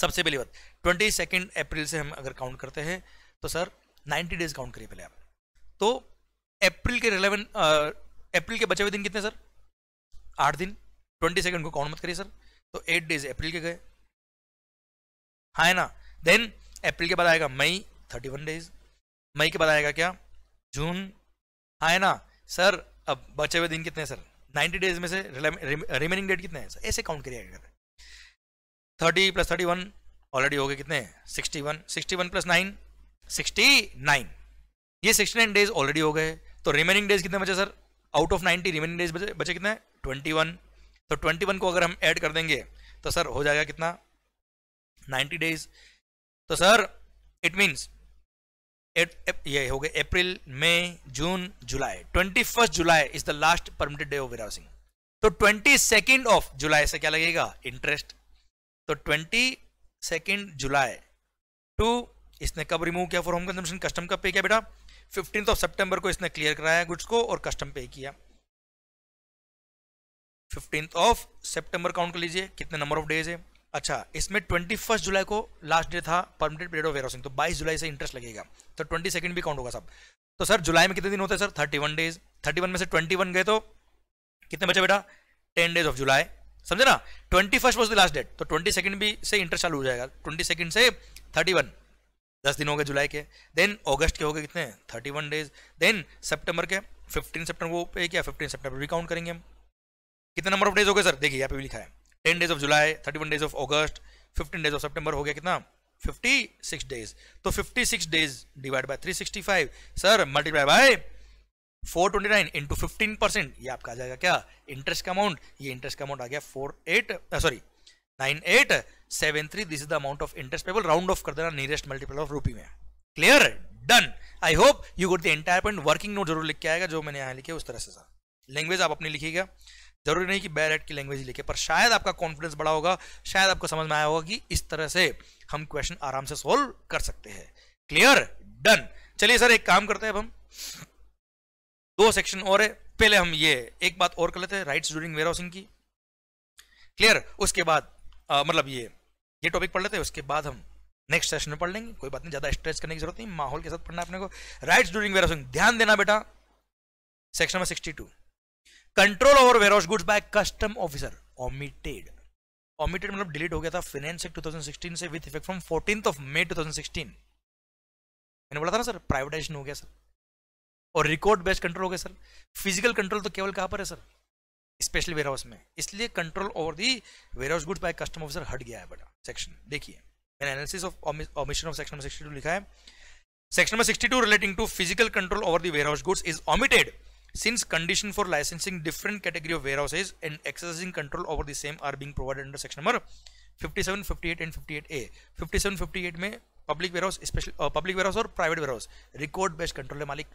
सबसे पहली बात ट्वेंटी सेकेंड अप्रैल से हम अगर काउंट करते हैं तो सर नाइन्टी डेज काउंट करिए पहले आप तो अप्रैल के रिलेवन अप्रैल के बचे हुए दिन कितने सर आठ दिन ट्वेंटी सेकेंड को काउंट मत करिए सर तो एट डेज अप्रैल के गए हाँ है ना देन अप्रैल के बाद आएगा मई थर्टी वन डेज मई के बाद आएगा क्या जून हाँ है ना सर अब बचे हुए दिन कितने हैं सर 90 डेज में से रिमेनिंग डेट कितने हैं सर ऐसे काउंट करिएगा thirty plus thirty one already हो गए कितने sixty one sixty one plus nine sixty nine ये सिक्सटी नाइन डेज ऑलरेडी हो गए तो रिमेनिंग डेज कितने बचे sir out of ninety remaining days बचे बचे कितने ट्वेंटी वन तो ट्वेंटी वन को अगर हम ऐड कर देंगे तो सर हो जाएगा कितना नाइन्टी डेज तो सर इट मीन्स ये हो गए अप्रैल मई जून जुलाई twenty first July is the last permitted day of सिंह तो ट्वेंटी सेकेंड ऑफ जुलाई से क्या लगेगा इंटरेस्ट तो ट्वेंटी सेकेंड जुलाई टू इसने कब रिमूव किया फॉर होम कंजम्पन कस्टम कब पे किया बेटा फिफ्टींथ ऑफ सेप्टेम्बर को इसने क्लियर कराया गुड्स को और कस्टम पे किया फिफ्टींथ ऑफ सेप्टेम्बर काउंट कर लीजिए कितने नंबर ऑफ डेज है अच्छा इसमें ट्वेंटी फर्स्ट जुलाई को लास्ट डे था परमिटेड पीरियड ऑफ वेरोसिंग तो बाईस जुलाई से इंटरेस्ट लगेगा तो ट्वेंटी सेकंड भी काउंट होगा सब तो सर जुलाई में कितने दिन होते हैं sir thirty one days thirty one में से ट्वेंटी वन गए तो कितने बचे बेटा टेन डेज ऑफ जुलाई समझे ना twenty first was the last date तो ट्वेंटी सेकंड भी से इंटर चालू हो जाएगा ट्वेंटी सेकंड से थर्टी वन दस दिन हो गए जुलाई के देन अगस्त के हो गए कितने thirty one days then September के फिफ्टीन सेप्टेम्बर वो पे क्या फिफ्टीन सेप्टेम्बर भी काउंट करेंगे हम कितने नंबर ऑफ डेज हो गए सर देखिए यहाँ पे भी लिखा है ten days of July thirty one days of August fifteen days of September हो गया कितना फिफ्टी डेज तो fifty days divide by three sir multiply by four twenty nine into fifteen percent ये आपका आ जाएगा क्या इंटरेस्ट का अमाउंट ये इंटरेस्ट का अमाउंट आ गया four eight sorry nine eight seven three this is the amount of interest payable round off कर देना नियरेस्ट मल्टीपल ऑफ रूपी में clear done I hope you got the entire point working note जरूर लिख के आएगा जो मैंने यहाँ लिखे उस तरह से सर लैंग्वेज आप अपनी लिखिएगा जरूरी नहीं कि बैरेट की लैंग्वेज लिखे पर शायद आपका कॉन्फिडेंस बढ़ा होगा शायद आपको समझ में आया होगा कि इस तरह से हम क्वेश्चन आराम से सोल्व कर सकते हैं क्लियर डन चलिए सर एक काम करते हैं अब हम दो सेक्शन और है पहले हम ये एक बात और कर लेते हैं राइट्स ड्यूरिंग वेयर हाउसिंग की क्लियर उसके बाद आ, मतलब ये ये टॉपिक पढ़ लेते हैं उसके बाद हम नेक्स्ट सेशन में पढ़ लेंगे कोई बात नहीं ज्यादा स्ट्रेस करने की जरूरत नहीं माहौल के साथ पढ़ना अपने को राइट्स ड्यूरिंग वेयर हाउसिंग ध्यान देना बेटा section number sixty two control over warehouse goods by custom officer omitted omitted मतलब डिलीट हो गया था फाइनेंस एक्ट 2016 से with effect from 14th of May 2016 मैंने बोला था ना सर प्राइवेटाइजेशन हो गया सर और रिकॉर्ड बेस्ड कंट्रोल हो गया सर फिजिकल कंट्रोल तो केवल कहाँ पर है सर स्पेशल वेयर हाउस में इसलिए control over the warehouse goods by custom officer हट गया है बड़ा सेक्शन देखिए मैंने analysis of omission of section number 62 लिखा है section number 62 relating to physical control over the warehouse goods is omitted since condition for licensing different category of warehouses and exercising control over the same are being provided under section number 57 58 and 58a 57 58 में public warehouse special public warehouse और private warehouse record based control है मालिक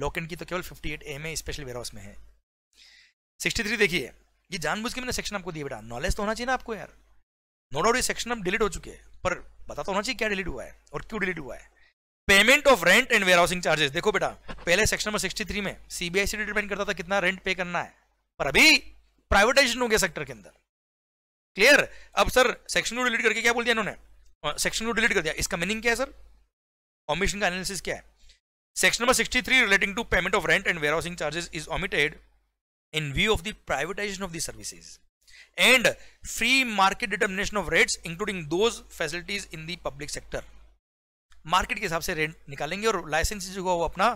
locket की तो केवल 58 ए में special warehouse में है 63 देखिए ये जानबूझ के मैंने सेक्शन आपको दिया बेटा नॉलेज तो होना चाहिए ना आपको यार नो डाउट ये सेक्शन अब डिलीट हो चुके हैं पर बता तो होना चाहिए क्या डिलीट हुआ है और क्यों डिलीट हुआ है payment of rent and warehousing charges देखो बेटा पहले सेक्शन नंबर 63 में सीबीआई से डिटरमाइन करता था कितना रेंट पे करना है पर अभी प्राइवेटाइजेशन हो गया सेक्टर के अंदर क्लियर अब सर सेक्शन को डिलीट करके क्या बोल दिया इन्होंने सेक्शन को डिलीट कर दिया इसका मीनिंग क्या है सर कॉम्बिनेशन का एनालिसिस क्या है Section number 63 relating to payment of rent and warehousing charges is omitted in view of the privatization of the services and free market determination of rates including those facilities in the public sector. Market के हिसाब से rent निकालेंगे और licence जो वो अपना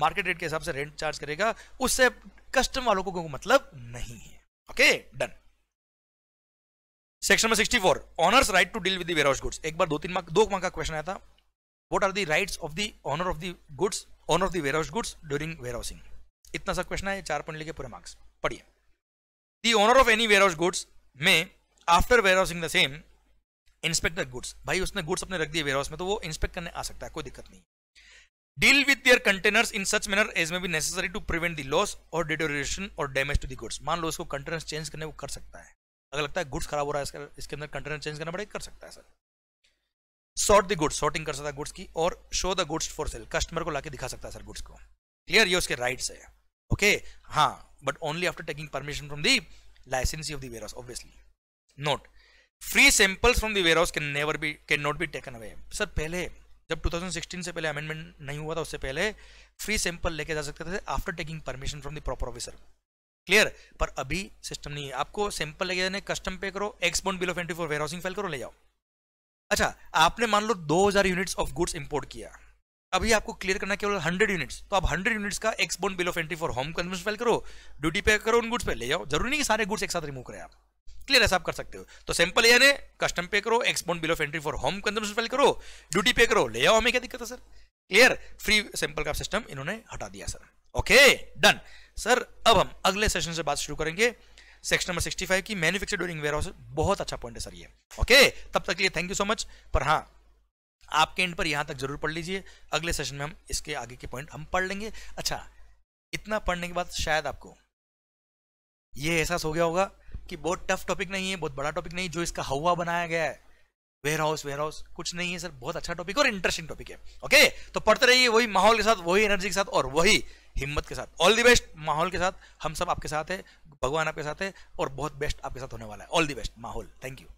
market rate के हिसाब से रेंट चार्ज करेगा उससे कस्टम वालों को मतलब नहीं है okay done section number 64 owners right to deal with the warehouse goods एक बार दो तीन मार्क दो मार्क का क्वेश्चन आया था what are the rights of the owner of the goods owner of the warehouse goods during warehousing इतना सा क्वेश्चन है चार पॉइंट लेके पूरे मार्क्स पढ़िए the owner of any warehouse goods may after warehousing the same inspect the goods भाई उसने goods अपने रख दिए warehouse में तो वो inspect करने आ सकता है कोई दिक्कत नहीं deal with their containers in such manner as may be necessary to prevent the loss or deterioration or damage to the goods मान लो इसको containers change करने वो कर सकता है अगर लगता है goods खराब हो रहा है इसके अंदर containers change करना पड़ेगा कर सकता है sir sort the goods sorting कर सकता है गुड्स की और show the goods for sale customer को लाके दिखा सकता है सर गुड्स को क्लियर ये उसके राइट्स है ओके हाँ but only after taking permission from the licensee of the obviously not free samples from the warehouse can never be can not be taken away sir पहले जब 2016 से पहले amendment नहीं हुआ था उससे पहले फ्री सैंपल लेके जा सकते थे after taking permission from the proper officer clear पर अभी सिस्टम नहीं है आपको सैंपल लेके जाने कस्टम पे करो ex bond bill of entry for where warehousing file करो ले जाओ अच्छा आपने मान लो 2000 यूनिट्स ऑफ गुड्स इंपोर्ट किया अभी आपको क्लियर करना केवल 100 यूनिट्स तो आप 100 यूनिट्स का export bill of entry for home consumption file करो ड्यूटी पे करो उन गुड्स पे ले जाओ जरूरी नहीं कि सारे गुड्स एक साथ रिमूव करें आप क्लियर ऐसा आप कर सकते हो तो सिंपल यह ने कस्टम पे करो export bill of entry for home consumption file करो ड्यूटी पे करो ले जाओ हमें क्या दिक्कत है सर क्लियर फ्री सिंपल का सिस्टम इन्होंने हटा दिया सर ओके डन सर अब हम अगले सेशन से बात शुरू करेंगे सेक्शन नंबर 65 की मैन्युफैक्चर ड्यूरिंग वेयर हाउस बहुत अच्छा पॉइंट है सर ये ओके तब तक के लिए थैंक यू सो मच पर हाँ आपके एंड पर यहाँ तक जरूर पढ़ लीजिए अगले सेशन में हम इसके आगे के पॉइंट हम पढ़ लेंगे अच्छा इतना पढ़ने के बाद शायद आपको ये एहसास हो गया होगा कि बहुत टफ टॉपिक नहीं है बहुत बड़ा टॉपिक नहीं जो इसका हवा बनाया गया है वेयर हाउस वेयर हाउस कुछ नहीं है सर बहुत अच्छा टॉपिक और इंटरेस्टिंग टॉपिक है ओके तो पढ़ते रहिए वही माहौल के साथ वही एनर्जी के साथ और वही हिम्मत के साथ ऑल दी बेस्ट माहौल के साथ हम सब आपके साथ है भगवान आपके साथ है और बहुत बेस्ट आपके साथ होने वाला है ऑल दी बेस्ट माहौल थैंक यू